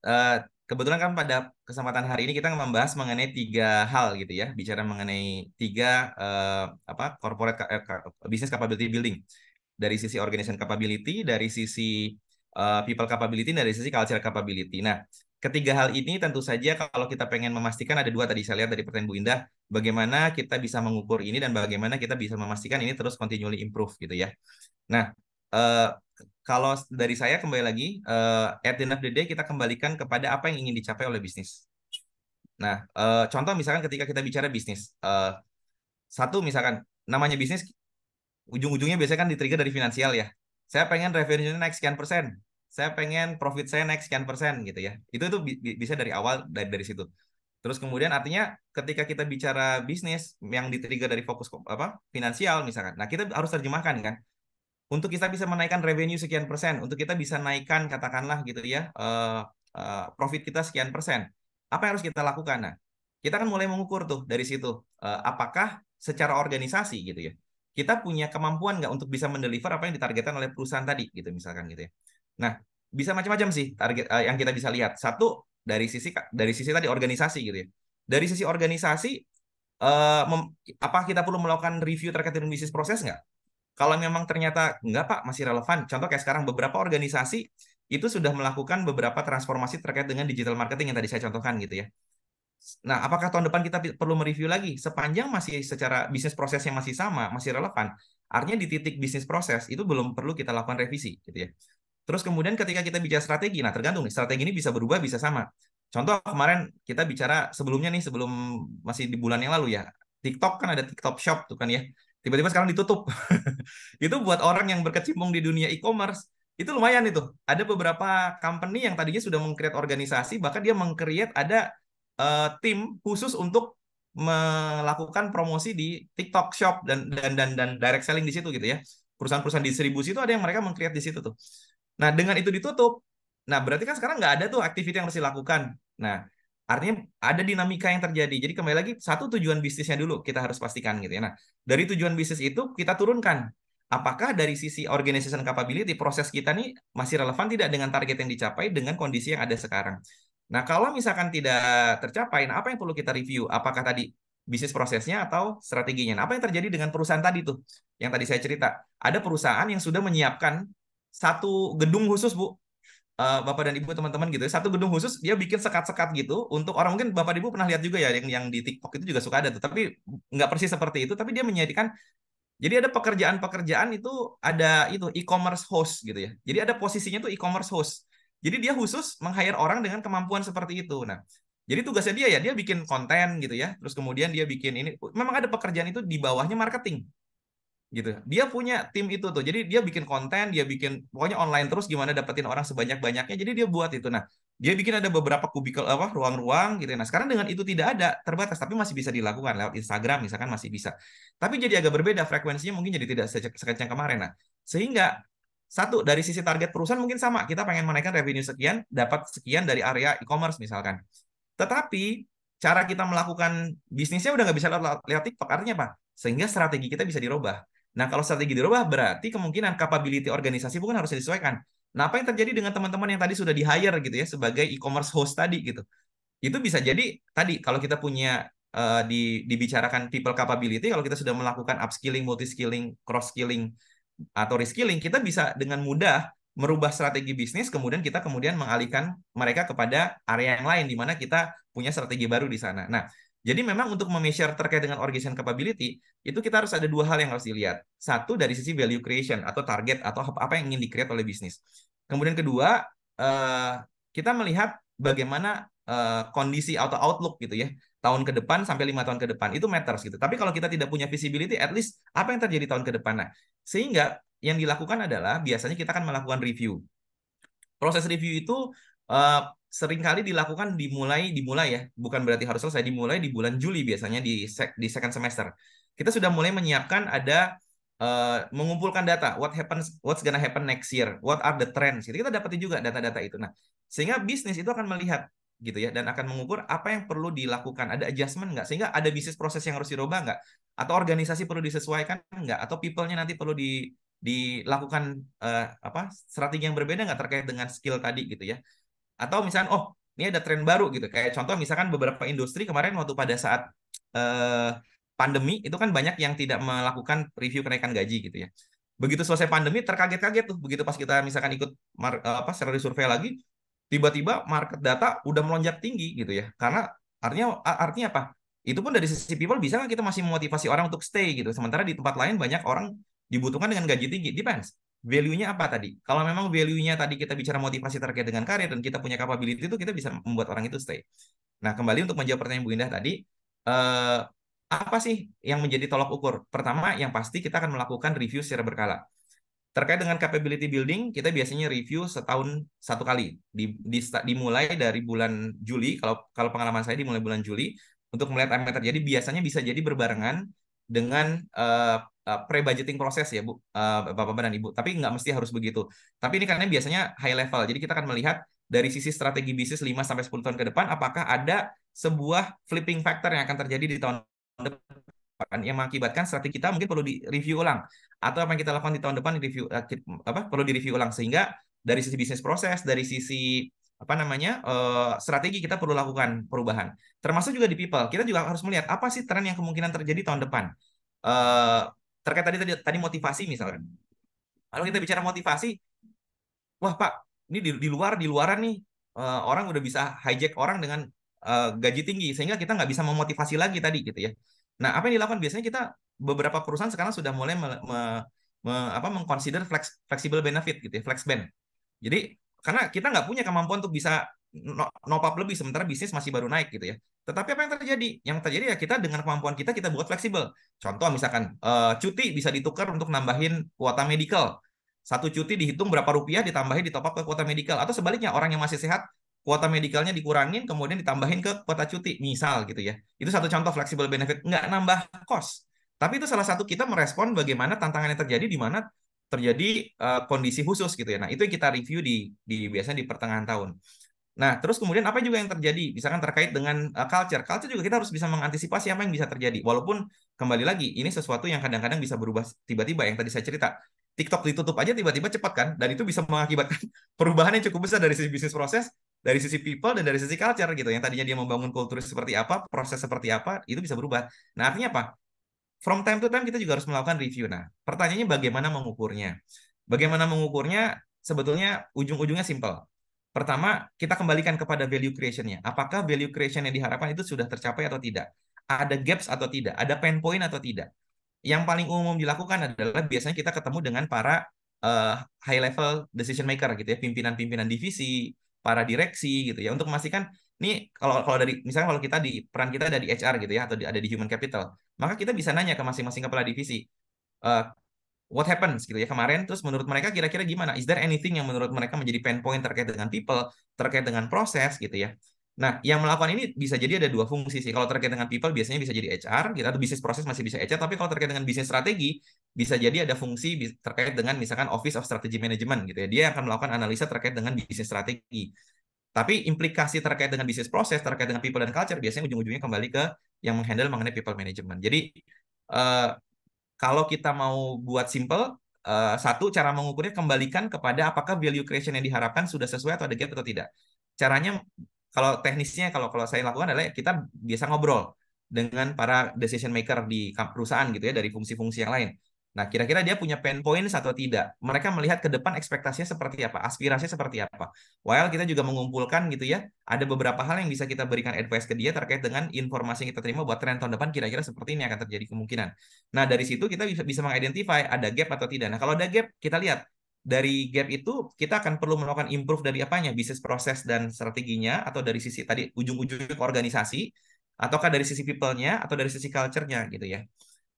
Eh, kebetulan kan pada kesempatan hari ini kita membahas mengenai tiga hal gitu ya, bicara mengenai tiga uh, apa corporate uh, business capability building dari sisi organization capability, dari sisi uh, people capability, dari sisi culture capability. Nah, ketiga hal ini tentu saja kalau kita pengen memastikan ada dua tadi saya lihat dari pertanyaan Bu Indah, bagaimana kita bisa mengukur ini dan bagaimana kita bisa memastikan ini terus continually improve gitu ya. Nah, uh, kalau dari saya kembali lagi uh, at the end of the day kita kembalikan kepada apa yang ingin dicapai oleh bisnis. Nah, uh, contoh misalkan ketika kita bicara bisnis, uh, satu misalkan namanya bisnis ujung-ujungnya biasanya kan di-trigger dari finansial ya. Saya pengen revenue-nya naik sekian persen. Saya pengen profit saya naik sekian persen gitu ya. Itu itu bisa dari awal dari dari situ. Terus kemudian artinya ketika kita bicara bisnis yang di-trigger dari fokus apa? finansial misalkan. Nah, kita harus terjemahkan kan untuk kita bisa menaikkan revenue sekian persen, untuk kita bisa naikkan katakanlah gitu ya uh, uh, profit kita sekian persen, apa yang harus kita lakukan? Nah, kita akan mulai mengukur tuh dari situ, uh, apakah secara organisasi gitu ya, kita punya kemampuan nggak untuk bisa mendeliver apa yang ditargetkan oleh perusahaan tadi gitu misalkan gitu ya. Nah, bisa macam-macam sih target uh, yang kita bisa lihat. Satu dari sisi dari sisi tadi organisasi gitu ya. Dari sisi organisasi, uh, apa kita perlu melakukan review terkait dengan bisnis proses nggak? Kalau memang ternyata enggak Pak, masih relevan. Contoh kayak sekarang beberapa organisasi itu sudah melakukan beberapa transformasi terkait dengan digital marketing yang tadi saya contohkan gitu ya. Nah, apakah tahun depan kita perlu mereview lagi? Sepanjang masih secara bisnis proses yang masih sama, masih relevan, artinya di titik bisnis proses itu belum perlu kita lakukan revisi gitu ya. Terus kemudian ketika kita bicara strategi, nah tergantung nih, strategi ini bisa berubah, bisa sama. Contoh kemarin kita bicara sebelumnya nih, sebelum masih di bulan yang lalu ya, TikTok kan ada TikTok Shop tuh kan ya tiba-tiba sekarang ditutup. [LAUGHS] itu buat orang yang berkecimpung di dunia e-commerce, itu lumayan itu. Ada beberapa company yang tadinya sudah mengcreate organisasi, bahkan dia mengcreate ada uh, tim khusus untuk melakukan promosi di TikTok Shop dan dan dan dan direct selling di situ gitu ya. Perusahaan-perusahaan distribusi itu ada yang mereka mengcreate di situ tuh. Nah, dengan itu ditutup, nah berarti kan sekarang nggak ada tuh aktivitas yang harus dilakukan. Nah, Artinya ada dinamika yang terjadi. Jadi kembali lagi satu tujuan bisnisnya dulu kita harus pastikan gitu ya. Nah, dari tujuan bisnis itu kita turunkan apakah dari sisi organization capability proses kita nih masih relevan tidak dengan target yang dicapai dengan kondisi yang ada sekarang. Nah, kalau misalkan tidak tercapai, nah apa yang perlu kita review? Apakah tadi bisnis prosesnya atau strateginya? Nah, apa yang terjadi dengan perusahaan tadi tuh? Yang tadi saya cerita, ada perusahaan yang sudah menyiapkan satu gedung khusus, Bu, uh, bapak dan ibu teman-teman gitu ya. satu gedung khusus dia bikin sekat-sekat gitu untuk orang mungkin bapak dan ibu pernah lihat juga ya yang yang di TikTok itu juga suka ada tuh tapi nggak persis seperti itu tapi dia menyediakan jadi ada pekerjaan-pekerjaan itu ada itu e-commerce host gitu ya jadi ada posisinya tuh e-commerce host jadi dia khusus meng-hire orang dengan kemampuan seperti itu nah jadi tugasnya dia ya dia bikin konten gitu ya terus kemudian dia bikin ini memang ada pekerjaan itu di bawahnya marketing gitu. Dia punya tim itu tuh. Jadi dia bikin konten, dia bikin pokoknya online terus gimana dapetin orang sebanyak-banyaknya. Jadi dia buat itu. Nah, dia bikin ada beberapa kubikel apa ruang-ruang gitu. Nah, sekarang dengan itu tidak ada, terbatas tapi masih bisa dilakukan lewat Instagram misalkan masih bisa. Tapi jadi agak berbeda frekuensinya mungkin jadi tidak sekencang kemarin. Nah, sehingga satu dari sisi target perusahaan mungkin sama, kita pengen menaikkan revenue sekian, dapat sekian dari area e-commerce misalkan. Tetapi cara kita melakukan bisnisnya udah nggak bisa lewat TikTok, artinya apa? Sehingga strategi kita bisa dirubah Nah, kalau strategi dirubah berarti kemungkinan capability organisasi bukan harus disesuaikan. Nah, apa yang terjadi dengan teman-teman yang tadi sudah di-hire gitu ya sebagai e-commerce host tadi gitu. Itu bisa jadi tadi kalau kita punya uh, di dibicarakan people capability kalau kita sudah melakukan upskilling, multi skilling, cross skilling atau reskilling, kita bisa dengan mudah merubah strategi bisnis kemudian kita kemudian mengalihkan mereka kepada area yang lain di mana kita punya strategi baru di sana. Nah, jadi memang untuk memeasure terkait dengan organization capability, itu kita harus ada dua hal yang harus dilihat. Satu dari sisi value creation atau target atau apa yang ingin dikreat oleh bisnis. Kemudian kedua, eh, kita melihat bagaimana eh, kondisi atau outlook gitu ya tahun ke depan sampai lima tahun ke depan itu matters gitu. Tapi kalau kita tidak punya visibility, at least apa yang terjadi tahun ke depan. Nah, sehingga yang dilakukan adalah biasanya kita akan melakukan review. Proses review itu eh, seringkali dilakukan dimulai dimulai ya, bukan berarti harus selesai dimulai di bulan Juli biasanya di sek, di second semester. Kita sudah mulai menyiapkan ada uh, mengumpulkan data what happens what's gonna happen next year, what are the trends. Itu kita dapetin juga data-data itu. Nah, sehingga bisnis itu akan melihat gitu ya dan akan mengukur apa yang perlu dilakukan. Ada adjustment nggak? Sehingga ada bisnis proses yang harus diubah nggak? Atau organisasi perlu disesuaikan nggak? Atau people-nya nanti perlu di dilakukan uh, apa strategi yang berbeda nggak terkait dengan skill tadi gitu ya atau misalnya oh, ini ada tren baru gitu. Kayak contoh misalkan beberapa industri kemarin waktu pada saat eh, pandemi itu kan banyak yang tidak melakukan review kenaikan gaji gitu ya. Begitu selesai pandemi terkaget-kaget tuh begitu pas kita misalkan ikut mar, eh, apa secara survei lagi tiba-tiba market data udah melonjak tinggi gitu ya. Karena artinya artinya apa? Itu pun dari sisi people bisa nggak kita masih memotivasi orang untuk stay gitu. Sementara di tempat lain banyak orang dibutuhkan dengan gaji tinggi. Depends value-nya apa tadi? Kalau memang value-nya tadi kita bicara motivasi terkait dengan karir dan kita punya capability itu kita bisa membuat orang itu stay. Nah, kembali untuk menjawab pertanyaan Bu Indah tadi, eh, apa sih yang menjadi tolak ukur? Pertama, yang pasti kita akan melakukan review secara berkala. Terkait dengan capability building, kita biasanya review setahun satu kali. Di, di, dimulai dari bulan Juli, kalau kalau pengalaman saya dimulai bulan Juli, untuk melihat apa yang terjadi biasanya bisa jadi berbarengan dengan uh, pre-budgeting proses ya Bu, uh, Bapak-Bapak dan Ibu. Tapi nggak mesti harus begitu. Tapi ini karena biasanya high level, jadi kita akan melihat dari sisi strategi bisnis 5 sampai sepuluh tahun ke depan apakah ada sebuah flipping factor yang akan terjadi di tahun depan yang mengakibatkan strategi kita mungkin perlu di-review ulang atau apa yang kita lakukan di tahun depan di review apa perlu direview ulang sehingga dari sisi bisnis proses, dari sisi apa namanya uh, strategi kita perlu lakukan perubahan. Termasuk juga di people, kita juga harus melihat apa sih tren yang kemungkinan terjadi tahun depan. Uh, terkait tadi, tadi tadi motivasi misalkan. Kalau kita bicara motivasi, wah pak, ini di, di luar di luaran nih uh, orang udah bisa hijack orang dengan uh, gaji tinggi sehingga kita nggak bisa memotivasi lagi tadi gitu ya. Nah apa yang dilakukan biasanya kita beberapa perusahaan sekarang sudah mulai me, me, me, apa mengconsider flex, flexible benefit gitu ya, flex band. Jadi karena kita nggak punya kemampuan untuk bisa no, no lebih sementara bisnis masih baru naik gitu ya. Tetapi apa yang terjadi? Yang terjadi ya kita dengan kemampuan kita kita buat fleksibel. Contoh misalkan uh, cuti bisa ditukar untuk nambahin kuota medical. Satu cuti dihitung berapa rupiah ditambahin ditopak ke kuota medical atau sebaliknya orang yang masih sehat kuota medicalnya dikurangin kemudian ditambahin ke kuota cuti misal gitu ya. Itu satu contoh fleksibel benefit nggak nambah cost. Tapi itu salah satu kita merespon bagaimana tantangan yang terjadi di mana terjadi uh, kondisi khusus gitu ya. Nah, itu yang kita review di di biasanya di pertengahan tahun. Nah, terus kemudian apa juga yang terjadi? Misalkan terkait dengan uh, culture. Culture juga kita harus bisa mengantisipasi apa yang bisa terjadi. Walaupun kembali lagi ini sesuatu yang kadang-kadang bisa berubah tiba-tiba yang tadi saya cerita. TikTok ditutup aja tiba-tiba cepat kan dan itu bisa mengakibatkan [LAUGHS] perubahan yang cukup besar dari sisi bisnis proses, dari sisi people dan dari sisi culture gitu. Yang tadinya dia membangun kultur seperti apa, proses seperti apa, itu bisa berubah. Nah, artinya apa? from time to time kita juga harus melakukan review. Nah, pertanyaannya bagaimana mengukurnya? Bagaimana mengukurnya? Sebetulnya ujung-ujungnya simple. Pertama, kita kembalikan kepada value creation-nya. Apakah value creation yang diharapkan itu sudah tercapai atau tidak? Ada gaps atau tidak? Ada pain point atau tidak? Yang paling umum dilakukan adalah biasanya kita ketemu dengan para uh, high level decision maker gitu ya, pimpinan-pimpinan divisi, para direksi gitu ya, untuk memastikan ini kalau kalau dari misalnya kalau kita di peran kita ada di HR gitu ya atau di, ada di human capital maka kita bisa nanya ke masing-masing kepala divisi uh, what happens gitu ya kemarin terus menurut mereka kira-kira gimana is there anything yang menurut mereka menjadi pain point terkait dengan people terkait dengan proses gitu ya nah yang melakukan ini bisa jadi ada dua fungsi sih kalau terkait dengan people biasanya bisa jadi HR gitu atau bisnis proses masih bisa HR tapi kalau terkait dengan bisnis strategi bisa jadi ada fungsi terkait dengan misalkan office of strategy management gitu ya dia akan melakukan analisa terkait dengan bisnis strategi tapi implikasi terkait dengan bisnis proses, terkait dengan people dan culture, biasanya ujung-ujungnya kembali ke yang menghandle mengenai people management. Jadi uh, kalau kita mau buat simple, uh, satu cara mengukurnya kembalikan kepada apakah value creation yang diharapkan sudah sesuai atau ada gap atau tidak. Caranya kalau teknisnya kalau kalau saya lakukan adalah kita biasa ngobrol dengan para decision maker di perusahaan gitu ya dari fungsi-fungsi yang lain. Nah, kira-kira dia punya pain points atau tidak? Mereka melihat ke depan ekspektasinya seperti apa, aspirasinya seperti apa. While kita juga mengumpulkan gitu ya, ada beberapa hal yang bisa kita berikan advice ke dia terkait dengan informasi yang kita terima buat tren tahun depan kira-kira seperti ini akan terjadi kemungkinan. Nah, dari situ kita bisa bisa mengidentify ada gap atau tidak. Nah, kalau ada gap, kita lihat dari gap itu kita akan perlu melakukan improve dari apanya, bisnis proses dan strateginya atau dari sisi tadi ujung ujung organisasi ataukah dari sisi people-nya atau dari sisi culture-nya gitu ya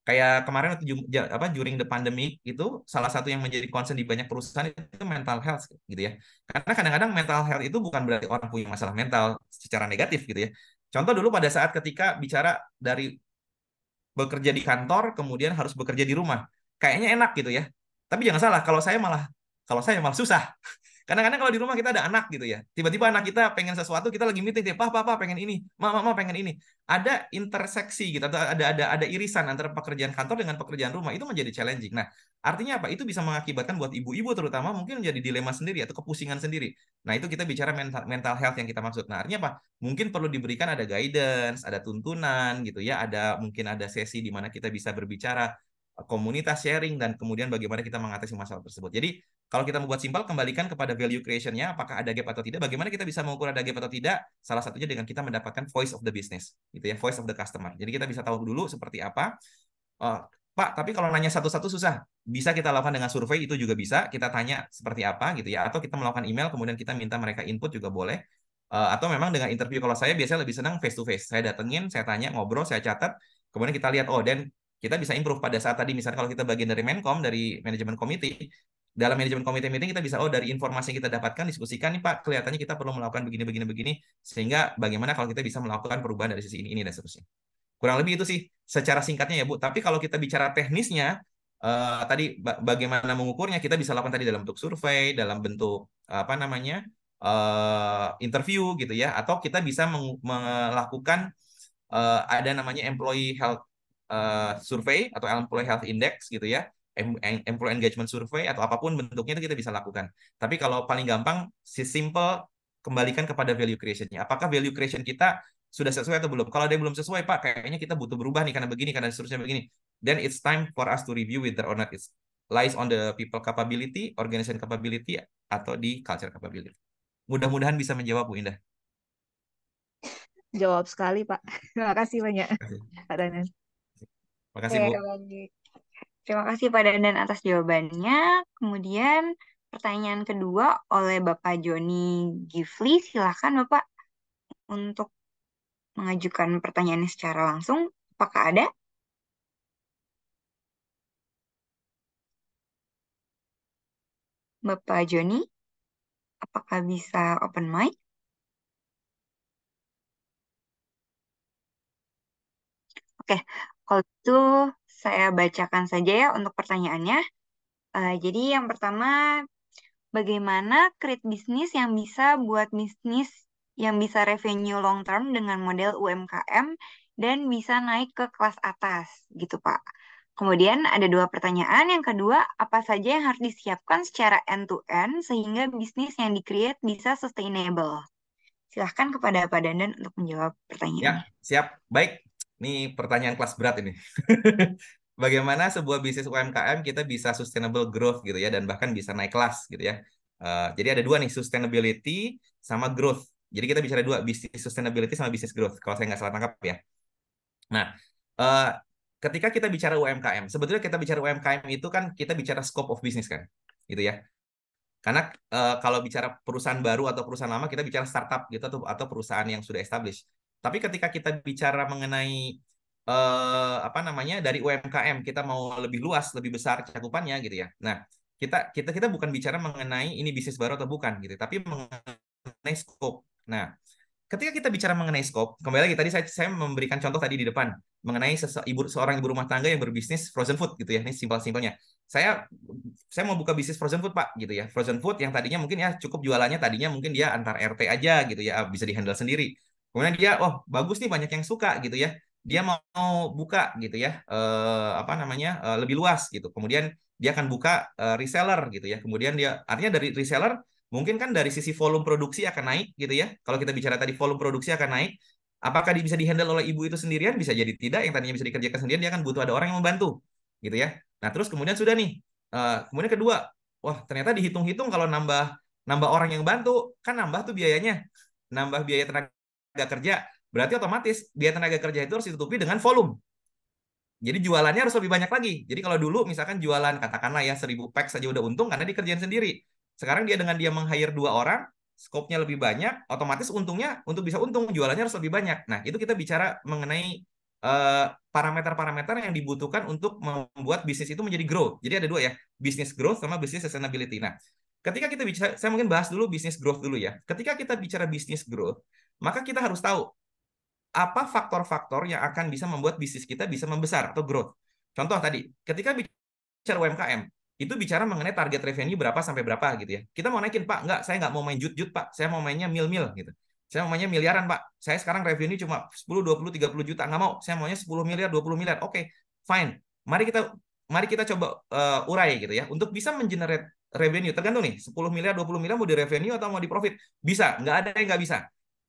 kayak kemarin waktu apa during the pandemic itu salah satu yang menjadi concern di banyak perusahaan itu mental health gitu ya. Karena kadang-kadang mental health itu bukan berarti orang punya masalah mental secara negatif gitu ya. Contoh dulu pada saat ketika bicara dari bekerja di kantor kemudian harus bekerja di rumah. Kayaknya enak gitu ya. Tapi jangan salah kalau saya malah kalau saya malah susah. Kadang-kadang kalau di rumah kita ada anak gitu ya. Tiba-tiba anak kita pengen sesuatu, kita lagi meeting, papa, papa pengen ini, mama, mama pengen ini. Ada interseksi gitu, ada ada ada irisan antara pekerjaan kantor dengan pekerjaan rumah. Itu menjadi challenging. Nah, artinya apa? Itu bisa mengakibatkan buat ibu-ibu terutama mungkin menjadi dilema sendiri atau kepusingan sendiri. Nah, itu kita bicara mental, mental health yang kita maksud. Nah, artinya apa? Mungkin perlu diberikan ada guidance, ada tuntunan gitu ya, ada mungkin ada sesi di mana kita bisa berbicara komunitas sharing dan kemudian bagaimana kita mengatasi masalah tersebut. Jadi kalau kita membuat simpel kembalikan kepada value creation-nya apakah ada gap atau tidak, bagaimana kita bisa mengukur ada gap atau tidak? Salah satunya dengan kita mendapatkan voice of the business gitu ya, voice of the customer. Jadi kita bisa tahu dulu seperti apa uh, Pak, tapi kalau nanya satu-satu susah. Bisa kita lakukan dengan survei itu juga bisa, kita tanya seperti apa gitu ya atau kita melakukan email kemudian kita minta mereka input juga boleh. Uh, atau memang dengan interview kalau saya biasanya lebih senang face to face. Saya datengin, saya tanya, ngobrol, saya catat, kemudian kita lihat oh dan kita bisa improve pada saat tadi misalnya kalau kita bagian dari Menkom dari manajemen komite dalam manajemen komite meeting kita bisa oh dari informasi yang kita dapatkan diskusikan nih Pak kelihatannya kita perlu melakukan begini begini begini sehingga bagaimana kalau kita bisa melakukan perubahan dari sisi ini ini dan seterusnya kurang lebih itu sih secara singkatnya ya Bu tapi kalau kita bicara teknisnya eh, tadi bagaimana mengukurnya kita bisa lakukan tadi dalam bentuk survei dalam bentuk apa namanya eh, interview gitu ya atau kita bisa melakukan eh, ada namanya employee health uh, survei atau employee health index gitu ya employee engagement survey atau apapun bentuknya itu kita bisa lakukan tapi kalau paling gampang si simple kembalikan kepada value creationnya apakah value creation kita sudah sesuai atau belum kalau dia belum sesuai pak kayaknya kita butuh berubah nih karena begini karena seterusnya begini then it's time for us to review whether or not it lies on the people capability organization capability atau di culture capability mudah-mudahan bisa menjawab Bu Indah jawab sekali Pak. [LAUGHS] Terima kasih banyak Pak Danan. Makasih, iya Bu. Terima kasih pada dan atas jawabannya. Kemudian pertanyaan kedua oleh Bapak Joni Gifli. silakan Bapak untuk mengajukan pertanyaannya secara langsung. Apakah ada? Bapak Joni, apakah bisa open mic? Oke, kalau itu saya bacakan saja ya untuk pertanyaannya. Uh, jadi yang pertama, bagaimana create bisnis yang bisa buat bisnis yang bisa revenue long term dengan model UMKM dan bisa naik ke kelas atas gitu Pak. Kemudian ada dua pertanyaan. Yang kedua, apa saja yang harus disiapkan secara end-to-end -end sehingga bisnis yang di-create bisa sustainable? Silahkan kepada Pak Dandan untuk menjawab pertanyaan. Ya, siap. Baik, ini pertanyaan kelas berat ini. [LAUGHS] Bagaimana sebuah bisnis UMKM kita bisa sustainable growth gitu ya dan bahkan bisa naik kelas gitu ya. Uh, jadi ada dua nih sustainability sama growth. Jadi kita bicara dua bisnis sustainability sama bisnis growth kalau saya nggak salah tangkap ya. Nah, uh, ketika kita bicara UMKM, sebetulnya kita bicara UMKM itu kan kita bicara scope of business kan, gitu ya. Karena uh, kalau bicara perusahaan baru atau perusahaan lama, kita bicara startup gitu atau atau perusahaan yang sudah established. Tapi ketika kita bicara mengenai eh, apa namanya dari UMKM kita mau lebih luas, lebih besar cakupannya gitu ya. Nah, kita kita kita bukan bicara mengenai ini bisnis baru atau bukan gitu, tapi mengenai scope. Nah, ketika kita bicara mengenai scope, kembali lagi tadi saya saya memberikan contoh tadi di depan mengenai sese, ibu, seorang ibu rumah tangga yang berbisnis frozen food gitu ya. Ini simpel-simpelnya. Saya saya mau buka bisnis frozen food, Pak, gitu ya. Frozen food yang tadinya mungkin ya cukup jualannya tadinya mungkin dia antar RT aja gitu ya, ah, bisa dihandle sendiri kemudian dia oh bagus nih banyak yang suka gitu ya dia mau, buka gitu ya eh, apa namanya eh, lebih luas gitu kemudian dia akan buka eh, reseller gitu ya kemudian dia artinya dari reseller mungkin kan dari sisi volume produksi akan naik gitu ya kalau kita bicara tadi volume produksi akan naik apakah bisa dihandle oleh ibu itu sendirian bisa jadi tidak yang tadinya bisa dikerjakan sendirian dia akan butuh ada orang yang membantu gitu ya nah terus kemudian sudah nih uh, kemudian kedua wah ternyata dihitung-hitung kalau nambah nambah orang yang bantu kan nambah tuh biayanya nambah biaya tenaga kerja, berarti otomatis biaya tenaga kerja itu harus ditutupi dengan volume. Jadi jualannya harus lebih banyak lagi. Jadi kalau dulu misalkan jualan katakanlah ya 1000 pack saja udah untung karena dikerjain sendiri. Sekarang dia dengan dia meng-hire dua orang, skopnya lebih banyak, otomatis untungnya untuk bisa untung jualannya harus lebih banyak. Nah, itu kita bicara mengenai eh, parameter-parameter uh, yang dibutuhkan untuk membuat bisnis itu menjadi grow. Jadi ada dua ya, bisnis growth sama bisnis sustainability. Nah, Ketika kita bicara, saya mungkin bahas dulu bisnis growth dulu ya. Ketika kita bicara bisnis growth, maka kita harus tahu apa faktor-faktor yang akan bisa membuat bisnis kita bisa membesar atau growth. Contoh tadi, ketika bicara UMKM, itu bicara mengenai target revenue berapa sampai berapa gitu ya. Kita mau naikin, Pak, enggak, saya nggak mau main jut-jut, Pak. Saya mau mainnya mil-mil gitu. Saya mau mainnya miliaran, Pak. Saya sekarang revenue cuma 10, 20, 30 juta. Nggak mau. Saya maunya 10 miliar, 20 miliar. Oke, okay, fine. Mari kita mari kita coba uh, urai gitu ya. Untuk bisa mengenerate revenue. Tergantung nih, 10 miliar, 20 miliar mau di revenue atau mau di profit. Bisa, nggak ada yang nggak bisa.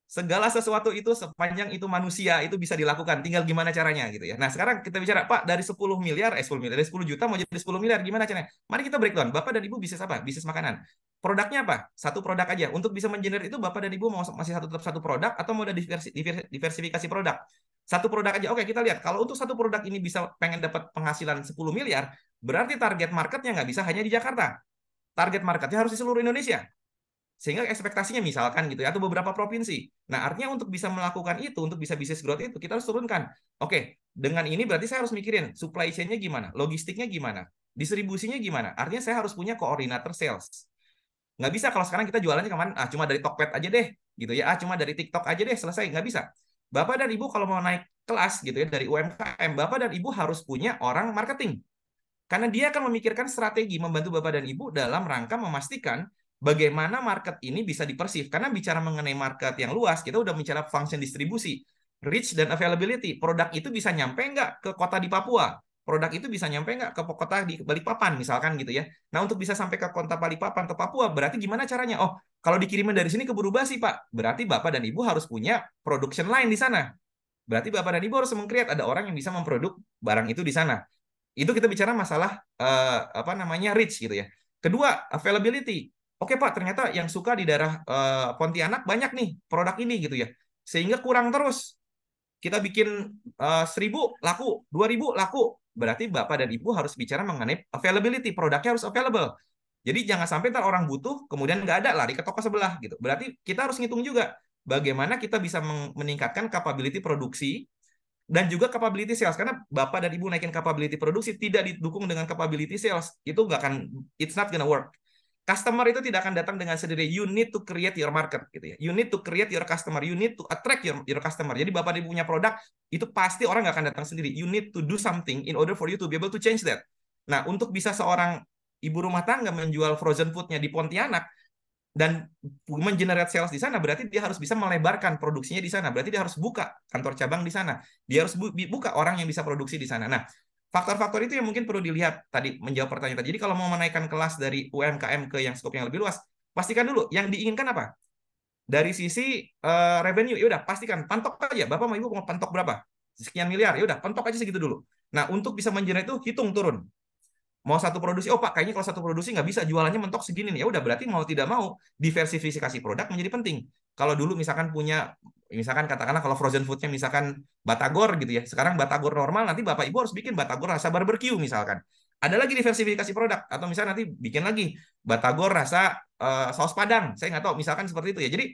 Segala sesuatu itu sepanjang itu manusia itu bisa dilakukan, tinggal gimana caranya gitu ya. Nah sekarang kita bicara, Pak dari 10 miliar, eh 10 miliar, dari 10 juta mau jadi 10 miliar, gimana caranya? Mari kita breakdown, Bapak dan Ibu bisnis apa? Bisnis makanan. Produknya apa? Satu produk aja. Untuk bisa mengenerate itu Bapak dan Ibu mau masih satu tetap satu produk atau mau ada diversi, diversifikasi produk? Satu produk aja. Oke, kita lihat. Kalau untuk satu produk ini bisa pengen dapat penghasilan 10 miliar, berarti target marketnya nggak bisa hanya di Jakarta target marketnya harus di seluruh Indonesia. Sehingga ekspektasinya misalkan gitu ya, atau beberapa provinsi. Nah, artinya untuk bisa melakukan itu, untuk bisa bisnis growth itu, kita harus turunkan. Oke, dengan ini berarti saya harus mikirin supply chain-nya gimana, logistiknya gimana, distribusinya gimana. Artinya saya harus punya koordinator sales. Nggak bisa kalau sekarang kita jualannya kemana? ah cuma dari Tokped aja deh, gitu ya, ah cuma dari TikTok aja deh, selesai. Nggak bisa. Bapak dan Ibu kalau mau naik kelas gitu ya dari UMKM, Bapak dan Ibu harus punya orang marketing. Karena dia akan memikirkan strategi membantu Bapak dan Ibu dalam rangka memastikan bagaimana market ini bisa dipersif. Karena bicara mengenai market yang luas, kita udah bicara function distribusi, reach dan availability. Produk itu bisa nyampe nggak ke kota di Papua? Produk itu bisa nyampe nggak ke kota di Balikpapan misalkan gitu ya. Nah untuk bisa sampai ke kota Balikpapan ke Papua, berarti gimana caranya? Oh kalau dikirimin dari sini ke sih Pak, berarti Bapak dan Ibu harus punya production line di sana. Berarti Bapak dan Ibu harus mengkreat ada orang yang bisa memproduk barang itu di sana. Itu kita bicara masalah uh, apa namanya reach gitu ya. Kedua, availability. Oke Pak, ternyata yang suka di daerah uh, Pontianak banyak nih produk ini gitu ya. Sehingga kurang terus. Kita bikin uh, seribu laku, ribu laku. Berarti Bapak dan Ibu harus bicara mengenai availability, produknya harus available. Jadi jangan sampai ntar orang butuh, kemudian nggak ada, lari ke toko sebelah gitu. Berarti kita harus ngitung juga bagaimana kita bisa meningkatkan capability produksi dan juga capability sales karena bapak dan ibu naikin capability produksi tidak didukung dengan capability sales itu nggak akan it's not gonna work customer itu tidak akan datang dengan sendiri you need to create your market gitu ya you need to create your customer you need to attract your your customer jadi bapak dan ibu punya produk itu pasti orang nggak akan datang sendiri you need to do something in order for you to be able to change that nah untuk bisa seorang ibu rumah tangga menjual frozen foodnya di Pontianak dan generate sales di sana berarti dia harus bisa melebarkan produksinya di sana berarti dia harus buka kantor cabang di sana dia harus buka orang yang bisa produksi di sana nah faktor-faktor itu yang mungkin perlu dilihat tadi menjawab pertanyaan tadi jadi kalau mau menaikkan kelas dari UMKM ke yang skop yang lebih luas pastikan dulu yang diinginkan apa dari sisi uh, revenue ya udah pastikan pantok aja bapak sama ibu mau pantok berapa sekian miliar ya udah pantok aja segitu dulu nah untuk bisa menjerat itu hitung turun mau satu produksi oh pak kayaknya kalau satu produksi nggak bisa jualannya mentok segini nih ya udah berarti mau tidak mau diversifikasi produk menjadi penting kalau dulu misalkan punya misalkan katakanlah kalau frozen foodnya misalkan batagor gitu ya sekarang batagor normal nanti bapak ibu harus bikin batagor rasa barbecue misalkan ada lagi diversifikasi produk atau misalnya nanti bikin lagi batagor rasa uh, saus padang saya nggak tahu misalkan seperti itu ya jadi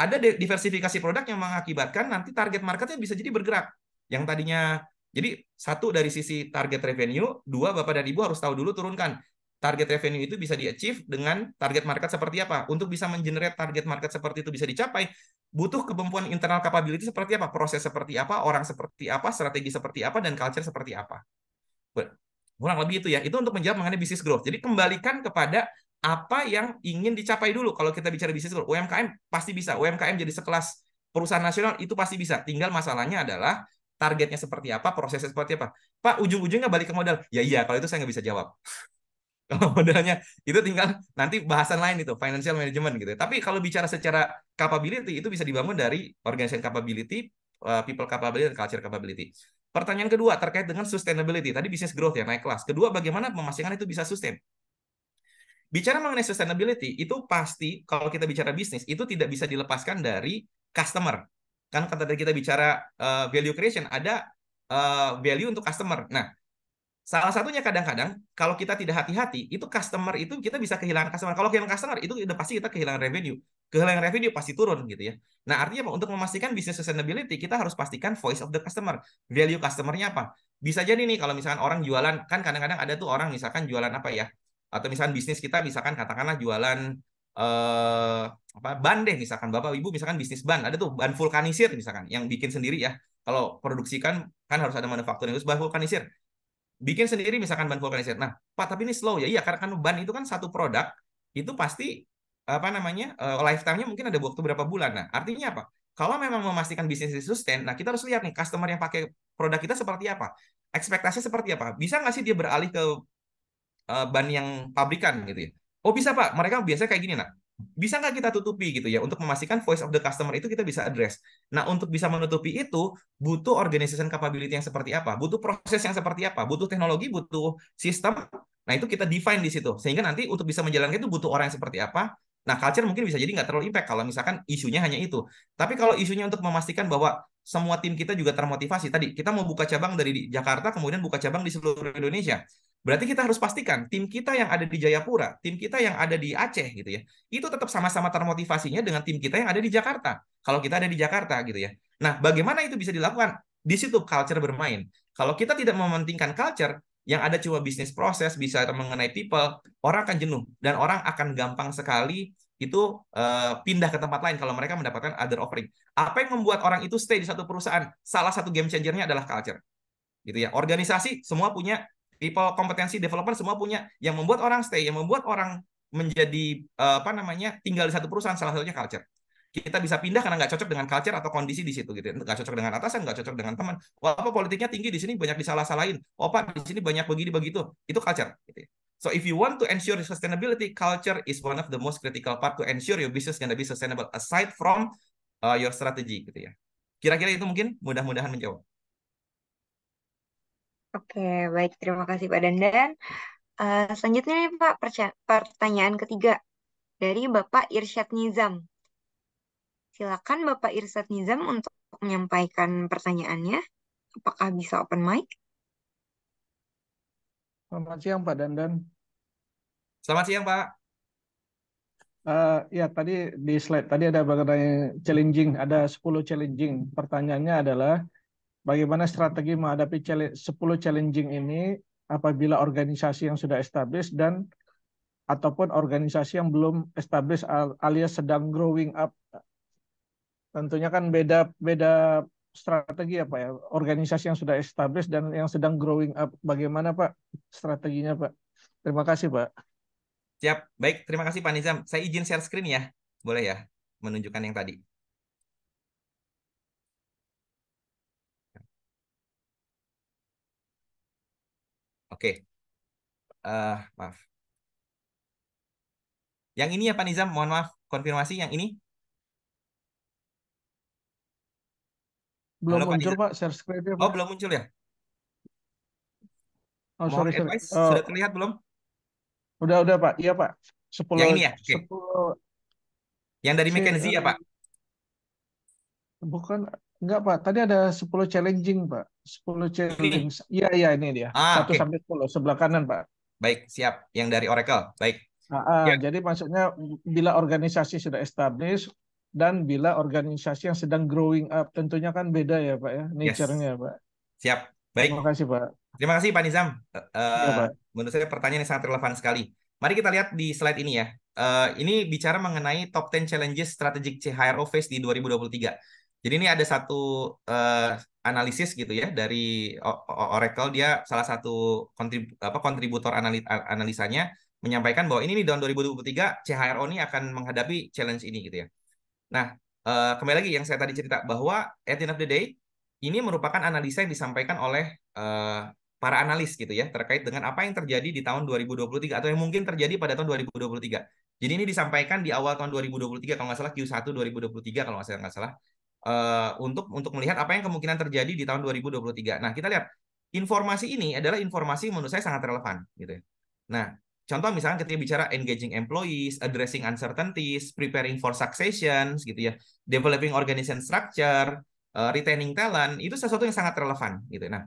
ada diversifikasi produk yang mengakibatkan nanti target marketnya bisa jadi bergerak yang tadinya jadi satu dari sisi target revenue, dua Bapak dan Ibu harus tahu dulu turunkan target revenue itu bisa di-achieve dengan target market seperti apa. Untuk bisa mengenerate target market seperti itu bisa dicapai, butuh kemampuan internal capability seperti apa, proses seperti apa, orang seperti apa, strategi seperti apa, dan culture seperti apa. Kurang lebih itu ya. Itu untuk menjawab mengenai bisnis growth. Jadi kembalikan kepada apa yang ingin dicapai dulu. Kalau kita bicara bisnis growth, UMKM pasti bisa. UMKM jadi sekelas perusahaan nasional itu pasti bisa. Tinggal masalahnya adalah targetnya seperti apa, prosesnya seperti apa. Pak, ujung-ujungnya balik ke modal. Ya iya, kalau itu saya nggak bisa jawab. [LAUGHS] kalau modalnya itu tinggal nanti bahasan lain itu, financial management gitu. Tapi kalau bicara secara capability, itu bisa dibangun dari organization capability, eh, people capability, dan culture capability. Pertanyaan kedua terkait dengan sustainability. Tadi business growth ya, naik kelas. Kedua, bagaimana memastikan itu bisa sustain? Bicara mengenai sustainability, itu pasti kalau kita bicara bisnis, itu tidak bisa dilepaskan dari customer kan kata tadi kita bicara uh, value creation ada uh, value untuk customer. Nah, salah satunya kadang-kadang kalau kita tidak hati-hati itu customer itu kita bisa kehilangan customer. Kalau kehilangan customer itu udah pasti kita kehilangan revenue. Kehilangan revenue pasti turun gitu ya. Nah, artinya Untuk memastikan bisnis sustainability kita harus pastikan voice of the customer, value customernya apa. Bisa jadi nih kalau misalkan orang jualan kan kadang-kadang ada tuh orang misalkan jualan apa ya? Atau misalkan bisnis kita misalkan katakanlah jualan eh, apa ban deh misalkan bapak ibu misalkan bisnis ban ada tuh ban vulkanisir misalkan yang bikin sendiri ya kalau produksikan kan harus ada manufaktur yang harus ban vulkanisir bikin sendiri misalkan ban vulkanisir nah pak tapi ini slow ya iya karena kan ban itu kan satu produk itu pasti apa namanya uh, lifetime-nya mungkin ada waktu berapa bulan nah artinya apa kalau memang memastikan bisnis itu sustain nah kita harus lihat nih customer yang pakai produk kita seperti apa ekspektasi seperti apa bisa nggak sih dia beralih ke uh, ban yang pabrikan gitu ya oh bisa Pak, mereka biasanya kayak gini nak. Bisa nggak kita tutupi gitu ya untuk memastikan voice of the customer itu kita bisa address. Nah untuk bisa menutupi itu butuh organization capability yang seperti apa, butuh proses yang seperti apa, butuh teknologi, butuh sistem. Nah itu kita define di situ sehingga nanti untuk bisa menjalankan itu butuh orang yang seperti apa, Nah, culture mungkin bisa jadi nggak terlalu impact kalau misalkan isunya hanya itu. Tapi kalau isunya untuk memastikan bahwa semua tim kita juga termotivasi. Tadi kita mau buka cabang dari Jakarta, kemudian buka cabang di seluruh Indonesia. Berarti kita harus pastikan tim kita yang ada di Jayapura, tim kita yang ada di Aceh gitu ya, itu tetap sama-sama termotivasinya dengan tim kita yang ada di Jakarta. Kalau kita ada di Jakarta gitu ya. Nah, bagaimana itu bisa dilakukan? Di situ culture bermain. Kalau kita tidak mementingkan culture, yang ada cuma bisnis proses, bisa mengenai people, orang akan jenuh dan orang akan gampang sekali itu uh, pindah ke tempat lain kalau mereka mendapatkan other offering. Apa yang membuat orang itu stay di satu perusahaan? Salah satu game changernya adalah culture. Gitu ya. Organisasi semua punya people kompetensi developer semua punya yang membuat orang stay, yang membuat orang menjadi eh, apa namanya tinggal di satu perusahaan salah satunya culture kita bisa pindah karena nggak cocok dengan culture atau kondisi di situ gitu ya. nggak cocok dengan atasan nggak cocok dengan teman Walaupun politiknya tinggi di sini banyak disalah-salahin oh di sini banyak begini begitu itu culture gitu. Ya. so if you want to ensure sustainability culture is one of the most critical part to ensure your business can be sustainable aside from uh, your strategy gitu ya kira-kira itu mungkin mudah-mudahan menjawab Oke, baik. Terima kasih Pak Dandan. Uh, selanjutnya nih Pak, pertanyaan ketiga dari Bapak Irsyad Nizam. Silakan Bapak Irsyad Nizam untuk menyampaikan pertanyaannya. Apakah bisa open mic? Selamat siang Pak Dandan. Selamat siang Pak. Uh, ya tadi di slide tadi ada pertanyaan challenging, ada 10 challenging. Pertanyaannya adalah bagaimana strategi menghadapi 10 challenging ini apabila organisasi yang sudah established dan ataupun organisasi yang belum established alias sedang growing up. Tentunya kan beda beda strategi apa ya, ya? Organisasi yang sudah established dan yang sedang growing up bagaimana Pak strateginya Pak? Terima kasih Pak. Siap, baik. Terima kasih Pak Nizam. Saya izin share screen ya. Boleh ya menunjukkan yang tadi. Oke. Uh, maaf. Yang ini ya Pak Nizam, mohon maaf konfirmasi yang ini. Belum Halo, muncul Pak, Pak share screen ya, Pak. Oh, belum muncul ya? Oh, mohon sorry, sorry. Uh, Sudah terlihat belum? Udah, udah Pak. Iya Pak. 10, yang ini ya? Okay. 10... Yang dari McKenzie ya eh, Pak? Bukan, Enggak, Pak. Tadi ada 10 challenging, Pak. 10 challenging. Iya, iya ini dia. Ah, 1 okay. sampai 10 sebelah kanan, Pak. Baik, siap. Yang dari Oracle. Baik. Nah, ya. jadi maksudnya bila organisasi sudah established dan bila organisasi yang sedang growing up, tentunya kan beda ya, Pak ya, nature-nya, yes. Pak. Siap. Baik. Terima kasih, Pak. Terima kasih, Pak Nizam. Uh, ya, Pak. Eh, menurut saya pertanyaan yang sangat relevan sekali. Mari kita lihat di slide ini ya. Uh, ini bicara mengenai top 10 challenges strategic CHRO face di 2023. Jadi ini ada satu uh, analisis gitu ya dari Oracle dia salah satu kontrib apa kontributor analis analisanya menyampaikan bahwa ini nih tahun 2023 CHRO ini akan menghadapi challenge ini gitu ya. Nah, uh, kembali lagi yang saya tadi cerita bahwa at the end of the day ini merupakan analisa yang disampaikan oleh uh, para analis gitu ya terkait dengan apa yang terjadi di tahun 2023 atau yang mungkin terjadi pada tahun 2023. Jadi ini disampaikan di awal tahun 2023 kalau nggak salah Q1 2023 kalau nggak salah nggak salah uh, untuk untuk melihat apa yang kemungkinan terjadi di tahun 2023. Nah, kita lihat informasi ini adalah informasi menurut saya sangat relevan gitu ya. Nah, contoh misalnya ketika bicara engaging employees, addressing uncertainties, preparing for succession, gitu ya, developing organization structure, uh, retaining talent, itu sesuatu yang sangat relevan gitu. Nah,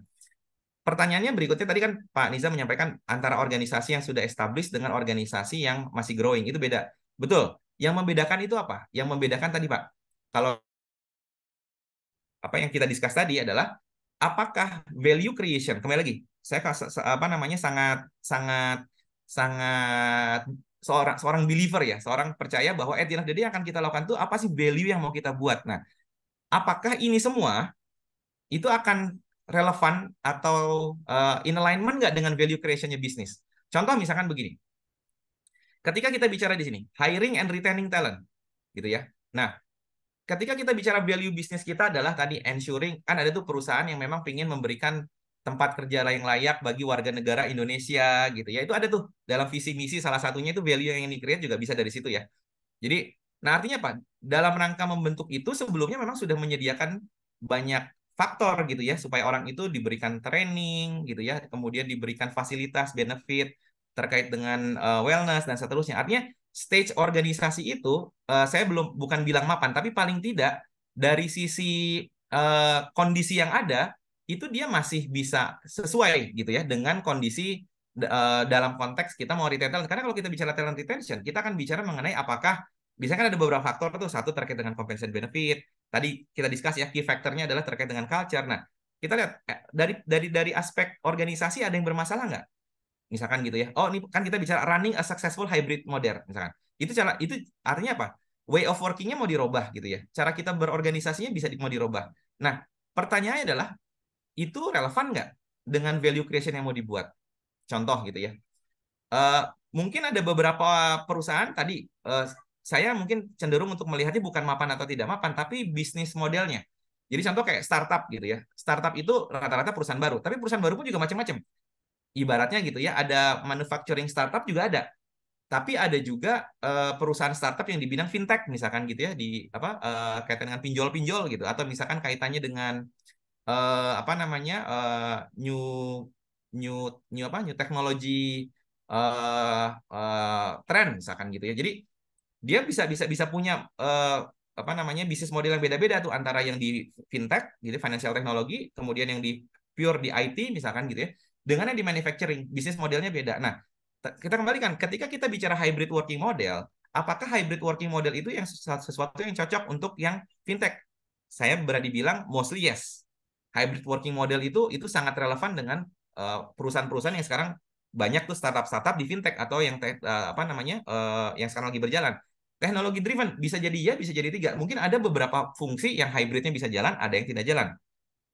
pertanyaannya berikutnya tadi kan Pak Niza menyampaikan antara organisasi yang sudah established dengan organisasi yang masih growing itu beda. Betul. Yang membedakan itu apa? Yang membedakan tadi Pak, kalau apa yang kita discuss tadi adalah apakah value creation kembali lagi saya apa namanya sangat sangat sangat seorang seorang believer ya seorang percaya bahwa eh jadi yang akan kita lakukan tuh apa sih value yang mau kita buat nah apakah ini semua itu akan relevan atau uh, in alignment nggak dengan value creationnya bisnis contoh misalkan begini ketika kita bicara di sini hiring and retaining talent gitu ya nah ketika kita bicara value bisnis kita adalah tadi ensuring kan ada tuh perusahaan yang memang ingin memberikan tempat kerja yang layak bagi warga negara Indonesia gitu ya itu ada tuh dalam visi misi salah satunya itu value yang ingin create juga bisa dari situ ya jadi nah artinya apa dalam rangka membentuk itu sebelumnya memang sudah menyediakan banyak faktor gitu ya supaya orang itu diberikan training gitu ya kemudian diberikan fasilitas benefit terkait dengan uh, wellness dan seterusnya artinya stage organisasi itu uh, saya belum bukan bilang mapan tapi paling tidak dari sisi uh, kondisi yang ada itu dia masih bisa sesuai gitu ya dengan kondisi uh, dalam konteks kita mau retain talent. Karena kalau kita bicara talent retention, kita akan bicara mengenai apakah bisa kan ada beberapa faktor tuh satu terkait dengan compensation benefit. Tadi kita diskus ya key faktornya adalah terkait dengan culture. Nah, kita lihat dari dari dari aspek organisasi ada yang bermasalah nggak? misalkan gitu ya. Oh, ini kan kita bicara running a successful hybrid model misalkan. Itu cara itu artinya apa? Way of workingnya mau dirubah gitu ya. Cara kita berorganisasinya bisa di, mau dirubah. Nah, pertanyaannya adalah itu relevan nggak dengan value creation yang mau dibuat? Contoh gitu ya. Uh, mungkin ada beberapa perusahaan tadi uh, saya mungkin cenderung untuk melihatnya bukan mapan atau tidak mapan, tapi bisnis modelnya. Jadi contoh kayak startup gitu ya. Startup itu rata-rata perusahaan baru, tapi perusahaan baru pun juga macam-macam ibaratnya gitu ya ada manufacturing startup juga ada tapi ada juga uh, perusahaan startup yang di bidang fintech misalkan gitu ya di apa uh, kaitan dengan pinjol-pinjol gitu atau misalkan kaitannya dengan uh, apa namanya uh, new new new apa new technology uh, uh, trend misalkan gitu ya jadi dia bisa bisa bisa punya uh, apa namanya bisnis model yang beda-beda tuh antara yang di fintech gitu financial technology kemudian yang di pure di IT misalkan gitu ya dengan yang di manufacturing bisnis modelnya beda nah kita kembalikan ketika kita bicara hybrid working model apakah hybrid working model itu yang sesuatu yang cocok untuk yang fintech saya berani bilang mostly yes hybrid working model itu itu sangat relevan dengan eh, perusahaan-perusahaan yang sekarang banyak tuh startup-startup di fintech atau yang te, eh, apa namanya eh, yang sekarang lagi berjalan teknologi driven bisa jadi ya bisa jadi tidak mungkin ada beberapa fungsi yang hybridnya bisa jalan ada yang tidak jalan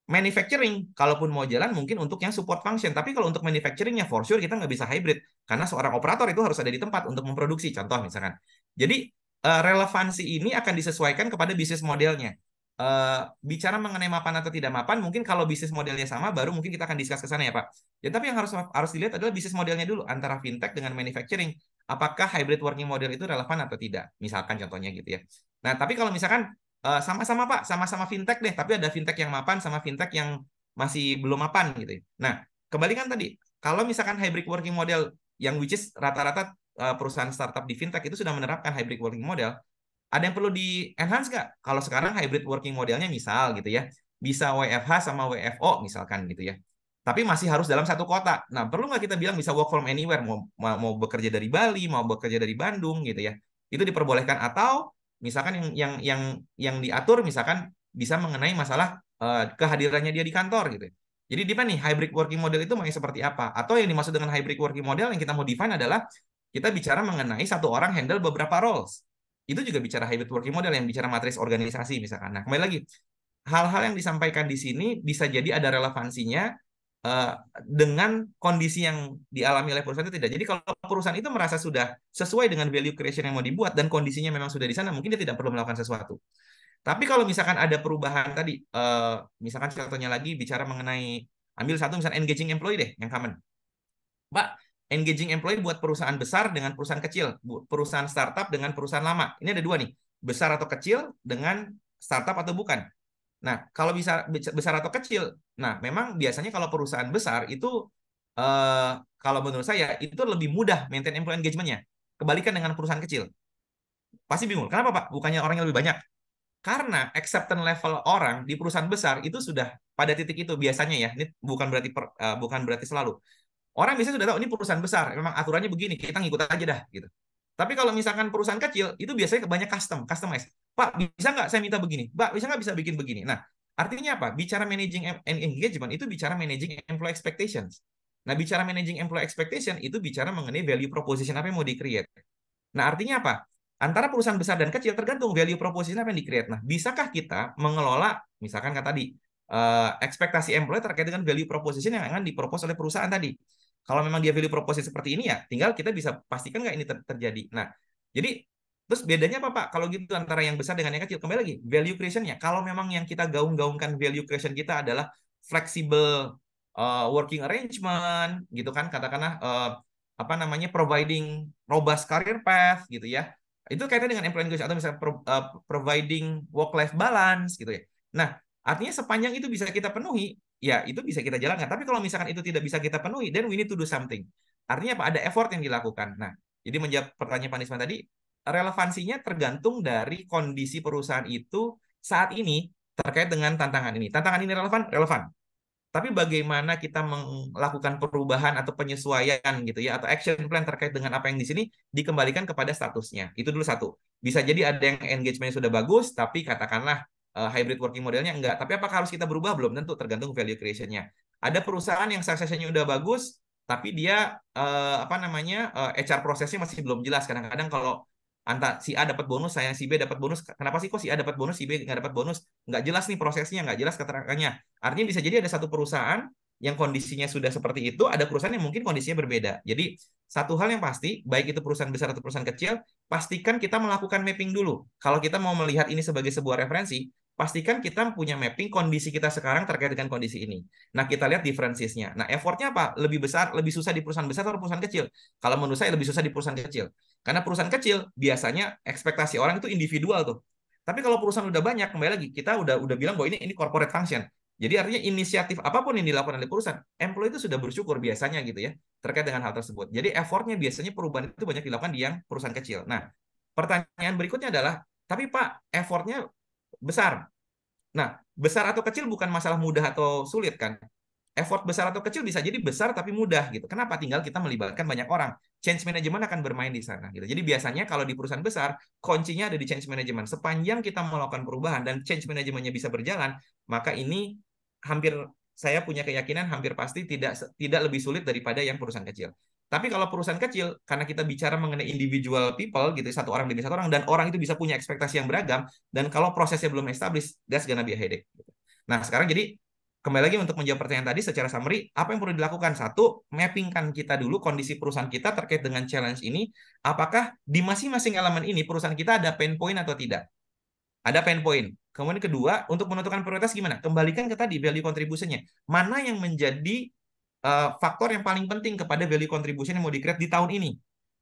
manufacturing kalaupun mau jalan mungkin untuk yang support function tapi kalau untuk manufacturingnya for sure kita nggak bisa hybrid karena seorang operator itu harus ada di tempat untuk memproduksi contoh misalkan jadi eh, relevansi ini akan disesuaikan kepada bisnis modelnya uh, bicara mengenai mapan atau tidak mapan mungkin kalau bisnis modelnya sama baru mungkin kita akan diskus ke sana ya Pak ya tapi yang harus harus dilihat adalah bisnis modelnya dulu antara fintech dengan manufacturing apakah hybrid working model itu relevan atau tidak misalkan contohnya gitu ya nah tapi kalau misalkan Eh, sama-sama Pak, sama-sama fintech deh, tapi ada fintech yang mapan sama fintech yang masih belum mapan gitu. Ya. Nah, kebalikan tadi, kalau misalkan hybrid working model yang which is rata-rata eh, perusahaan startup di fintech itu sudah menerapkan hybrid working model, ada yang perlu di enhance nggak? Kalau sekarang hybrid working modelnya misal gitu ya, bisa WFH sama WFO misalkan gitu ya. Tapi masih harus dalam satu kota. Nah, perlu nggak kita bilang bisa work from anywhere, mau, mau bekerja dari Bali, mau bekerja dari Bandung gitu ya. Itu diperbolehkan atau misalkan yang yang yang yang diatur misalkan bisa mengenai masalah uh, kehadirannya dia di kantor gitu. Ya. Jadi di nih hybrid working model itu mau seperti apa atau yang dimaksud dengan hybrid working model yang kita mau define adalah kita bicara mengenai satu orang handle beberapa roles. Itu juga bicara hybrid working model yang bicara matriks organisasi misalkan. Nah, kembali lagi hal-hal yang disampaikan di sini bisa jadi ada relevansinya Eh, dengan kondisi yang dialami oleh perusahaan itu tidak. Jadi kalau perusahaan itu merasa sudah sesuai dengan value creation yang mau dibuat dan kondisinya memang sudah di sana, mungkin dia tidak perlu melakukan sesuatu. Tapi kalau misalkan ada perubahan tadi, uh, misalkan contohnya lagi bicara mengenai ambil satu misalnya engaging employee deh yang common. Mbak, engaging employee buat perusahaan besar dengan perusahaan kecil, perusahaan startup dengan perusahaan lama. Ini ada dua nih, besar atau kecil dengan startup atau bukan. Nah, kalau bisa besar atau kecil, nah memang biasanya kalau perusahaan besar itu eh, kalau menurut saya itu lebih mudah maintain employee engagement-nya. Kebalikan dengan perusahaan kecil. Pasti bingung. Kenapa, Pak? Bukannya orangnya lebih banyak? Karena acceptance level orang di perusahaan besar itu sudah pada titik itu biasanya ya. Ini bukan berarti per, uh, bukan berarti selalu. Orang biasanya sudah tahu ini perusahaan besar, memang aturannya begini, kita ngikut aja dah gitu. Tapi kalau misalkan perusahaan kecil, itu biasanya banyak custom, customize. Pak, bisa nggak saya minta begini? Pak, bisa nggak bisa bikin begini? Nah, artinya apa? Bicara managing engagement itu bicara managing employee expectations. Nah, bicara managing employee expectation itu bicara mengenai value proposition apa yang mau di-create. Nah, artinya apa? antara perusahaan besar dan kecil tergantung value proposition apa yang dikreat. Nah, bisakah kita mengelola, misalkan kata tadi, uh, ekspektasi employee terkait dengan value proposition yang akan dipropos oleh perusahaan tadi. Kalau memang dia value proposisi seperti ini ya, tinggal kita bisa pastikan nggak ini ter terjadi. Nah, jadi terus bedanya apa Pak? Kalau gitu antara yang besar dengan yang kecil kembali lagi value creation ya. Kalau memang yang kita gaung-gaungkan value creation kita adalah flexible uh, working arrangement gitu kan, katakanlah uh, apa namanya providing robust career path gitu ya. Itu kaitannya dengan employee engagement atau misalnya pro, uh, providing work life balance gitu ya. Nah, Artinya sepanjang itu bisa kita penuhi, ya itu bisa kita jalankan. Tapi kalau misalkan itu tidak bisa kita penuhi, then we need to do something. Artinya apa? Ada effort yang dilakukan. Nah, jadi menjawab pertanyaan Pak Nisman tadi, relevansinya tergantung dari kondisi perusahaan itu saat ini terkait dengan tantangan ini. Tantangan ini relevan? Relevan. Tapi bagaimana kita melakukan perubahan atau penyesuaian gitu ya atau action plan terkait dengan apa yang di sini dikembalikan kepada statusnya. Itu dulu satu. Bisa jadi ada yang engagementnya sudah bagus tapi katakanlah uh, hybrid working modelnya enggak. Tapi apakah harus kita berubah belum? Tentu tergantung value creationnya. Ada perusahaan yang suksesnya udah bagus, tapi dia uh, apa namanya uh, eh, HR prosesnya masih belum jelas. Kadang-kadang kalau antara si A dapat bonus, saya si B dapat bonus. Kenapa sih kok si A dapat bonus, si B nggak dapat bonus? Nggak jelas nih prosesnya, nggak jelas keterangannya. Artinya bisa jadi ada satu perusahaan yang kondisinya sudah seperti itu, ada perusahaan yang mungkin kondisinya berbeda. Jadi satu hal yang pasti, baik itu perusahaan besar atau perusahaan kecil, pastikan kita melakukan mapping dulu. Kalau kita mau melihat ini sebagai sebuah referensi, pastikan kita punya mapping kondisi kita sekarang terkait dengan kondisi ini. Nah, kita lihat differences-nya. Nah, effortnya apa? Lebih besar, lebih susah di perusahaan besar atau perusahaan kecil? Kalau menurut saya lebih susah di perusahaan kecil. Karena perusahaan kecil biasanya ekspektasi orang itu individual tuh. Tapi kalau perusahaan udah banyak, kembali lagi kita udah udah bilang bahwa ini ini corporate function. Jadi artinya inisiatif apapun yang dilakukan oleh perusahaan, employee itu sudah bersyukur biasanya gitu ya terkait dengan hal tersebut. Jadi effortnya biasanya perubahan itu banyak dilakukan di yang perusahaan kecil. Nah, pertanyaan berikutnya adalah, tapi Pak, effortnya besar. Nah, besar atau kecil bukan masalah mudah atau sulit kan. Effort besar atau kecil bisa jadi besar tapi mudah gitu. Kenapa? Tinggal kita melibatkan banyak orang. Change management akan bermain di sana gitu. Jadi biasanya kalau di perusahaan besar, kuncinya ada di change management. Sepanjang kita melakukan perubahan dan change managementnya bisa berjalan, maka ini hampir saya punya keyakinan hampir pasti tidak tidak lebih sulit daripada yang perusahaan kecil. Tapi kalau perusahaan kecil, karena kita bicara mengenai individual people gitu, satu orang demi satu orang, dan orang itu bisa punya ekspektasi yang beragam, dan kalau prosesnya belum established, that's gonna be a headache. Gitu. Nah, sekarang jadi kembali lagi untuk menjawab pertanyaan tadi secara summary, apa yang perlu dilakukan? Satu, mappingkan kita dulu kondisi perusahaan kita terkait dengan challenge ini. Apakah di masing-masing elemen ini perusahaan kita ada pain point atau tidak? Ada pain point. Kemudian kedua, untuk menentukan prioritas gimana? Kembalikan ke tadi value contribution-nya. Mana yang menjadi Eh, faktor yang paling penting kepada value contribution yang mau di di tahun ini.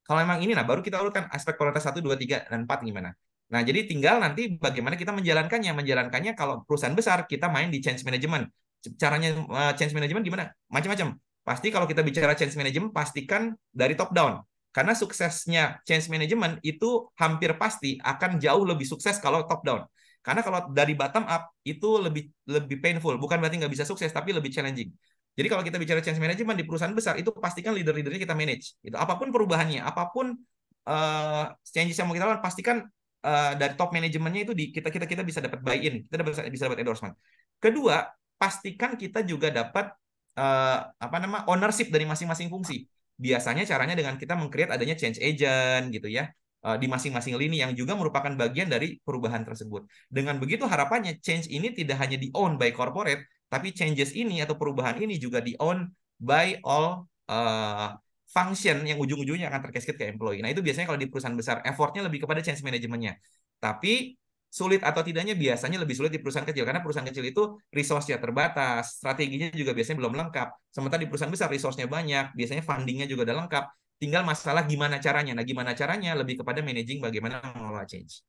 Kalau memang ini, nah baru kita urutkan aspek kualitas 1, 2, 3, dan 4 gimana. Nah, jadi tinggal nanti bagaimana kita menjalankannya. Menjalankannya kalau perusahaan besar, kita main di change management. Caranya uh, change management gimana? Macam-macam. Pasti kalau kita bicara change management, pastikan dari top down. Karena suksesnya change management itu hampir pasti akan jauh lebih sukses kalau top down. Karena kalau dari bottom up itu lebih lebih painful, bukan berarti nggak bisa sukses, tapi lebih challenging. Jadi kalau kita bicara change management di perusahaan besar itu pastikan leader-leadernya kita manage. Itu apapun perubahannya, apapun uh, changes yang mau kita lakukan pastikan uh, dari top manajemennya itu di, kita kita kita bisa dapat buy-in, kita dapat bisa dapat endorsement. Kedua, pastikan kita juga dapat uh, apa nama ownership dari masing-masing fungsi. Biasanya caranya dengan kita mengcreate adanya change agent gitu ya di masing-masing lini yang juga merupakan bagian dari perubahan tersebut. Dengan begitu harapannya change ini tidak hanya di own by corporate tapi changes ini atau perubahan ini juga di own by all uh, function yang ujung-ujungnya akan terkait ke employee. Nah itu biasanya kalau di perusahaan besar effortnya lebih kepada change managementnya. Tapi sulit atau tidaknya biasanya lebih sulit di perusahaan kecil karena perusahaan kecil itu resource-nya terbatas, strateginya juga biasanya belum lengkap. Sementara di perusahaan besar resource-nya banyak, biasanya funding-nya juga udah lengkap. Tinggal masalah gimana caranya. Nah, gimana caranya lebih kepada managing bagaimana mengelola change.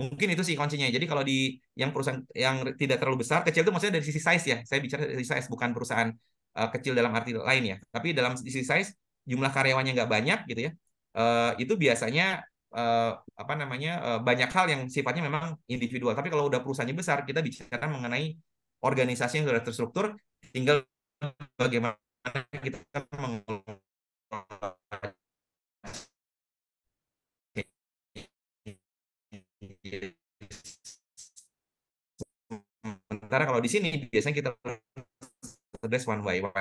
Mungkin itu sih kuncinya. Jadi kalau di yang perusahaan yang tidak terlalu besar, kecil itu maksudnya dari sisi size ya. Saya bicara dari sisi size bukan perusahaan uh, kecil dalam arti lain ya. Tapi dalam sisi size jumlah karyawannya nggak banyak gitu ya. Uh, itu biasanya uh, apa namanya uh, banyak hal yang sifatnya memang individual. Tapi kalau udah perusahaannya besar, kita bicara mengenai organisasi yang sudah terstruktur, tinggal bagaimana kita mengelola Sementara kalau di sini biasanya kita address one by one.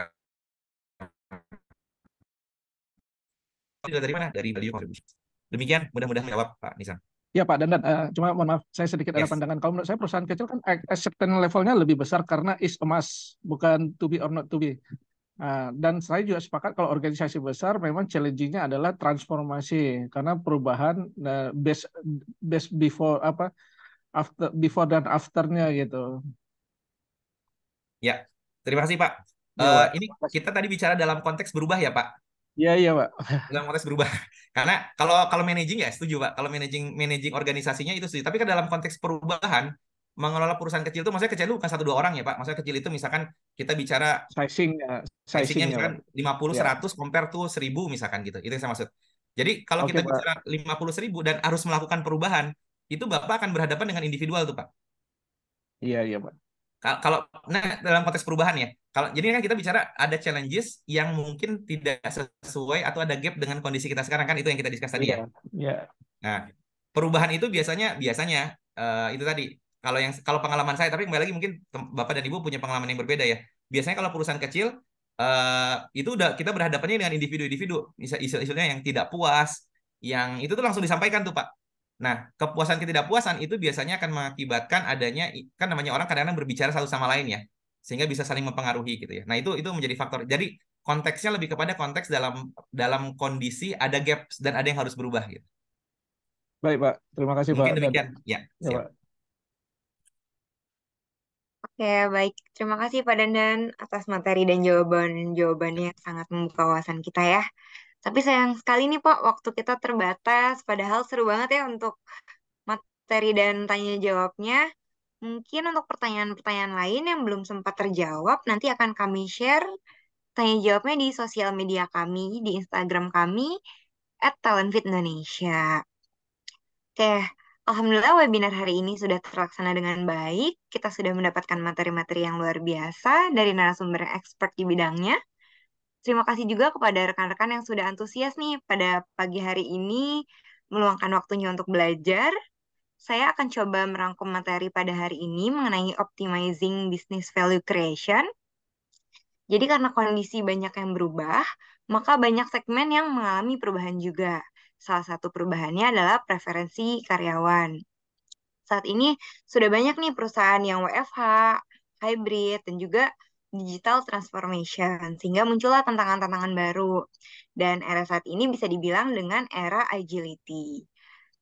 Dari mana? Dari value contribution. Demikian, mudah-mudahan jawab Pak Nisa. Ya Pak Dandan, uh, eh, cuma mohon maaf, saya sedikit yes. ada pandangan. Kalau menurut saya perusahaan kecil kan acceptance levelnya lebih besar karena is emas, bukan to be or not to be. Uh, dan saya juga sepakat kalau organisasi besar memang challenging-nya adalah transformasi karena perubahan uh, eh, base base before apa after before dan afternya gitu. Ya, terima kasih Pak. Ya, uh, ini kita tadi bicara dalam konteks berubah ya Pak. Iya iya Pak. [LAUGHS] Dalam konteks berubah. Karena kalau kalau managing ya setuju Pak. Kalau managing managing organisasinya itu setuju. Tapi kan dalam konteks perubahan mengelola perusahaan kecil itu maksudnya kecil itu bukan satu dua orang ya Pak. Maksudnya kecil itu misalkan kita bicara sizing uh, sizingnya ya, misalkan lima puluh iya. seratus compare tuh seribu misalkan gitu. Itu yang saya maksud. Jadi kalau okay, kita Pak. bicara lima puluh seribu dan harus melakukan perubahan itu Bapak akan berhadapan dengan individual tuh Pak. Iya iya Pak kalau nah dalam konteks perubahan ya kalau jadi kan kita bicara ada challenges yang mungkin tidak sesuai atau ada gap dengan kondisi kita sekarang kan itu yang kita diskus tadi yeah. ya yeah. Iya. nah perubahan itu biasanya biasanya uh, itu tadi kalau yang kalau pengalaman saya tapi kembali lagi mungkin bapak dan ibu punya pengalaman yang berbeda ya biasanya kalau perusahaan kecil uh, itu udah kita berhadapannya dengan individu-individu isu-isunya yang tidak puas yang itu tuh langsung disampaikan tuh pak Nah, kepuasan ketidakpuasan itu biasanya akan mengakibatkan adanya kan namanya orang kadang-kadang berbicara satu sama lain ya, sehingga bisa saling mempengaruhi gitu ya. Nah, itu itu menjadi faktor. Jadi konteksnya lebih kepada konteks dalam dalam kondisi ada gaps dan ada yang harus berubah gitu. Baik, Pak. Terima kasih, Mungkin Pak. demikian. Ya, ya siap. Pak. Oke, baik. Terima kasih Pak Dandan atas materi dan jawaban-jawabannya sangat membuka wawasan kita ya. Tapi sayang sekali nih Pak, waktu kita terbatas. Padahal seru banget ya untuk materi dan tanya jawabnya. Mungkin untuk pertanyaan-pertanyaan lain yang belum sempat terjawab, nanti akan kami share tanya jawabnya di sosial media kami, di Instagram kami, at Talentfit Indonesia. Oke, Alhamdulillah webinar hari ini sudah terlaksana dengan baik. Kita sudah mendapatkan materi-materi yang luar biasa dari narasumber yang expert di bidangnya. Terima kasih juga kepada rekan-rekan yang sudah antusias nih pada pagi hari ini meluangkan waktunya untuk belajar. Saya akan coba merangkum materi pada hari ini mengenai optimizing business value creation. Jadi karena kondisi banyak yang berubah, maka banyak segmen yang mengalami perubahan juga. Salah satu perubahannya adalah preferensi karyawan. Saat ini sudah banyak nih perusahaan yang WFH, hybrid, dan juga digital transformation, sehingga muncullah tantangan-tantangan baru. Dan era saat ini bisa dibilang dengan era agility.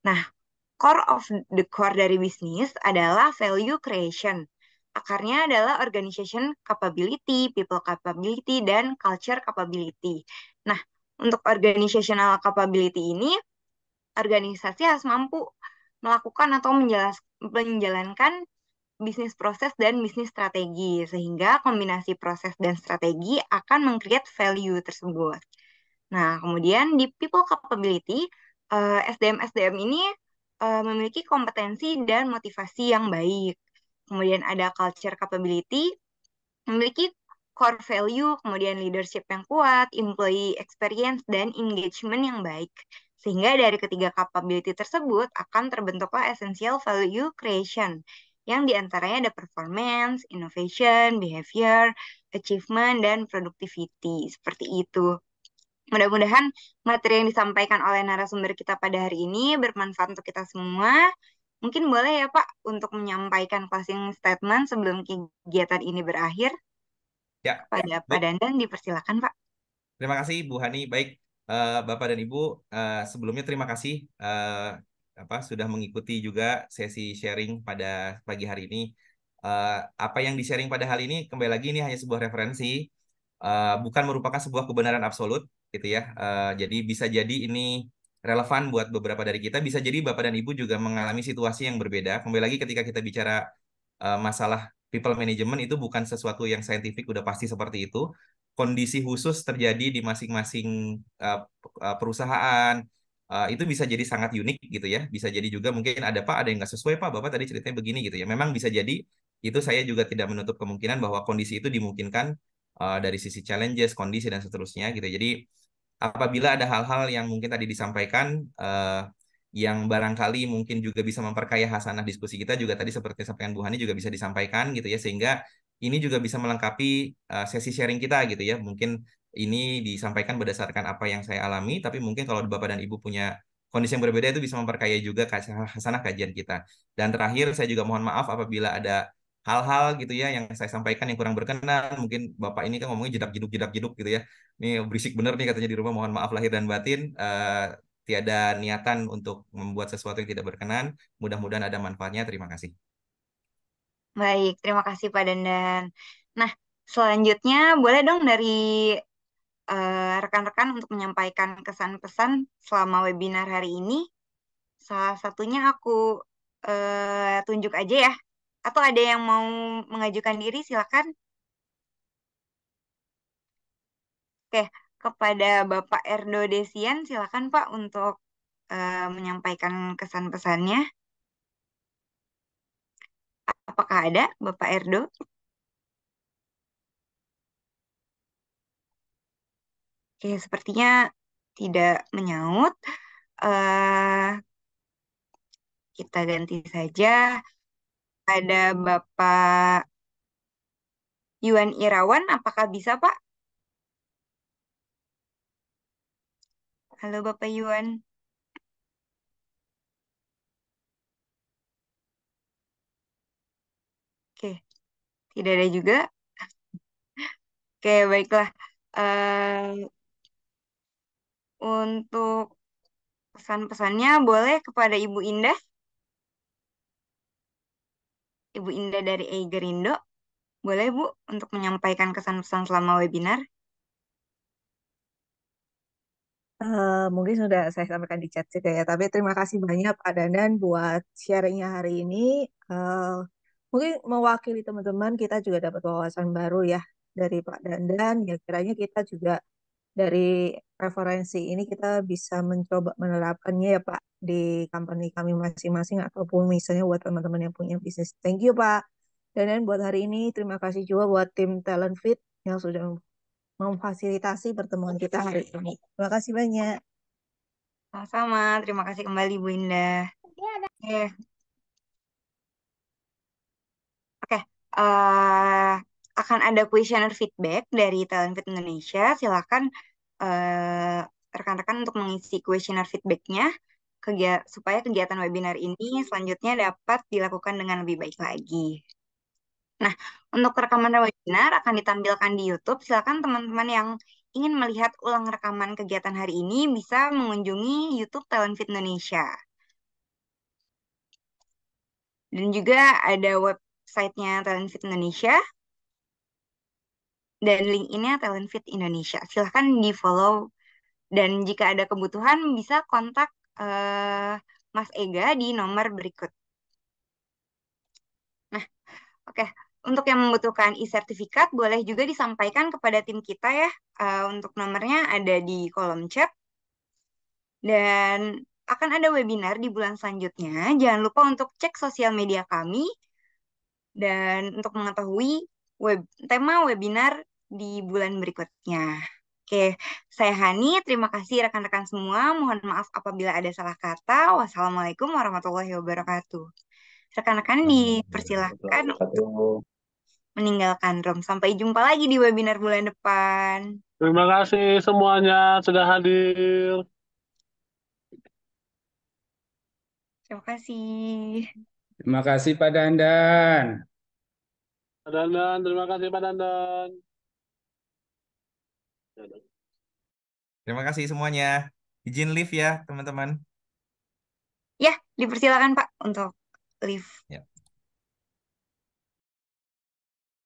Nah, core of the core dari bisnis adalah value creation. Akarnya adalah organization capability, people capability, dan culture capability. Nah, untuk organizational capability ini, organisasi harus mampu melakukan atau menjelaskan menjalankan bisnis proses dan bisnis strategi sehingga kombinasi proses dan strategi akan mengcreate value tersebut. Nah, kemudian di people capability eh, SDM SDM ini eh, memiliki kompetensi dan motivasi yang baik. Kemudian ada culture capability memiliki core value, kemudian leadership yang kuat, employee experience dan engagement yang baik. Sehingga dari ketiga capability tersebut akan terbentuklah essential value creation yang diantaranya ada performance, innovation, behavior, achievement, dan productivity. Seperti itu. Mudah-mudahan materi yang disampaikan oleh narasumber kita pada hari ini bermanfaat untuk kita semua. Mungkin boleh ya Pak untuk menyampaikan closing statement sebelum kegiatan ini berakhir. Ya. Pada ya, Pak Dandan dipersilakan Pak. Terima kasih Bu Hani. Baik, uh, Bapak dan Ibu, uh, sebelumnya terima kasih uh, apa sudah mengikuti juga sesi sharing pada pagi hari ini. Uh, apa yang di-sharing pada hari ini kembali lagi ini hanya sebuah referensi, uh, bukan merupakan sebuah kebenaran absolut gitu ya. Uh, jadi bisa jadi ini relevan buat beberapa dari kita, bisa jadi Bapak dan Ibu juga mengalami situasi yang berbeda. Kembali lagi ketika kita bicara uh, masalah people management itu bukan sesuatu yang saintifik udah pasti seperti itu. Kondisi khusus terjadi di masing-masing uh, perusahaan, Eh, itu bisa jadi sangat unik gitu ya. Bisa jadi juga mungkin ada Pak, ada yang nggak sesuai Pak, Bapak tadi ceritanya begini gitu ya. Memang bisa jadi itu saya juga tidak menutup kemungkinan bahwa kondisi itu dimungkinkan uh, dari sisi challenges, kondisi dan seterusnya gitu. Jadi apabila ada hal-hal yang mungkin tadi disampaikan uh, yang barangkali mungkin juga bisa memperkaya hasanah diskusi kita juga tadi seperti sampaikan Bu Hani juga bisa disampaikan gitu ya sehingga ini juga bisa melengkapi sesi sharing kita gitu ya. Mungkin ini disampaikan berdasarkan apa yang saya alami, tapi mungkin kalau Bapak dan Ibu punya kondisi yang berbeda itu bisa memperkaya juga khasanah kajian kita. Dan terakhir saya juga mohon maaf apabila ada hal-hal gitu ya yang saya sampaikan yang kurang berkenan, mungkin Bapak ini kan ngomongnya jedak jeduk jedak jeduk gitu ya. Ini berisik bener nih katanya di rumah, mohon maaf lahir dan batin. Uh, tiada niatan untuk membuat sesuatu yang tidak berkenan. Mudah-mudahan ada manfaatnya. Terima kasih. Baik, terima kasih Pak Dandan. Nah, selanjutnya boleh dong dari Eh, rekan-rekan uh, untuk menyampaikan kesan pesan selama webinar hari ini. Salah satunya aku uh, tunjuk aja ya. Atau ada yang mau mengajukan diri silakan. Oke, kepada Bapak Erdo Desian silakan Pak untuk uh, menyampaikan kesan pesannya. Apakah ada Bapak Erdo? Oke, sepertinya tidak menyaut. Uh, kita ganti saja. Ada Bapak Yuan Irawan, apakah bisa Pak? Halo Bapak Yuan. Oke, tidak ada juga. Oke, baiklah. Uh, untuk pesan-pesannya boleh kepada Ibu Indah. Ibu Indah dari Egerindo, Boleh Bu untuk menyampaikan kesan-pesan selama webinar? Uh, mungkin sudah saya sampaikan di chat juga ya, tapi terima kasih banyak Pak Dandan buat sharingnya hari ini. Uh, mungkin mewakili teman-teman kita juga dapat wawasan baru ya dari Pak Dandan. Ya kiranya kita juga dari referensi ini kita bisa mencoba menerapkannya ya Pak di company kami masing-masing ataupun misalnya buat teman-teman yang punya bisnis. Thank you Pak. Dan then buat hari ini terima kasih juga buat tim Talent Fit yang sudah memfasilitasi pertemuan kita hari ini. Terima kasih banyak. Sama-sama, terima kasih kembali Bu Indah. Yeah. Oke, okay. uh, eh, akan ada kuesioner feedback dari Talent Fit Indonesia. Silakan uh, rekan-rekan untuk mengisi kuesioner feedbacknya kegi supaya kegiatan webinar ini selanjutnya dapat dilakukan dengan lebih baik lagi. Nah, untuk rekaman webinar akan ditampilkan di YouTube. Silakan teman-teman yang ingin melihat ulang rekaman kegiatan hari ini bisa mengunjungi YouTube Talent Fit Indonesia. Dan juga ada websitenya Talent Fit Indonesia dan link ini Talent Fit Indonesia. Silahkan di-follow dan jika ada kebutuhan bisa kontak uh, Mas Ega di nomor berikut. Nah, oke. Okay. Untuk yang membutuhkan e-sertifikat boleh juga disampaikan kepada tim kita ya. Uh, untuk nomornya ada di kolom chat. Dan akan ada webinar di bulan selanjutnya. Jangan lupa untuk cek sosial media kami dan untuk mengetahui web, tema webinar di bulan berikutnya. Oke, saya Hani. Terima kasih rekan-rekan semua. Mohon maaf apabila ada salah kata. Wassalamualaikum warahmatullahi wabarakatuh. Rekan-rekan dipersilahkan untuk meninggalkan room. Sampai jumpa lagi di webinar bulan depan. Terima kasih semuanya sudah hadir. Terima kasih. Terima kasih Pak Dandan. Pak Dandan, terima kasih Pak Dandan. Terima kasih semuanya. Izin lift ya, teman-teman. Ya, dipersilakan Pak untuk lift. Ya.